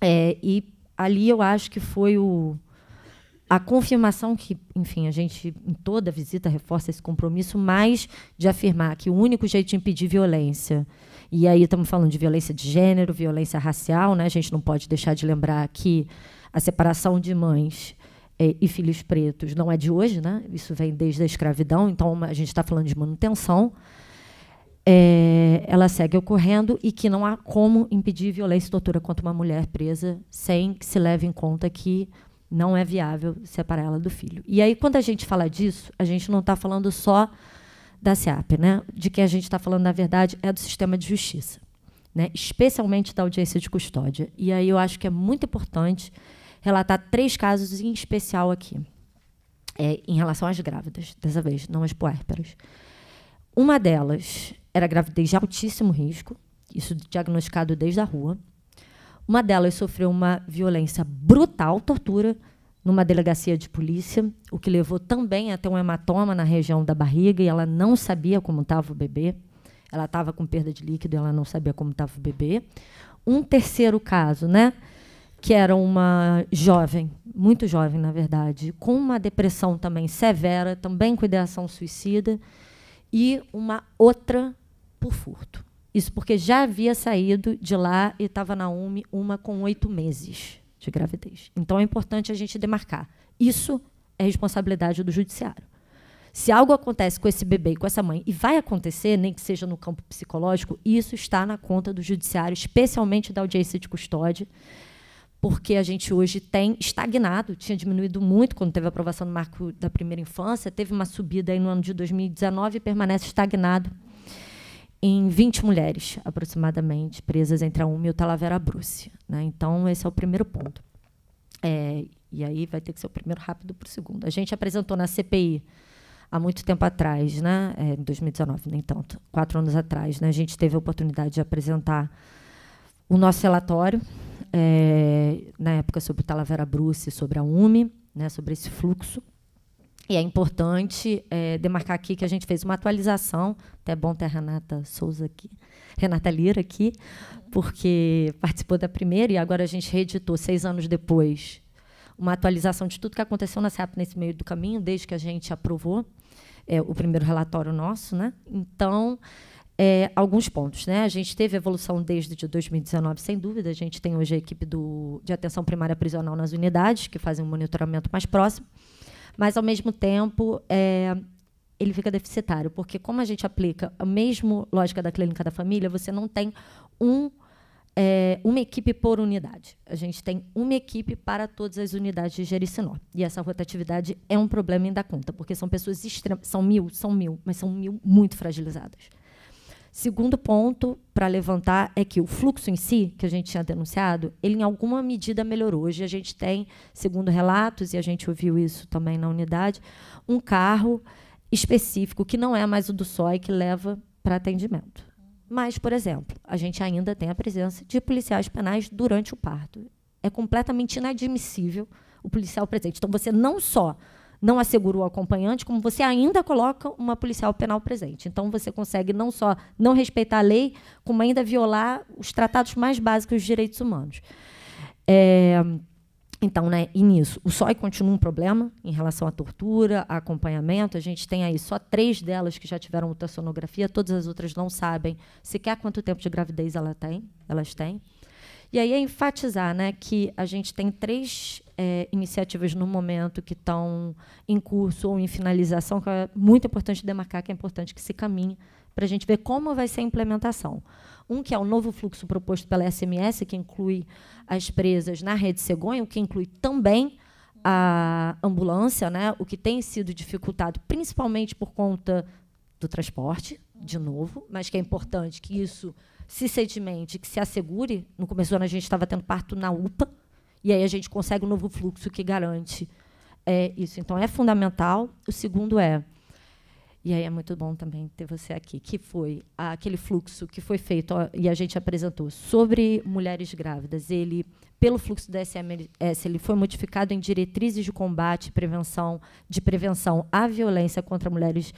[SPEAKER 9] É, e ali eu acho que foi o, a confirmação que, enfim, a gente em toda visita reforça esse compromisso, mais de afirmar que o único jeito de impedir violência, e aí estamos falando de violência de gênero, violência racial, né? a gente não pode deixar de lembrar que a separação de mães é, e filhos pretos não é de hoje, né? isso vem desde a escravidão, então a gente está falando de manutenção é, ela segue ocorrendo e que não há como impedir violência e tortura contra uma mulher presa sem que se leve em conta que não é viável separar ela do filho. E aí, quando a gente fala disso, a gente não está falando só da SEAP, né? de que a gente está falando, na verdade, é do sistema de justiça, né? especialmente da audiência de custódia. E aí eu acho que é muito importante relatar três casos em especial aqui, é, em relação às grávidas, dessa vez, não às puérperas. Uma delas era gravidez de altíssimo risco, isso diagnosticado desde a rua. Uma delas sofreu uma violência brutal, tortura, numa delegacia de polícia, o que levou também até um hematoma na região da barriga e ela não sabia como estava o bebê. Ela estava com perda de líquido, ela não sabia como estava o bebê. Um terceiro caso, né, que era uma jovem, muito jovem na verdade, com uma depressão também severa, também com ideação suicida, e uma outra por furto. Isso porque já havia saído de lá e estava na UME uma com oito meses de gravidez. Então é importante a gente demarcar. Isso é responsabilidade do judiciário. Se algo acontece com esse bebê e com essa mãe, e vai acontecer, nem que seja no campo psicológico, isso está na conta do judiciário, especialmente da audiência de custódia, porque a gente hoje tem estagnado, tinha diminuído muito quando teve a aprovação do marco da primeira infância, teve uma subida aí no ano de 2019 e permanece estagnado em 20 mulheres, aproximadamente, presas entre a UMA e o Talavera Bruce. Né? Então, esse é o primeiro ponto. É, e aí vai ter que ser o primeiro rápido para o segundo. A gente apresentou na CPI há muito tempo atrás, né? É, em 2019, nem tanto, quatro anos atrás, né? a gente teve a oportunidade de apresentar o nosso relatório, é, na época sobre Talavera Bruce, sobre a Umi, né? sobre esse fluxo e é importante é, demarcar aqui que a gente fez uma atualização, até bom ter a Renata Souza aqui, Renata Lira aqui, porque participou da primeira e agora a gente reeditou seis anos depois uma atualização de tudo que aconteceu na CEP nesse meio do caminho, desde que a gente aprovou é, o primeiro relatório nosso. Né? Então, é, alguns pontos. Né? A gente teve evolução desde 2019, sem dúvida. A gente tem hoje a equipe do, de atenção primária prisional nas unidades, que fazem um monitoramento mais próximo mas ao mesmo tempo é, ele fica deficitário, porque como a gente aplica a mesma lógica da clínica da família, você não tem um é, uma equipe por unidade. A gente tem uma equipe para todas as unidades de gericinó. E essa rotatividade é um problema em dar conta, porque são pessoas extremas, são mil, são mil, mas são mil muito fragilizadas. Segundo ponto para levantar é que o fluxo em si, que a gente tinha denunciado, ele em alguma medida melhorou. Hoje a gente tem, segundo relatos, e a gente ouviu isso também na unidade, um carro específico, que não é mais o do SOI, que leva para atendimento. Mas, por exemplo, a gente ainda tem a presença de policiais penais durante o parto. É completamente inadmissível o policial presente. Então, você não só não assegura o acompanhante, como você ainda coloca uma policial penal presente. Então você consegue não só não respeitar a lei, como ainda violar os tratados mais básicos dos direitos humanos. É, então, né, e nisso, o SOI continua um problema em relação à tortura, a acompanhamento. A gente tem aí só três delas que já tiveram ultrassonografia, todas as outras não sabem sequer quanto tempo de gravidez ela tem, elas têm. E aí é enfatizar né, que a gente tem três é, iniciativas no momento que estão em curso ou em finalização, que é muito importante demarcar, que é importante que se caminhe para a gente ver como vai ser a implementação. Um que é o novo fluxo proposto pela SMS, que inclui as presas na rede cegonha, o que inclui também a ambulância, né, o que tem sido dificultado principalmente por conta do transporte, de novo, mas que é importante que isso se sedimente, que se assegure. No começo do ano a gente estava tendo parto na UPA, e aí a gente consegue um novo fluxo que garante é, isso. Então, é fundamental. O segundo é, e aí é muito bom também ter você aqui, que foi aquele fluxo que foi feito e a gente apresentou sobre mulheres grávidas. Ele, pelo fluxo da SMS, ele foi modificado em diretrizes de combate e prevenção, de prevenção à violência contra mulheres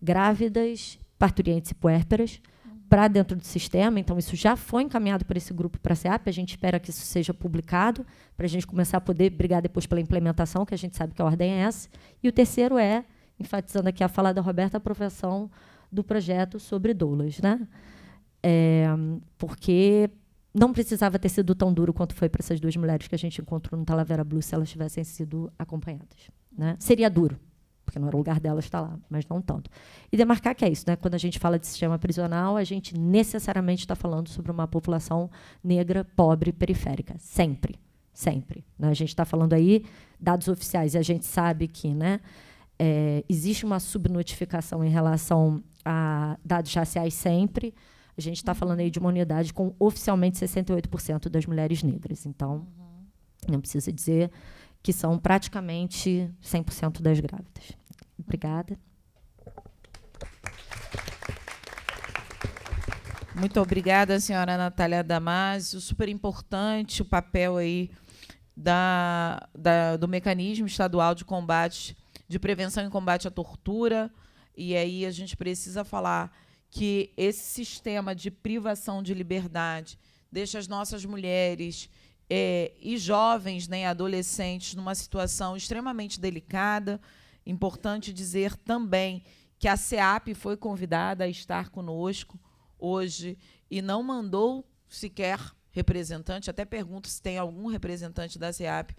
[SPEAKER 9] grávidas, parturientes e puérperas para dentro do sistema, então isso já foi encaminhado para esse grupo para a SEAP, a gente espera que isso seja publicado, para a gente começar a poder brigar depois pela implementação, que a gente sabe que a ordem é essa. E o terceiro é, enfatizando aqui a fala da Roberta, a aprovação do projeto sobre doulas. Né? É, porque não precisava ter sido tão duro quanto foi para essas duas mulheres que a gente encontrou no Talavera Blue se elas tivessem sido acompanhadas. Né? Seria duro, porque não era o lugar dela estar lá, mas não tanto. E demarcar que é isso, né? Quando a gente fala de sistema prisional, a gente necessariamente está falando sobre uma população negra, pobre, periférica, sempre, sempre. Né? A gente está falando aí dados oficiais e a gente sabe que, né? É, existe uma subnotificação em relação a dados raciais sempre. A gente está falando aí de uma unidade com oficialmente 68% das mulheres negras. Então, uhum. não precisa dizer que são praticamente 100% das grávidas. Obrigada. Muito
[SPEAKER 1] obrigada, senhora Natália Damasio. Super importante o papel aí da, da, do mecanismo estadual de combate, de prevenção e combate à tortura. E aí a gente precisa falar que esse sistema de privação de liberdade deixa as nossas mulheres é, e jovens, né, adolescentes, numa situação extremamente delicada. Importante dizer também que a SEAP foi convidada a estar conosco hoje e não mandou sequer representante. Até pergunto se tem algum representante da SEAP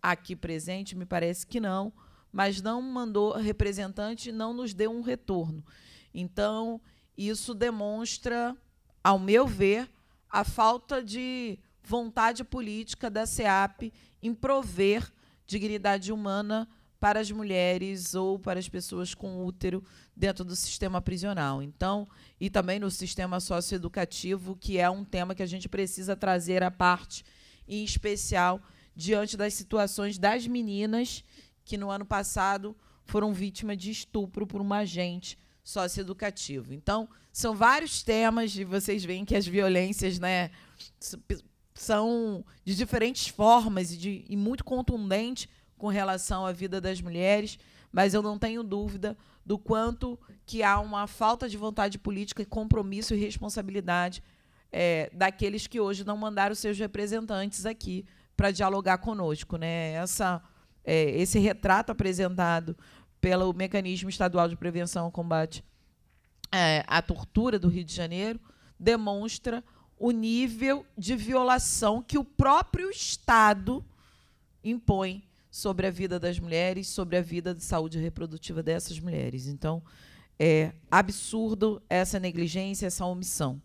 [SPEAKER 1] aqui presente, me parece que não, mas não mandou representante, não nos deu um retorno. Então, isso demonstra, ao meu ver, a falta de vontade política da SEAP em prover dignidade humana para as mulheres ou para as pessoas com útero dentro do sistema prisional. Então, e também no sistema socioeducativo, que é um tema que a gente precisa trazer à parte, em especial diante das situações das meninas que no ano passado foram vítimas de estupro por um agente socioeducativo. Então, são vários temas e vocês veem que as violências, né, são de diferentes formas e, de, e muito contundente com relação à vida das mulheres, mas eu não tenho dúvida do quanto que há uma falta de vontade política, compromisso e responsabilidade é, daqueles que hoje não mandaram seus representantes aqui para dialogar conosco. Né? Essa, é, esse retrato apresentado pelo Mecanismo Estadual de Prevenção e Combate é, à Tortura do Rio de Janeiro demonstra o nível de violação que o próprio Estado impõe sobre a vida das mulheres, sobre a vida de saúde reprodutiva dessas mulheres. Então, é absurdo essa negligência, essa omissão.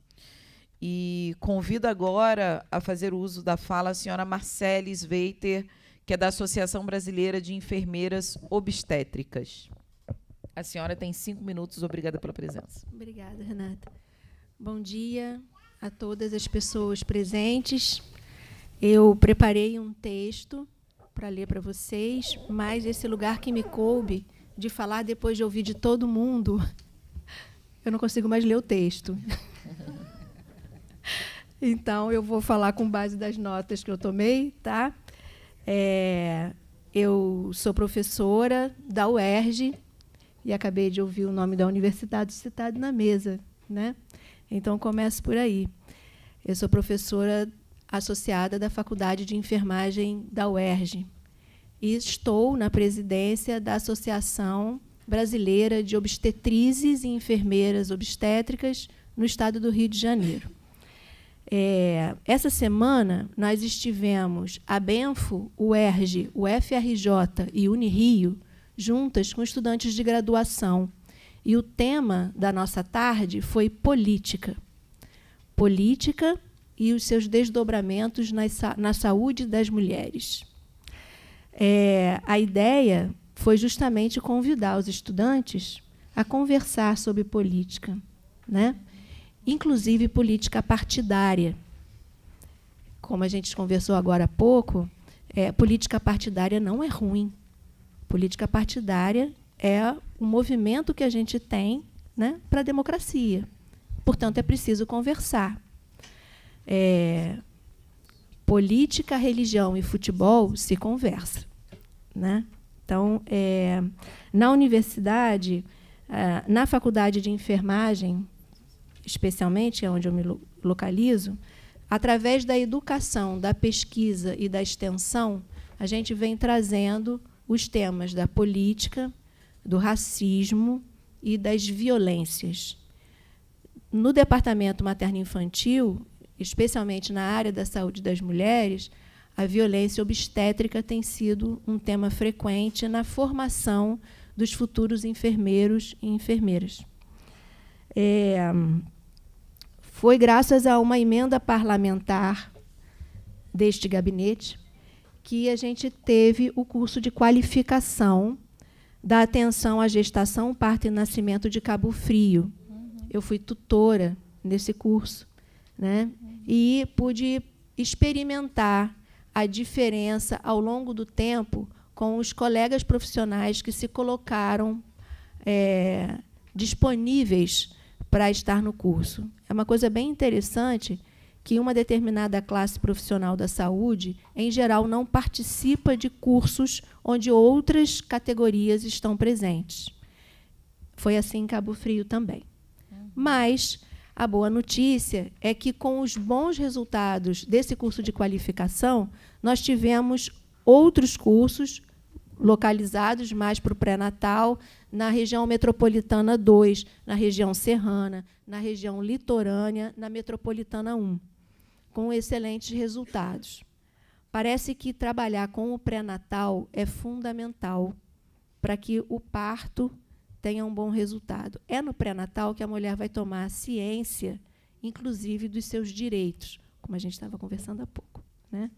[SPEAKER 1] E convido agora a fazer uso da fala a senhora Marceles Veiter, que é da Associação Brasileira de Enfermeiras Obstétricas. A senhora tem cinco minutos. Obrigada pela presença.
[SPEAKER 10] Obrigada, Renata. Bom dia, a todas as pessoas presentes. Eu preparei um texto para ler para vocês, mas esse lugar que me coube de falar depois de ouvir de todo mundo, [laughs] eu não consigo mais ler o texto. [laughs] então eu vou falar com base das notas que eu tomei, tá? É, eu sou professora da UERJ e acabei de ouvir o nome da universidade citado na mesa, né? Então, começo por aí. Eu sou professora associada da Faculdade de Enfermagem da UERJ e estou na presidência da Associação Brasileira de Obstetrizes e Enfermeiras Obstétricas no estado do Rio de Janeiro. É, essa semana, nós estivemos a Benfo, UERJ, UFRJ e Unirio juntas com estudantes de graduação e o tema da nossa tarde foi política. Política e os seus desdobramentos na, na saúde das mulheres. É, a ideia foi justamente convidar os estudantes a conversar sobre política, né? inclusive política partidária. Como a gente conversou agora há pouco, é, política partidária não é ruim. Política partidária é o movimento que a gente tem né, para a democracia. Portanto, é preciso conversar. É, política, religião e futebol se conversam, Né? Então, é, na universidade, é, na faculdade de enfermagem, especialmente, é onde eu me localizo, através da educação, da pesquisa e da extensão, a gente vem trazendo os temas da política, do racismo e das violências. No departamento materno-infantil, especialmente na área da saúde das mulheres, a violência obstétrica tem sido um tema frequente na formação dos futuros enfermeiros e enfermeiras. É, foi graças a uma emenda parlamentar deste gabinete que a gente teve o curso de qualificação da atenção à gestação, parto e nascimento de Cabo Frio. Uhum. Eu fui tutora nesse curso, né? Uhum. E pude experimentar a diferença ao longo do tempo com os colegas profissionais que se colocaram é, disponíveis para estar no curso. É uma coisa bem interessante que uma determinada classe profissional da saúde, em geral, não participa de cursos onde outras categorias estão presentes. Foi assim em Cabo Frio também. Mas a boa notícia é que, com os bons resultados desse curso de qualificação, nós tivemos outros cursos localizados mais para o pré-natal, na região metropolitana 2, na região serrana, na região litorânea, na metropolitana 1 com excelentes resultados. Parece que trabalhar com o pré-natal é fundamental para que o parto tenha um bom resultado. É no pré-natal que a mulher vai tomar ciência, inclusive dos seus direitos, como a gente estava conversando há pouco. Né?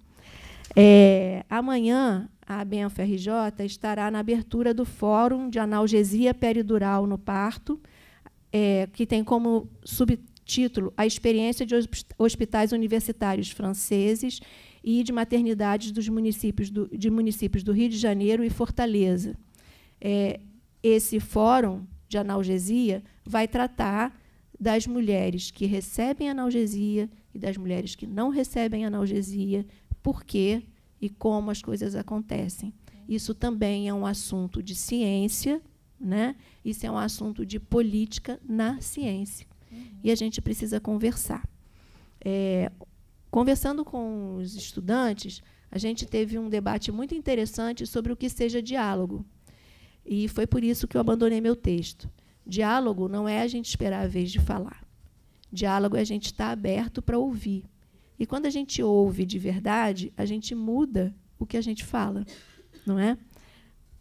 [SPEAKER 4] É,
[SPEAKER 10] amanhã, a Benfa RJ estará na abertura do Fórum de Analgesia Peridural no Parto, é, que tem como sub, título a experiência de hospitais universitários franceses e de maternidades dos municípios do, de municípios do Rio de Janeiro e Fortaleza. É, esse fórum de analgesia vai tratar das mulheres que recebem analgesia e das mulheres que não recebem analgesia, por quê e como as coisas acontecem. Isso também é um assunto de ciência, né? isso é um assunto de política na ciência uhum. e a gente precisa conversar. É, conversando com os estudantes, a gente teve um debate muito interessante sobre o que seja diálogo. E foi por isso que eu abandonei meu texto. Diálogo não é a gente esperar a vez de falar. Diálogo é a gente estar aberto para ouvir. E quando a gente ouve de verdade, a gente muda o que a gente fala, não é?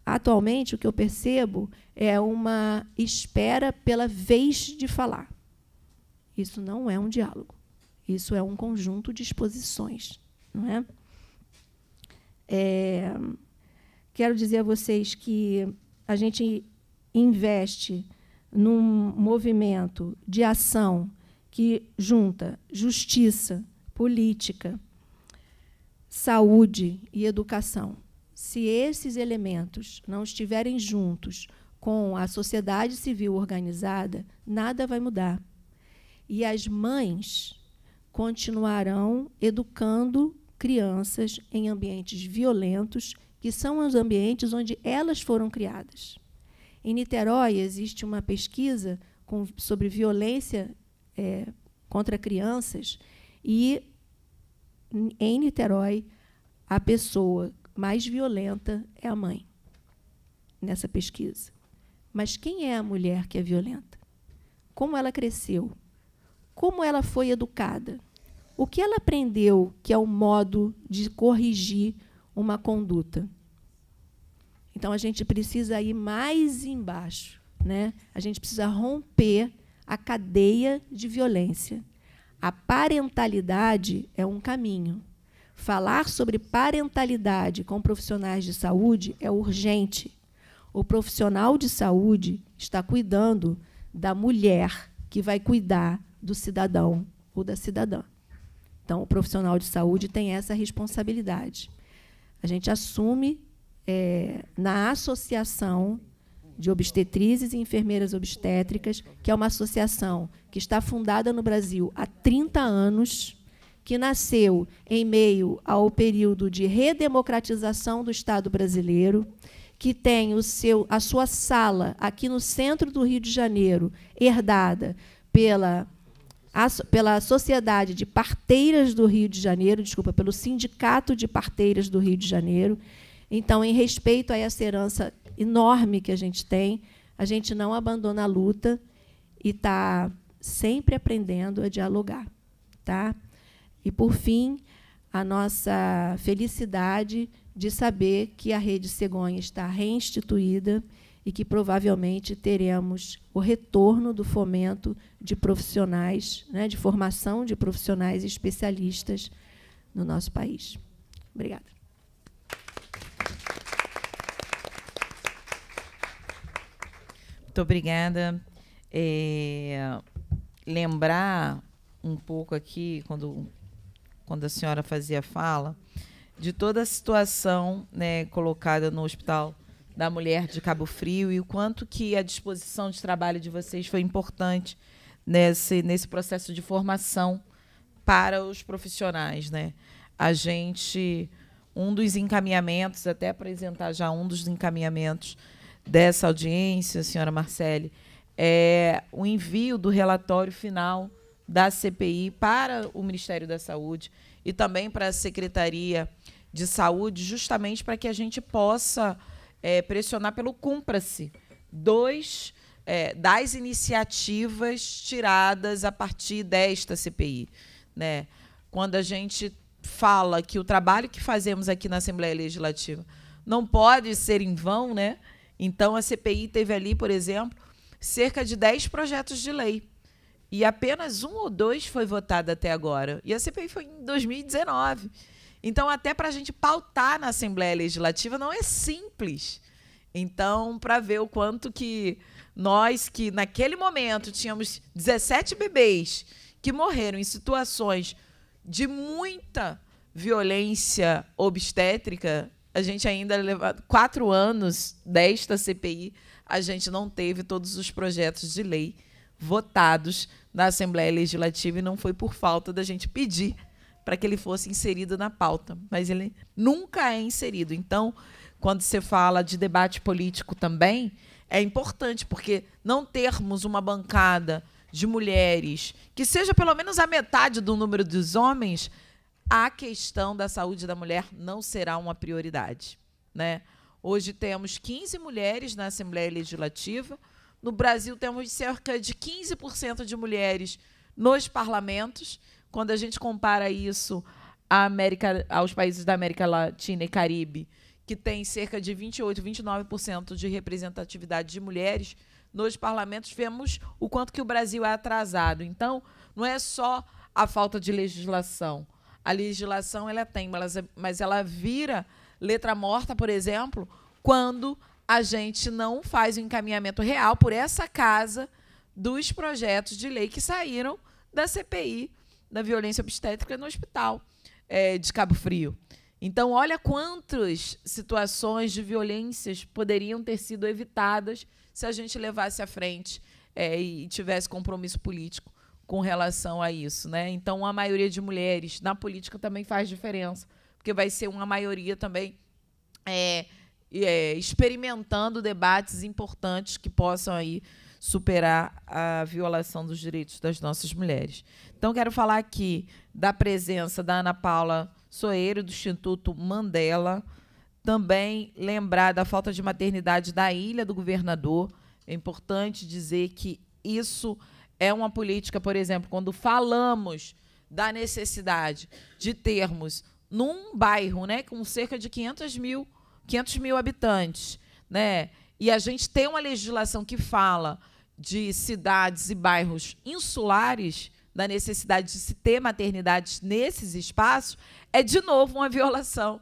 [SPEAKER 10] Atualmente, o que eu percebo é uma espera pela vez de falar. Isso não é um diálogo. Isso é um conjunto de exposições. Não é? é quero dizer a vocês que a gente investe num movimento de ação que junta justiça, política, saúde e educação. Se esses elementos não estiverem juntos com a sociedade civil organizada, nada vai mudar. E as mães continuarão educando crianças em ambientes violentos, que são os ambientes onde elas foram criadas. Em Niterói, existe uma pesquisa com, sobre violência é, contra crianças, e em Niterói, a pessoa mais violenta é a mãe, nessa pesquisa. Mas quem é a mulher que é violenta? Como ela cresceu? como ela foi educada, o que ela aprendeu que é o modo de corrigir uma conduta. Então a gente precisa ir mais embaixo, né? A gente precisa romper a cadeia de violência. A parentalidade é um caminho. Falar sobre parentalidade com profissionais de saúde é urgente. O profissional de saúde está cuidando da mulher que vai cuidar do cidadão ou da cidadã. Então, o profissional de saúde tem essa responsabilidade. A gente assume é, na associação de obstetrizes e enfermeiras obstétricas, que é uma associação que está fundada no Brasil há 30 anos, que nasceu em meio ao período de redemocratização do Estado brasileiro, que tem o seu, a sua sala aqui no centro do Rio de Janeiro, herdada pela pela Sociedade de Parteiras do Rio de Janeiro, desculpa, pelo Sindicato de Parteiras do Rio de Janeiro. Então, em respeito a essa herança enorme que a gente tem, a gente não abandona a luta e está sempre aprendendo a dialogar. Tá? E, por fim, a nossa felicidade de saber que a Rede Cegonha está reinstituída e que provavelmente teremos o retorno do fomento de profissionais, né, de formação de profissionais especialistas no nosso país. Obrigada.
[SPEAKER 1] Muito obrigada. É, lembrar um pouco aqui, quando, quando a senhora fazia fala, de toda a situação né, colocada no hospital da mulher de Cabo Frio e o quanto que a disposição de trabalho de vocês foi importante nesse, nesse processo de formação para os profissionais. Né? A gente, um dos encaminhamentos, até apresentar já um dos encaminhamentos dessa audiência, senhora Marcele, é o envio do relatório final da CPI para o Ministério da Saúde e também para a Secretaria de Saúde, justamente para que a gente possa é, pressionar pelo cumpra-se dois é, das iniciativas tiradas a partir desta CPI, né? Quando a gente fala que o trabalho que fazemos aqui na Assembleia Legislativa não pode ser em vão, né? Então a CPI teve ali, por exemplo, cerca de 10 projetos de lei. E apenas um ou dois foi votado até agora. E a CPI foi em 2019. Então, até para a gente pautar na Assembleia Legislativa não é simples. Então, para ver o quanto que nós, que naquele momento tínhamos 17 bebês que morreram em situações de muita violência obstétrica, a gente ainda é levou quatro anos desta CPI, a gente não teve todos os projetos de lei votados na Assembleia Legislativa e não foi por falta da gente pedir para que ele fosse inserido na pauta, mas ele nunca é inserido. Então, quando se fala de debate político também, é importante, porque não termos uma bancada de mulheres que seja pelo menos a metade do número dos homens, a questão da saúde da mulher não será uma prioridade. Né? Hoje temos 15 mulheres na Assembleia Legislativa. No Brasil, temos cerca de 15% de mulheres nos parlamentos. Quando a gente compara isso à América, aos países da América Latina e Caribe, que tem cerca de 28, 29% de representatividade de mulheres nos parlamentos, vemos o quanto que o Brasil é atrasado. Então, não é só a falta de legislação. A legislação ela tem, mas ela vira letra morta, por exemplo, quando a gente não faz o encaminhamento real por essa casa dos projetos de lei que saíram da CPI da violência obstétrica no hospital é, de Cabo Frio. Então, olha quantas situações de violências poderiam ter sido evitadas se a gente levasse à frente é, e tivesse compromisso político com relação a isso. Né? Então, a maioria de mulheres na política também faz diferença, porque vai ser uma maioria também é, é, experimentando debates importantes que possam aí superar a violação dos direitos das nossas mulheres. Então, quero falar aqui da presença da Ana Paula Soeiro, do Instituto Mandela, também lembrar da falta de maternidade da ilha do governador. É importante dizer que isso é uma política, por exemplo, quando falamos da necessidade de termos num bairro né, com cerca de 500 mil, 500 mil habitantes, né, e a gente tem uma legislação que fala de cidades e bairros insulares, da necessidade de se ter maternidades nesses espaços, é de novo uma violação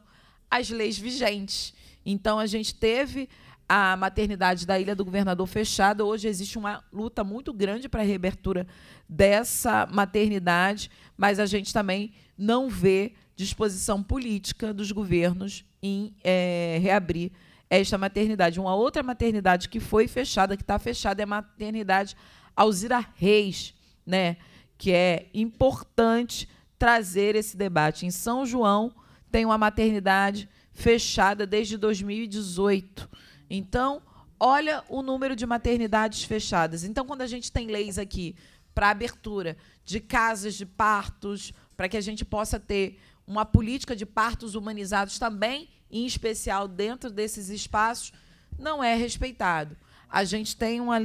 [SPEAKER 1] às leis vigentes. Então a gente teve a maternidade da Ilha do Governador fechada, hoje existe uma luta muito grande para a reabertura dessa maternidade, mas a gente também não vê disposição política dos governos em é, reabrir esta maternidade. Uma outra maternidade que foi fechada, que está fechada, é a maternidade Alzira Reis, né? que é importante trazer esse debate. Em São João tem uma maternidade fechada desde 2018. Então, olha o número de maternidades fechadas. Então, quando a gente tem leis aqui para abertura de casas de partos, para que a gente possa ter uma política de partos humanizados também em especial dentro desses espaços, não é respeitado. A gente tem uma,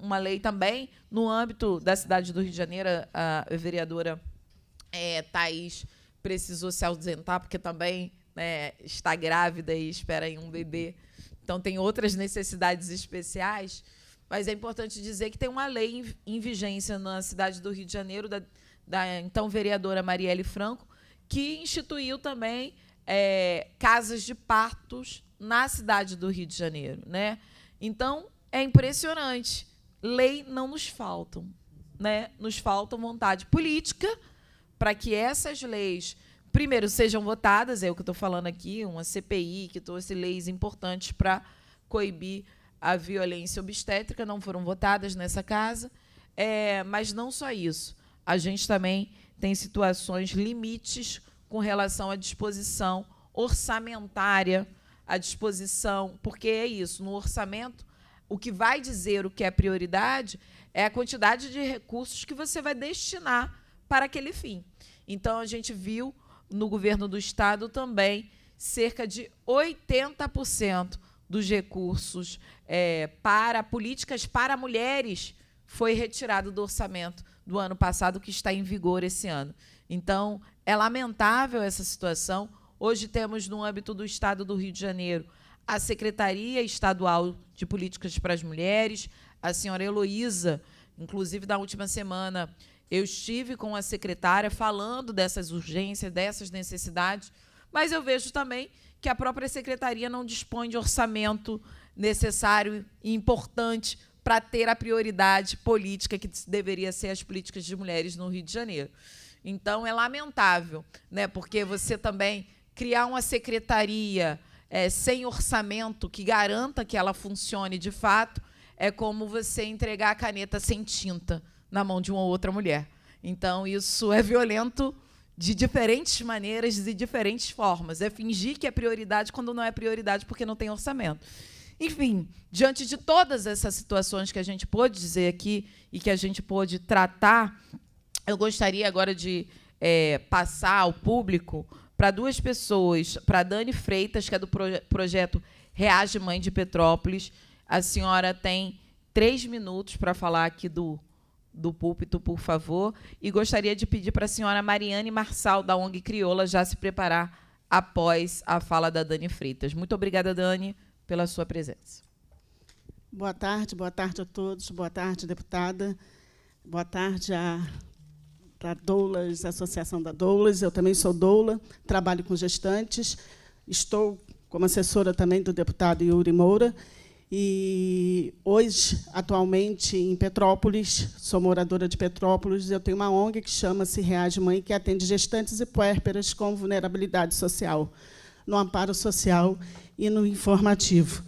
[SPEAKER 1] uma lei também no âmbito da cidade do Rio de Janeiro, a vereadora é, Thaís precisou se ausentar, porque também né, está grávida e espera em um bebê. Então tem outras necessidades especiais. Mas é importante dizer que tem uma lei em, em vigência na cidade do Rio de Janeiro, da, da então vereadora Marielle Franco, que instituiu também é, casas de partos na cidade do Rio de Janeiro. Né? Então, é impressionante. Lei não nos faltam. Né? Nos falta vontade política para que essas leis, primeiro, sejam votadas, é o que estou falando aqui, uma CPI que trouxe leis importantes para coibir a violência obstétrica, não foram votadas nessa casa. É, mas não só isso. A gente também tem situações, limites com relação à disposição orçamentária, à disposição, porque é isso, no orçamento, o que vai dizer o que é prioridade é a quantidade de recursos que você vai destinar para aquele fim. Então, a gente viu no governo do Estado também cerca de 80% dos recursos é, para políticas para mulheres foi retirado do orçamento do ano passado, que está em vigor esse ano. Então, é lamentável essa situação. Hoje temos, no âmbito do Estado do Rio de Janeiro, a Secretaria Estadual de Políticas para as Mulheres, a senhora Heloísa, inclusive da última semana, eu estive com a secretária falando dessas urgências, dessas necessidades, mas eu vejo também que a própria secretaria não dispõe de orçamento necessário e importante para ter a prioridade política que deveria ser as políticas de mulheres no Rio de Janeiro. Então é lamentável, né? Porque você também criar uma secretaria é, sem orçamento que garanta que ela funcione de fato é como você entregar a caneta sem tinta na mão de uma outra mulher. Então isso é violento de diferentes maneiras e diferentes formas. É fingir que é prioridade quando não é prioridade porque não tem orçamento. Enfim, diante de todas essas situações que a gente pôde dizer aqui e que a gente pôde tratar, eu gostaria agora de é, passar ao público para duas pessoas, para Dani Freitas, que é do proje projeto Reage Mãe de Petrópolis. A senhora tem três minutos para falar aqui do, do púlpito, por favor. E gostaria de pedir para a senhora Mariane Marçal, da ONG Crioula, já se preparar após a fala da Dani Freitas. Muito
[SPEAKER 11] obrigada, Dani, pela sua presença. Boa tarde, boa tarde a todos, boa tarde, deputada, boa tarde a da tá, Doulas, Associação da Doulas. Eu também sou doula, trabalho com gestantes. Estou como assessora também do deputado Yuri Moura. E hoje, atualmente, em Petrópolis, sou moradora de Petrópolis, eu tenho uma ONG que chama-se Reage Mãe, que atende gestantes e puérperas com vulnerabilidade social, no amparo social e no informativo.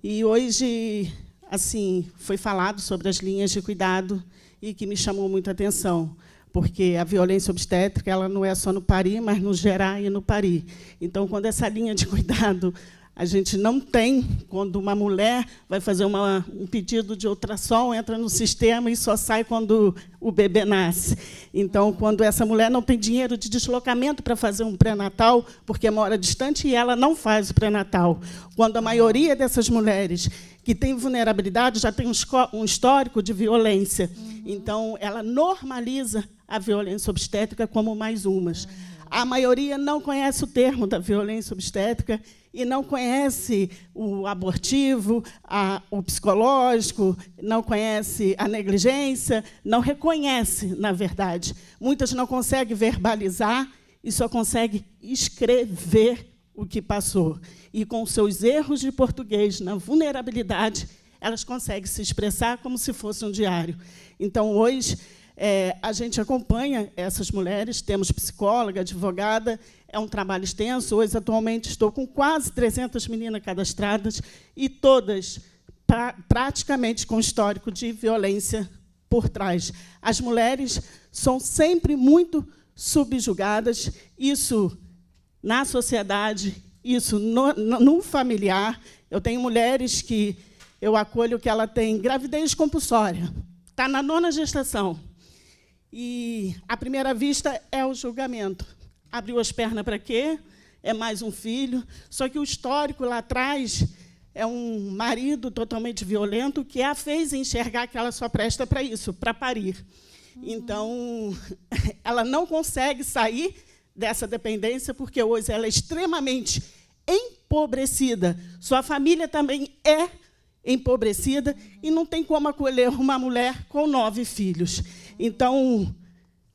[SPEAKER 11] E hoje, assim, foi falado sobre as linhas de cuidado e que me chamou muita atenção porque a violência obstétrica ela não é só no Pari, mas no gerar e no Pari. Então, quando essa linha de [laughs] cuidado a gente não tem, quando uma mulher vai fazer uma, um pedido de ultrassom, entra no sistema e só sai quando o bebê nasce. Então, quando essa mulher não tem dinheiro de deslocamento para fazer um pré-natal, porque mora distante e ela não faz o pré-natal. Quando a maioria dessas mulheres que tem vulnerabilidade já tem um histórico de violência. Uhum. Então, ela normaliza a violência obstétrica como mais umas. A maioria não conhece o termo da violência obstétrica e não conhece o abortivo, a, o psicológico, não conhece a negligência, não reconhece, na verdade. Muitas não conseguem verbalizar e só conseguem escrever o que passou. E com seus erros de português, na vulnerabilidade, elas conseguem se expressar como se fosse um diário. Então, hoje, é, a gente acompanha essas mulheres, temos psicóloga, advogada, é um trabalho extenso. Hoje, atualmente, estou com quase 300 meninas cadastradas e todas pra, praticamente com histórico de violência por trás. As mulheres são sempre muito subjugadas, isso na sociedade, isso no, no familiar. Eu tenho mulheres que eu acolho que ela tem gravidez compulsória, está na nona gestação. E a primeira vista é o julgamento. Abriu as pernas para quê? É mais um filho. Só que o histórico lá atrás é um marido totalmente violento que a fez enxergar que ela só presta para isso, para parir. Uhum. Então, [laughs] ela não consegue sair dessa dependência porque hoje ela é extremamente empobrecida. Sua família também é empobrecida e não tem como acolher uma mulher com nove filhos. Então,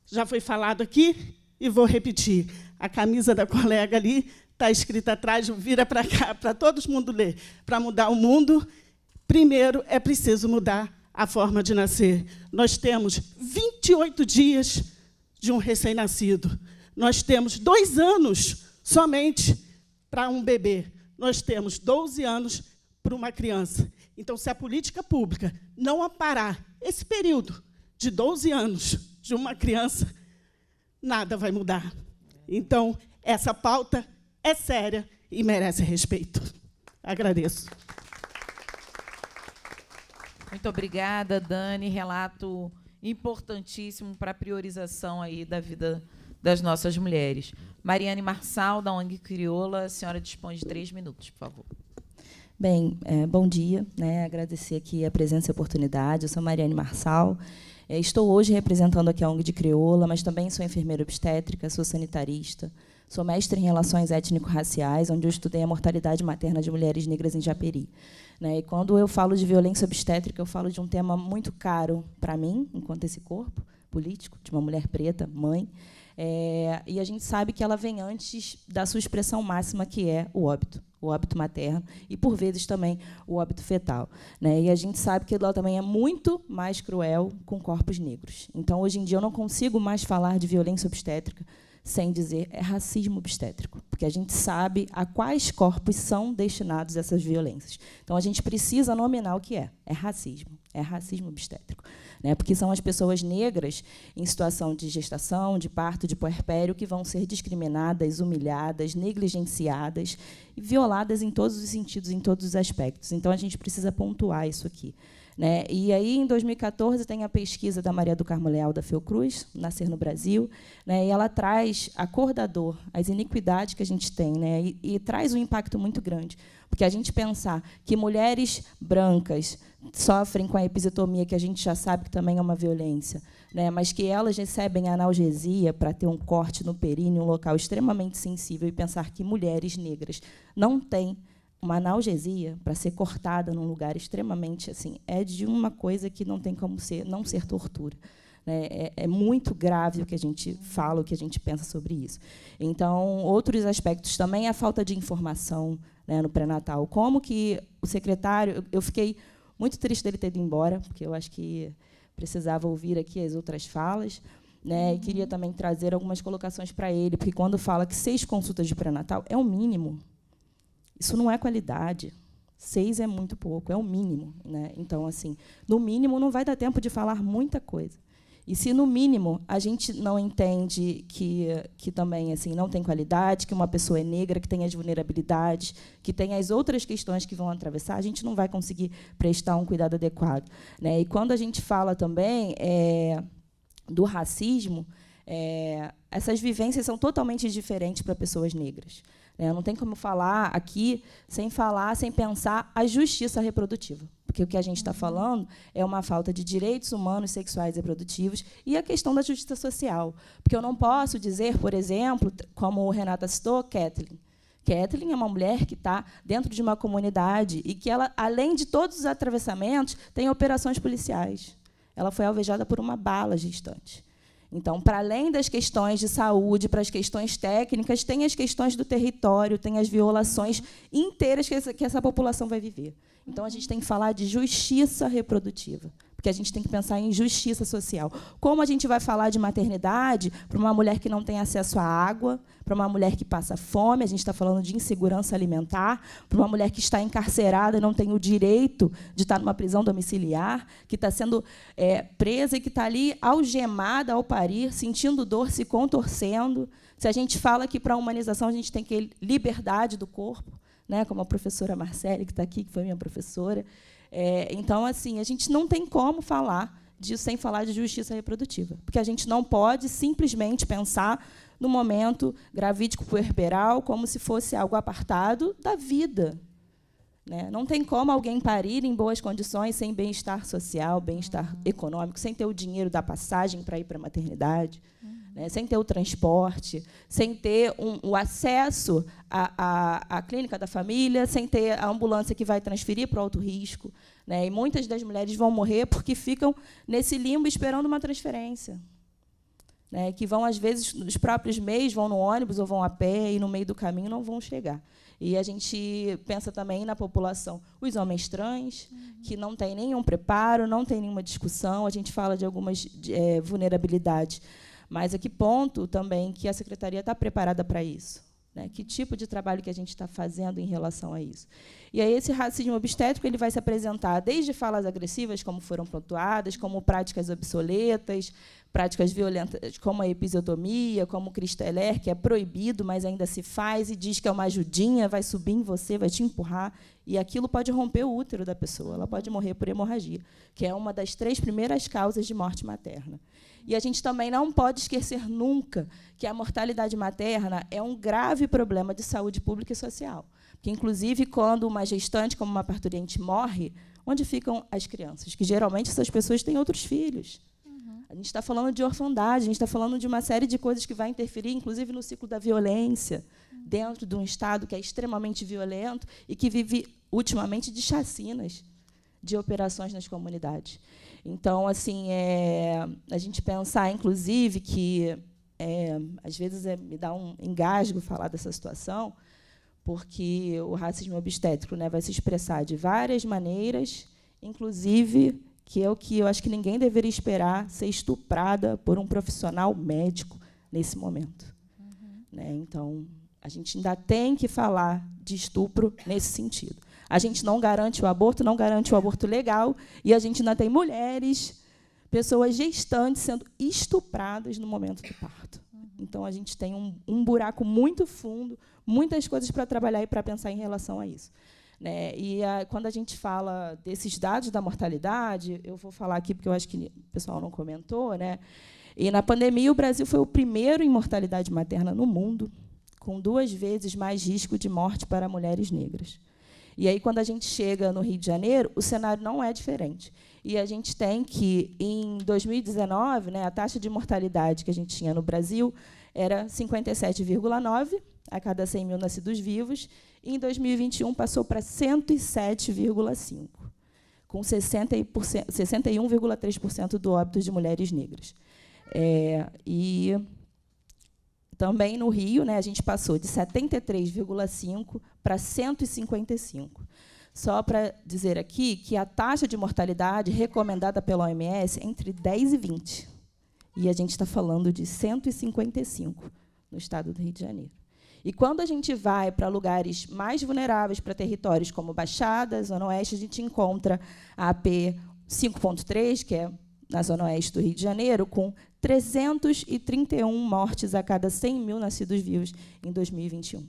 [SPEAKER 11] já foi falado aqui e vou repetir. A camisa da colega ali está escrita atrás, vira para cá, para todo mundo ler. Para mudar o mundo, primeiro é preciso mudar a forma de nascer. Nós temos 28 dias de um recém-nascido. Nós temos dois anos somente para um bebê. Nós temos 12 anos para uma criança. Então, se a política pública não amparar esse período de 12 anos de uma criança, nada vai mudar. Então, essa pauta é séria e merece respeito. Agradeço.
[SPEAKER 1] Muito obrigada, Dani. Relato importantíssimo para a priorização aí da vida das nossas mulheres. Mariane Marçal, da ONG Crioula, a senhora dispõe de três minutos, por
[SPEAKER 12] favor.
[SPEAKER 13] Bem, é, bom dia. Né? Agradecer aqui a presença e a oportunidade. Eu sou Mariane Marçal. É, estou hoje representando aqui a ONG de Crioula, mas também sou enfermeira obstétrica, sou sanitarista, sou mestre em relações étnico-raciais, onde eu estudei a mortalidade materna de mulheres negras em Japeri. Né? E quando eu falo de violência obstétrica, eu falo de um tema muito caro para mim, enquanto esse corpo político, de uma mulher preta, mãe, é, e a gente sabe que ela vem antes da sua expressão máxima, que é o óbito, o óbito materno, e por vezes também o óbito fetal. Né? E a gente sabe que ela também é muito mais cruel com corpos negros. Então, hoje em dia, eu não consigo mais falar de violência obstétrica sem dizer é racismo obstétrico, porque a gente sabe a quais corpos são destinados essas violências. Então a gente precisa nominar o que é. É racismo, é racismo obstétrico né? porque são as pessoas negras em situação de gestação, de parto, de puerpério, que vão ser discriminadas, humilhadas, negligenciadas e violadas em todos os sentidos, em todos os aspectos. Então, a gente precisa pontuar isso aqui. Né? E aí, em 2014, tem a pesquisa da Maria do Carmo Leal da Fiocruz, Nascer no Brasil, né? e ela traz a cor da dor, as iniquidades que a gente tem, né? e, e traz um impacto muito grande. Porque a gente pensar que mulheres brancas sofrem com a episiotomia, que a gente já sabe que também é uma violência, né, mas que elas recebem analgesia para ter um corte no períneo, um local extremamente sensível, e pensar que mulheres negras não têm uma analgesia para ser cortada num lugar extremamente assim é de uma coisa que não tem como ser não ser tortura né? é, é, muito grave o que a gente fala o que a gente pensa sobre isso então outros aspectos também é a falta de informação né, no pré-natal como que o secretário eu fiquei muito triste dele ter ido embora porque eu acho que precisava ouvir aqui as outras falas né, e queria uhum. também trazer algumas colocações para ele, porque quando fala que seis consultas de pré-natal é o mínimo, isso não é qualidade. Seis é muito pouco, é o mínimo. Né? Então, assim, no mínimo não vai dar tempo de falar muita coisa. E se no mínimo a gente não entende que, que também assim não tem qualidade, que uma pessoa é negra, que tem as vulnerabilidades, que tem as outras questões que vão atravessar, a gente não vai conseguir prestar um cuidado adequado, né? E quando a gente fala também é, do racismo, é, essas vivências são totalmente diferentes para pessoas negras. Né? não tem como falar aqui sem falar, sem pensar a justiça reprodutiva. Porque o que a gente está uhum. falando é uma falta de direitos humanos, sexuais e reprodutivos e a questão da justiça social. Porque eu não posso dizer, por exemplo, como Renata citou, Kathleen. Kathleen é uma mulher que está dentro de uma comunidade e que, ela, além de todos os atravessamentos, tem operações policiais. Ela foi alvejada por uma bala gestante. Então, para além das questões de saúde, para as questões técnicas, tem as questões do território, tem as violações inteiras que essa, que essa população vai viver. Então, a gente tem que falar de justiça reprodutiva, porque a gente tem que pensar em justiça social. Como a gente vai falar de maternidade para uma mulher que não tem acesso à água, para uma mulher que passa fome, a gente está falando de insegurança alimentar, para uma mulher que está encarcerada e não tem o direito de estar tá numa prisão domiciliar, que está sendo é, presa e que está ali algemada ao parir, sentindo dor, se contorcendo. Se a gente fala que para a humanização a gente tem que liberdade do corpo, né, como a professora Marcele, que está aqui, que foi minha professora, é, então, assim, a gente não tem como falar disso sem falar de justiça reprodutiva, porque a gente não pode simplesmente pensar no momento gravídico puerperal como se fosse algo apartado da vida. Né? Não tem como alguém parir em boas condições sem bem-estar social, bem-estar uhum. econômico, sem ter o dinheiro da passagem para ir para a maternidade. Uhum né, sem ter o transporte, sem ter um, o acesso à, à, à, clínica da família, sem ter a ambulância que vai transferir para o alto risco. Né, e muitas das mulheres vão morrer porque ficam nesse limbo esperando uma transferência. Né, que vão, às vezes, nos próprios meios vão no ônibus ou vão a pé e no meio do caminho não vão chegar. E a gente pensa também na população, os homens trans, uhum. que não têm nenhum preparo, não tem nenhuma discussão, a gente fala de algumas é, vulnerabilidades mas a que ponto também que a secretaria está preparada para isso? Né? Que tipo de trabalho que a gente está fazendo em relação a isso? E aí esse racismo obstétrico ele vai se apresentar desde falas agressivas, como foram pontuadas, como práticas obsoletas, práticas violentas, como a episiotomia, como o cristeler, que é proibido, mas ainda se faz e diz que é uma ajudinha, vai subir em você, vai te empurrar, e aquilo pode romper o útero da pessoa, ela pode morrer por hemorragia, que é uma das três primeiras causas de morte materna. E a gente também não pode esquecer nunca que a mortalidade materna é um grave problema de saúde pública e social. Porque, inclusive, quando uma gestante, como uma parturiente, morre, onde ficam as crianças? Que geralmente essas pessoas têm outros filhos. Uhum. A gente está falando de orfandade, a gente está falando de uma série de coisas que vai interferir, inclusive, no ciclo da violência, uhum. dentro de um Estado que é extremamente violento e que vive, ultimamente, de chacinas, de operações nas comunidades. Então, assim, é, a gente pensar, inclusive, que é, às vezes é, me dá um engasgo falar dessa situação, porque o racismo obstétrico né, vai se expressar de várias maneiras, inclusive que é o que eu acho que ninguém deveria esperar ser estuprada por um profissional médico nesse momento. Uhum. Né? Então, a gente ainda tem que falar de estupro nesse sentido. A gente não garante o aborto, não garante o aborto legal, e a gente ainda tem mulheres, pessoas gestantes sendo estupradas no momento do parto. Então a gente tem um, um buraco muito fundo, muitas coisas para trabalhar e para pensar em relação a isso. Né? E a, ah, quando a gente fala desses dados da mortalidade, eu vou falar aqui porque eu acho que o pessoal não comentou, né? E na pandemia o Brasil foi o primeiro em mortalidade materna no mundo, com duas vezes mais risco de morte para mulheres negras. E aí, quando a gente chega no Rio de Janeiro, o cenário não é diferente. E a gente tem que, em 2019, né, a taxa de mortalidade que a gente tinha no Brasil era 57,9 a cada 100 mil nascidos vivos, e em 2021 passou para 107,5, com 61,3% do óbito de mulheres negras. É, e também no Rio, né, a gente passou de 73,5 para 155. Só para dizer aqui que a taxa de mortalidade recomendada pela OMS é entre 10 e 20. E a gente está falando de 155 no estado do Rio de Janeiro. E quando a gente vai para lugares mais vulneráveis, para territórios como Baixada, Zona Oeste, a gente encontra a AP 5.3, que é na Zona Oeste do Rio de Janeiro, com 331 mortes a cada 100 mil nascidos vivos em 2021.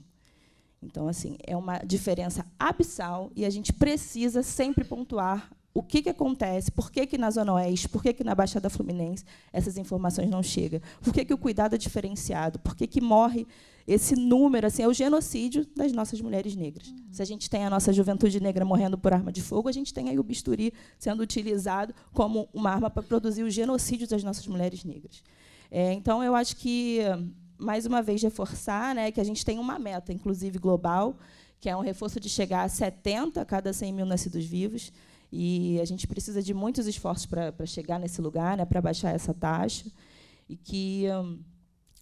[SPEAKER 13] Então, assim, é uma diferença abissal e a gente precisa sempre pontuar o que, que acontece, por que, que na Zona Oeste, por que, que na Baixada Fluminense essas informações não chegam, por que, que o cuidado é diferenciado, por que, que morre esse número, assim, é o genocídio das nossas mulheres negras. Uhum. Se a gente tem a nossa juventude negra morrendo por arma de fogo, a gente tem aí o bisturi sendo utilizado como uma arma para produzir o genocídio das nossas mulheres negras. É, então, eu acho que, mais uma vez, reforçar né, que a gente tem uma meta, inclusive global, que é um reforço de chegar a 70 a cada 100 mil nascidos vivos. E a gente precisa de muitos esforços para chegar nesse lugar, né, para baixar essa taxa, e que hum,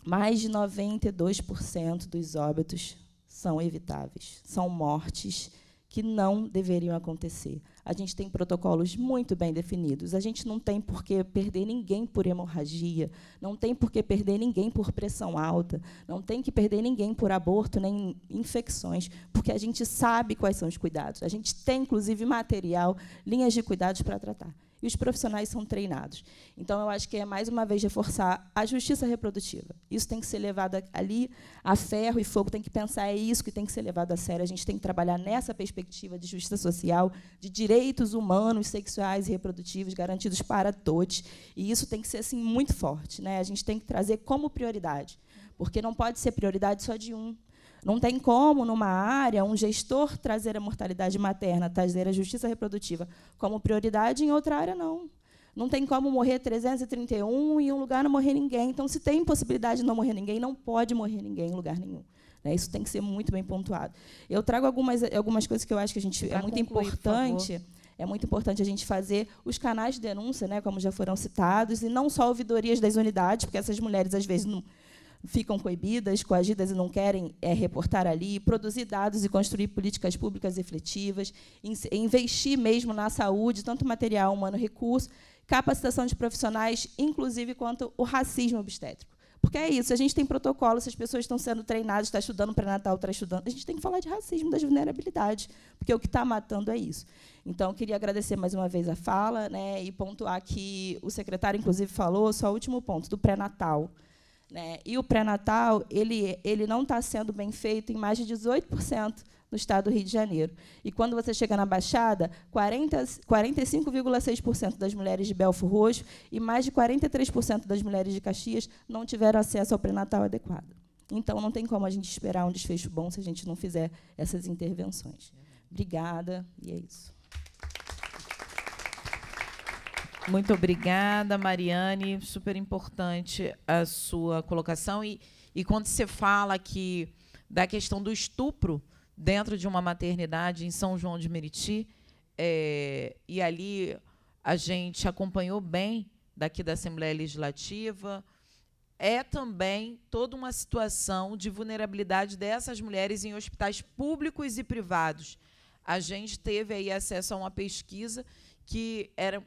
[SPEAKER 13] mais de 92% dos óbitos são evitáveis, são mortes que não deveriam acontecer. A gente tem protocolos muito bem definidos. A gente não tem por que perder ninguém por hemorragia, não tem por que perder ninguém por pressão alta, não tem que perder ninguém por aborto nem infecções, porque a gente sabe quais são os cuidados. A gente tem, inclusive, material, linhas de cuidados para tratar e os profissionais são treinados. Então, eu acho que é mais uma vez reforçar a justiça reprodutiva. Isso tem que ser levado ali a ferro e fogo, tem que pensar, é isso que tem que ser levado a sério. A gente tem que trabalhar nessa perspectiva de justiça social, de direitos humanos, sexuais e reprodutivos garantidos para todos. E isso tem que ser assim, muito forte. Né? A gente tem que trazer como prioridade, porque não pode ser prioridade só de um não tem como, numa área, um gestor trazer a mortalidade materna, trazer a justiça reprodutiva como prioridade, em outra área, não. Não tem como morrer 331 e em um lugar não morrer ninguém. Então, se tem possibilidade de não morrer ninguém, não pode morrer ninguém em lugar nenhum. Né? Isso tem que ser muito bem pontuado. Eu trago algumas, algumas coisas que eu acho que a gente é muito concluir, importante. É muito importante a gente fazer os canais de denúncia, né, como já foram citados, e não só ouvidorias das unidades, porque essas mulheres às vezes não, ficam coibidas, coagidas e não querem é, reportar ali, produzir dados e construir políticas públicas efetivas, investir mesmo na saúde, tanto material, humano, recurso, capacitação de profissionais, inclusive quanto o racismo obstétrico. Porque é isso, a gente tem protocolo, se as pessoas estão sendo treinadas, está estudando pré-natal, está estudando, a gente tem que falar de racismo, das vulnerabilidades, porque o que está matando é isso. Então, queria agradecer mais uma vez a fala né, e pontuar que o secretário, inclusive, falou, só o último ponto, do pré-natal. Né? E o pré-natal ele, ele não está sendo bem feito em mais de 18% no estado do Rio de Janeiro. E quando você chega na Baixada, 45,6% das mulheres de Belfo Roxo e mais de 43% das mulheres de Caxias não tiveram acesso ao pré-natal adequado. Então, não tem como a gente esperar um desfecho bom se a gente não fizer essas intervenções.
[SPEAKER 1] Obrigada, e é isso. Muito obrigada, Mariane. Super importante a sua colocação. E, e quando você fala que da questão do estupro dentro de uma maternidade em São João de Meriti, é, e ali a gente acompanhou bem daqui da Assembleia Legislativa, é também toda uma situação de vulnerabilidade dessas mulheres em hospitais públicos e privados. A gente teve aí acesso a uma pesquisa que era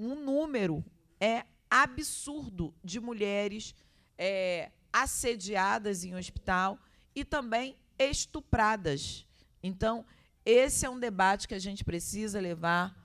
[SPEAKER 1] um número é absurdo de mulheres é, assediadas em hospital e também estupradas. Então, esse é um debate que a gente precisa levar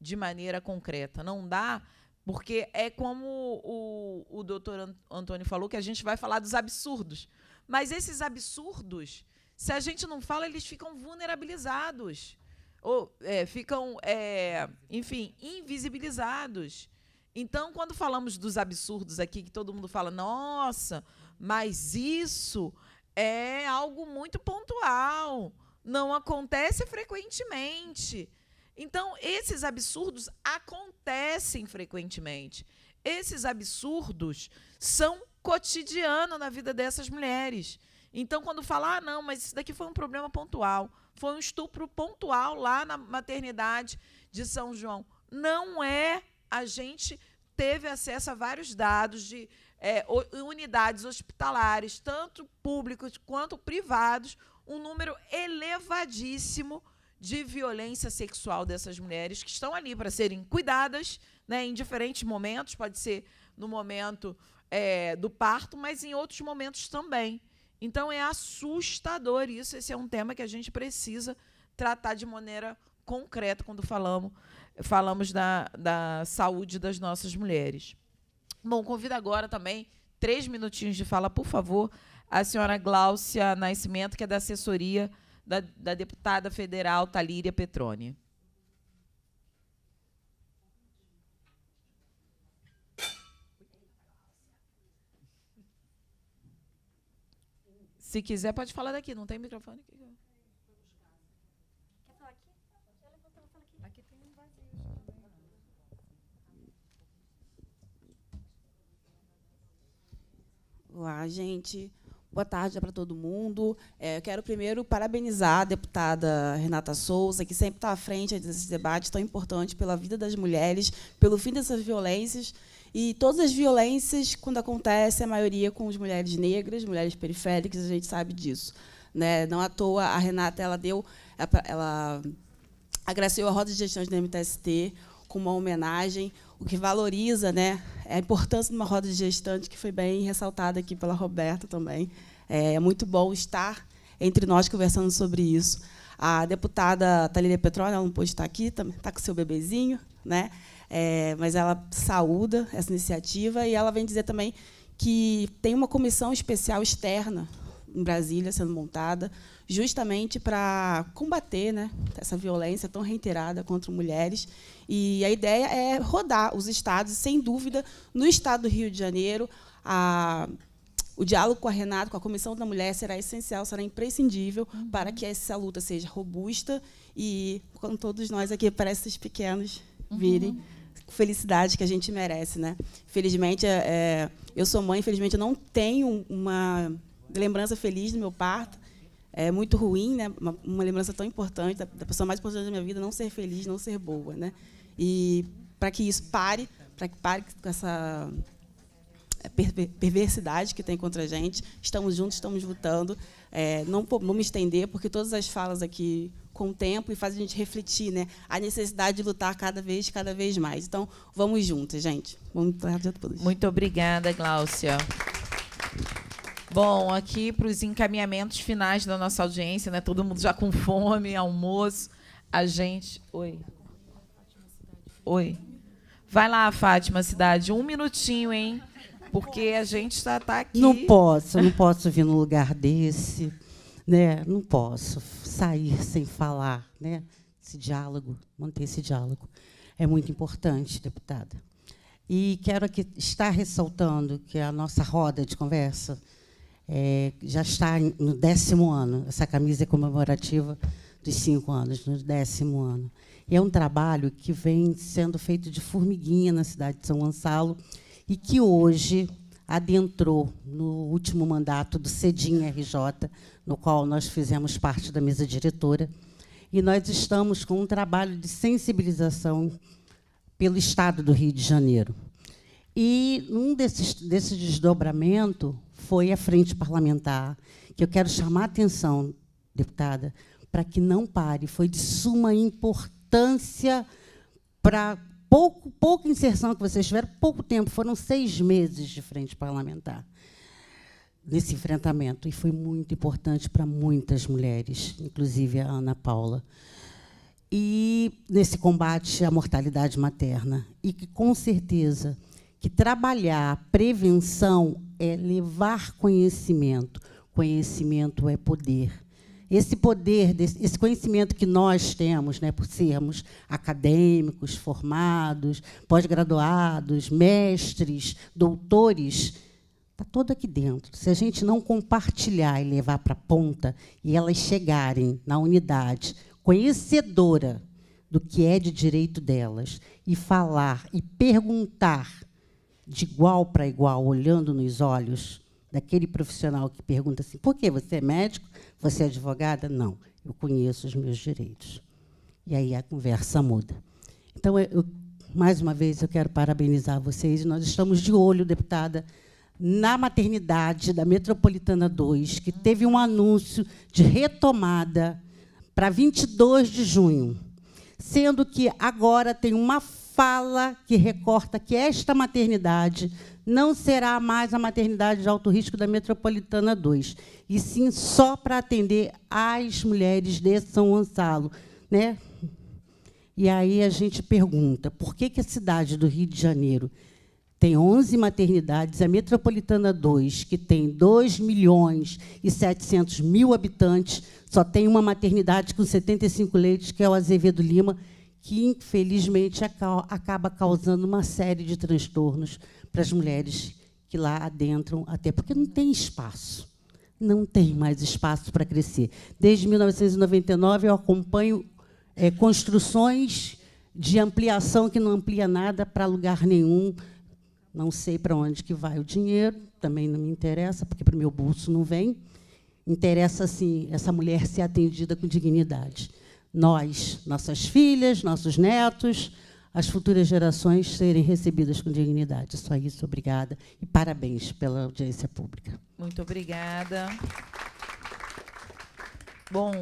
[SPEAKER 1] de maneira concreta. Não dá, porque é como o, o doutor Antônio falou, que a gente vai falar dos absurdos. Mas esses absurdos, se a gente não fala, eles ficam vulnerabilizados ou é, ficam, é, enfim, invisibilizados. Então, quando falamos dos absurdos aqui, que todo mundo fala, nossa, mas isso é algo muito pontual, não acontece frequentemente. Então, esses absurdos acontecem frequentemente. Esses absurdos são cotidiano na vida dessas mulheres. Então, quando falar, ah, não, mas isso daqui foi um problema pontual foi um estupro pontual lá na maternidade de São João. Não é. A gente teve acesso a vários dados de é, unidades hospitalares, tanto públicos quanto privados, um número elevadíssimo de violência sexual dessas mulheres que estão ali para serem cuidadas né, em diferentes momentos, pode ser no momento é, do parto, mas em outros momentos também. Então é assustador isso. Esse é um tema que a gente precisa tratar de maneira concreta quando falamos, falamos da, da saúde das nossas mulheres. Bom, convido agora também, três minutinhos de fala, por favor, a senhora Gláucia Nascimento, que é da assessoria da, da deputada federal Talíria Petroni. Se quiser, pode falar daqui. Não tem microfone aqui.
[SPEAKER 11] Quer falar aqui? Aqui tem um vazio.
[SPEAKER 12] Olá, gente. Boa tarde para todo mundo. É, eu quero primeiro parabenizar a deputada Renata Souza, que sempre está à frente desses debates tão importantes pela vida das mulheres, pelo fim dessas violências e todas as violências, quando acontecem, a maioria com as mulheres negras, mulheres periféricas, a gente sabe disso. Né? Não à toa, a Renata ela deu, ela agraciou a roda de gestão do MTST com uma homenagem, o que valoriza né, a importância de uma roda de gestante, que foi bem ressaltada aqui pela Roberta também. É, é muito bom estar entre nós conversando sobre isso. A deputada Thalília Petróleo, ela não pôde estar aqui, está com seu bebezinho, né? É, mas ela saúda essa iniciativa e ela vem dizer também que tem uma comissão especial externa em Brasília sendo montada, justamente para combater né, essa violência tão reiterada contra mulheres. E a ideia é rodar os estados, sem dúvida, no estado do Rio de Janeiro, a, o diálogo com a Renato, com a Comissão da Mulher, será essencial, será imprescindível uhum. para que essa luta seja robusta e, com todos nós aqui, para esses pequenos uhum. virem. Uhum felicidade que a gente merece, né? Felizmente, é, é eu sou mãe, infelizmente eu não tenho uma lembrança feliz do meu parto. É muito ruim, né? Uma, uma lembrança tão importante da, da, pessoa mais importante da minha vida não ser feliz, não ser boa, né? E para que isso pare, para que pare com essa é, perversidade que tem contra a gente, estamos juntos, estamos lutando. É, não vou me estender porque todas as falas aqui com o tempo e faz a gente refletir, né? A necessidade de lutar cada vez, cada vez mais. Então, vamos juntos, gente.
[SPEAKER 1] Vamos tarde a todos. Muito obrigada, Gláucia. Bom, aqui para os encaminhamentos finais da nossa audiência, né? Todo mundo já com fome, almoço. A gente. Oi. Oi. Vai lá, Fátima Cidade, um minutinho, hein? Porque a gente está tá aqui. Não posso, não
[SPEAKER 14] posso vir num lugar desse né? Não posso sair sem falar, né? Esse diálogo, manter esse diálogo é muito importante, deputada. E quero aqui estar ressaltando que a nossa roda de conversa é, já está no décimo ano. Essa camisa é comemorativa dos cinco anos, no décimo ano. E é um trabalho que vem sendo feito de formiguinha na cidade de São Gonçalo e que hoje adentrou no último mandato do Cedim RJ, no qual nós fizemos parte da mesa diretora, e nós estamos com um trabalho de sensibilização pelo Estado do Rio de Janeiro. E um desses, desdobramentos desdobramento foi a frente parlamentar, que eu quero chamar a atenção, deputada, para que não pare. Foi de suma importância para pouco, pouca inserção que vocês tiveram, pouco tempo, foram seis meses de frente parlamentar nesse enfrentamento e foi muito importante para muitas mulheres, inclusive a Ana Paula. E nesse combate à mortalidade materna e que com certeza que trabalhar prevenção é levar conhecimento. Conhecimento é poder esse poder, esse conhecimento que nós temos, né, por sermos acadêmicos, formados, pós-graduados, mestres, doutores, está todo aqui dentro. Se a gente não compartilhar e levar para a ponta e elas chegarem na unidade conhecedora do que é de direito delas e falar e perguntar de igual para igual, olhando nos olhos, daquele profissional que pergunta assim: por que você é médico? Você é advogada? Não, eu conheço os meus direitos. E aí a conversa muda. Então, eu, mais uma vez, eu quero parabenizar vocês. Nós estamos de olho, deputada, na maternidade da Metropolitana 2, que teve um anúncio de retomada para 22 de junho, sendo que agora tem uma fala que recorta que esta maternidade não será mais a maternidade de alto risco da Metropolitana 2, e sim só para atender as mulheres de São Gonçalo. Né? E aí a gente pergunta, por que, que a cidade do Rio de Janeiro tem 11 maternidades, a Metropolitana 2, que tem 2 milhões e 700 mil habitantes, só tem uma maternidade com 75 leitos, que é o Azevedo Lima, que infelizmente acaba causando uma série de transtornos para as mulheres que lá adentram, até porque não tem espaço. Não tem mais espaço para crescer. Desde 1999 eu acompanho é, construções de ampliação que não amplia nada para lugar nenhum. Não sei para onde que vai o dinheiro, também não me interessa, porque para o meu bolso não vem. Interessa, sim, essa mulher ser atendida com dignidade nós, nossas filhas, nossos netos, as futuras gerações serem recebidas com dignidade. Só isso, obrigada e parabéns pela audiência pública.
[SPEAKER 1] Muito obrigada. Bom,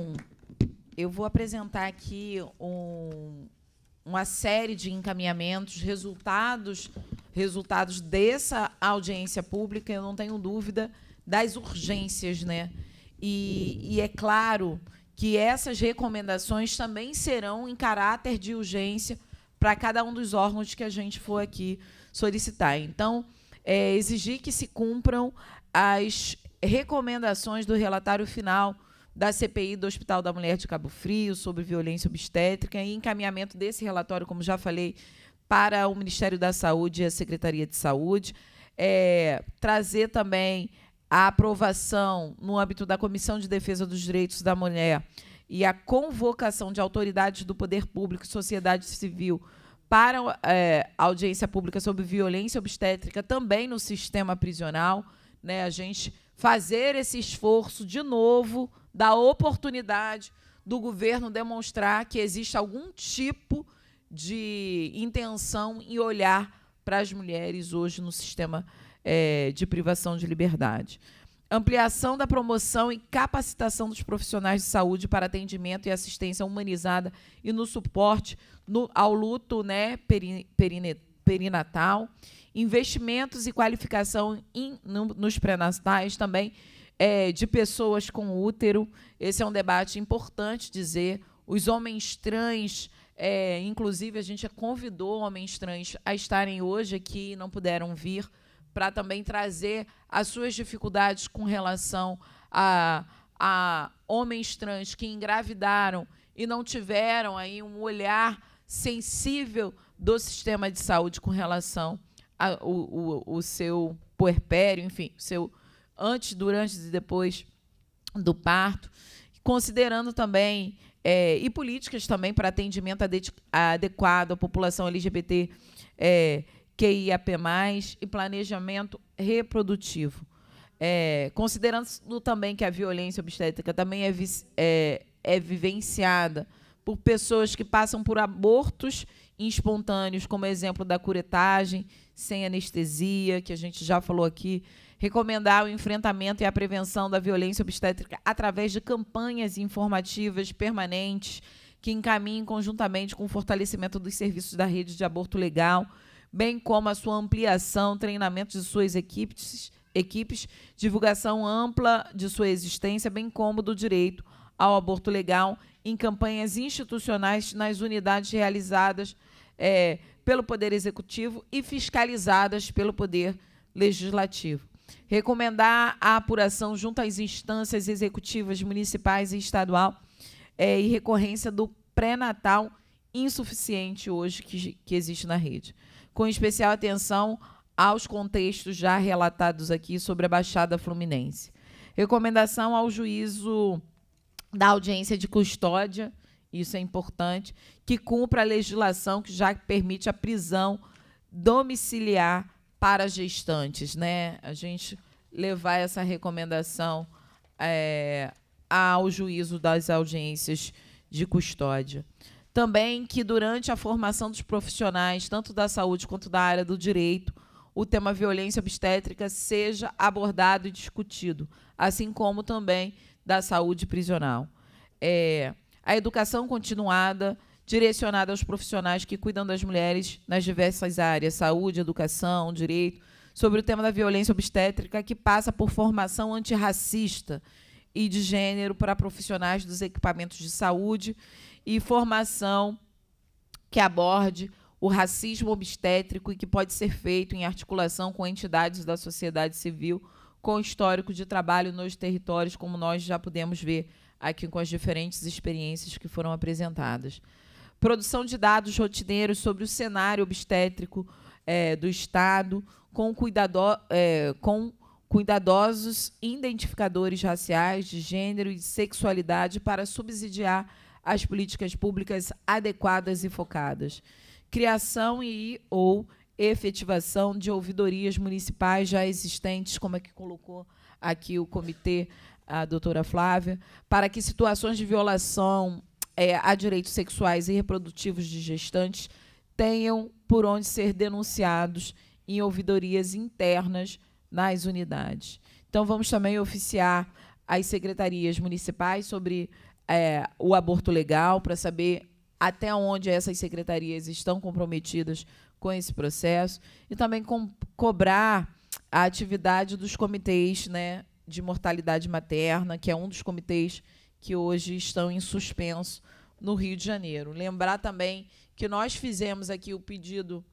[SPEAKER 1] eu vou apresentar aqui um, uma série de encaminhamentos, resultados, resultados dessa audiência pública. Eu não tenho dúvida das urgências, né? E, e é claro que essas recomendações também serão em caráter de urgência para cada um dos órgãos que a gente for aqui solicitar. Então, é, exigir que se cumpram as recomendações do relatório final da CPI do Hospital da Mulher de Cabo Frio sobre violência obstétrica e encaminhamento desse relatório, como já falei, para o Ministério da Saúde e a Secretaria de Saúde. É, trazer também a aprovação no âmbito da Comissão de Defesa dos Direitos da Mulher e a convocação de autoridades do poder público e sociedade civil para é, audiência pública sobre violência obstétrica também no sistema prisional, né? A gente fazer esse esforço de novo da oportunidade do governo demonstrar que existe algum tipo de intenção e olhar para as mulheres hoje no sistema prisional é, de privação de liberdade. Ampliação da promoção e capacitação dos profissionais de saúde para atendimento e assistência humanizada e no suporte no, ao luto né, peri, perine, perinatal. Investimentos e qualificação in, no, nos pré-natais também é, de pessoas com útero. Esse é um debate importante dizer. Os homens trans, é, inclusive, a gente convidou homens trans a estarem hoje aqui, não puderam vir para também trazer as suas dificuldades com relação a, a homens trans que engravidaram e não tiveram aí um olhar sensível do sistema de saúde com relação ao o, o seu puerpério, enfim, seu antes, durante e depois do parto, considerando também é, e políticas também para atendimento adequado à população LGBT é, QIAP+, e planejamento reprodutivo. É, considerando também que a violência obstétrica também é, é, é vivenciada por pessoas que passam por abortos espontâneos, como exemplo da curetagem sem anestesia, que a gente já falou aqui, recomendar o enfrentamento e a prevenção da violência obstétrica através de campanhas informativas permanentes que encaminhem conjuntamente com o fortalecimento dos serviços da rede de aborto legal bem como a sua ampliação, treinamento de suas equipes, equipes, divulgação ampla de sua existência, bem como do direito ao aborto legal em campanhas institucionais nas unidades realizadas é, pelo Poder Executivo e fiscalizadas pelo Poder Legislativo. Recomendar a apuração junto às instâncias executivas municipais e estadual é, e recorrência do pré-natal insuficiente hoje que, que existe na rede com especial atenção aos contextos já relatados aqui sobre a Baixada Fluminense. Recomendação ao juízo da audiência de custódia, isso é importante, que cumpra a legislação que já permite a prisão domiciliar para gestantes, né? A gente levar essa recomendação é, ao juízo das audiências de custódia também que durante a formação dos profissionais, tanto da saúde quanto da área do direito, o tema violência obstétrica seja abordado e discutido, assim como também da saúde prisional. É, a educação continuada, direcionada aos profissionais que cuidam das mulheres nas diversas áreas, saúde, educação, direito, sobre o tema da violência obstétrica, que passa por formação antirracista e de gênero para profissionais dos equipamentos de saúde e formação que aborde o racismo obstétrico e que pode ser feito em articulação com entidades da sociedade civil com histórico de trabalho nos territórios, como nós já pudemos ver aqui com as diferentes experiências que foram apresentadas. Produção de dados rotineiros sobre o cenário obstétrico é, do Estado, com, cuidado, é, com cuidadosos identificadores raciais, de gênero e sexualidade para subsidiar as políticas públicas adequadas e focadas. Criação e ou efetivação de ouvidorias municipais já existentes, como é que colocou aqui o comitê a doutora Flávia, para que situações de violação é, a direitos sexuais e reprodutivos de gestantes tenham por onde ser denunciados em ouvidorias internas nas unidades. Então, vamos também oficiar as secretarias municipais sobre é, o aborto legal, para saber até onde essas secretarias estão comprometidas com esse processo e também cobrar a atividade dos comitês né, de mortalidade materna, que é um dos comitês que hoje estão em suspenso no Rio de Janeiro. Lembrar também que nós fizemos aqui o pedido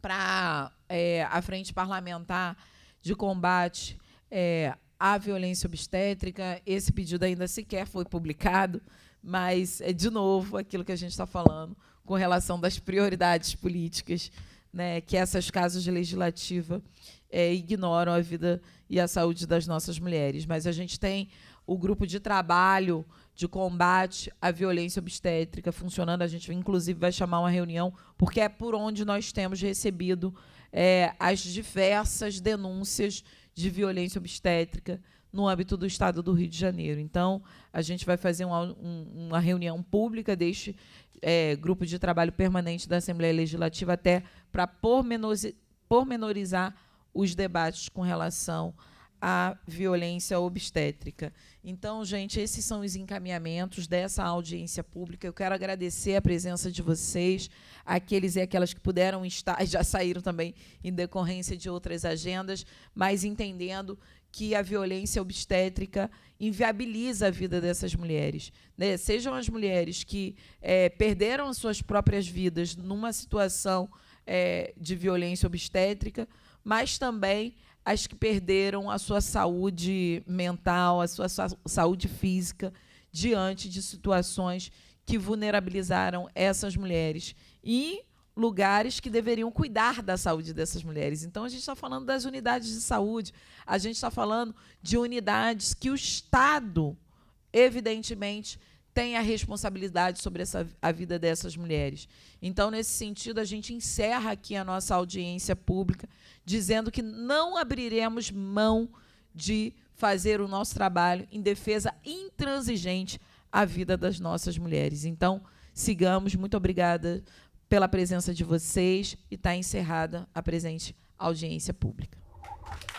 [SPEAKER 1] para é, a Frente Parlamentar de Combate é, à violência obstétrica. Esse pedido ainda sequer foi publicado, mas é de novo aquilo que a gente está falando com relação das prioridades políticas, né, que essas casas de legislativa é, ignoram a vida e a saúde das nossas mulheres. Mas a gente tem o grupo de trabalho de combate à violência obstétrica funcionando. A gente, inclusive, vai chamar uma reunião, porque é por onde nós temos recebido é, as diversas denúncias de violência obstétrica no âmbito do Estado do Rio de Janeiro. Então, a gente vai fazer uma, uma reunião pública deste é, grupo de trabalho permanente da Assembleia Legislativa até para pormenorizar os debates com relação à violência obstétrica. Então, gente, esses são os encaminhamentos dessa audiência pública. Eu quero agradecer a presença de vocês, aqueles e aquelas que puderam estar, [laughs] já saíram também em decorrência de outras agendas, mas entendendo que a violência obstétrica inviabiliza a vida dessas mulheres. Né? Sejam as mulheres que é, perderam suas próprias vidas numa situação é, de violência obstétrica, mas também as que perderam a sua saúde mental, a sua saúde física, diante de situações que vulnerabilizaram essas mulheres. E lugares que deveriam cuidar da saúde dessas mulheres. Então, a gente está falando das unidades de saúde, a gente está falando de unidades que o Estado, evidentemente, tem a responsabilidade sobre essa, a vida dessas mulheres. Então, nesse sentido, a gente encerra aqui a nossa audiência pública, dizendo que não abriremos mão de fazer o nosso trabalho em defesa intransigente à vida das nossas mulheres. Então, sigamos. Muito obrigada pela presença de vocês e está encerrada a presente audiência pública.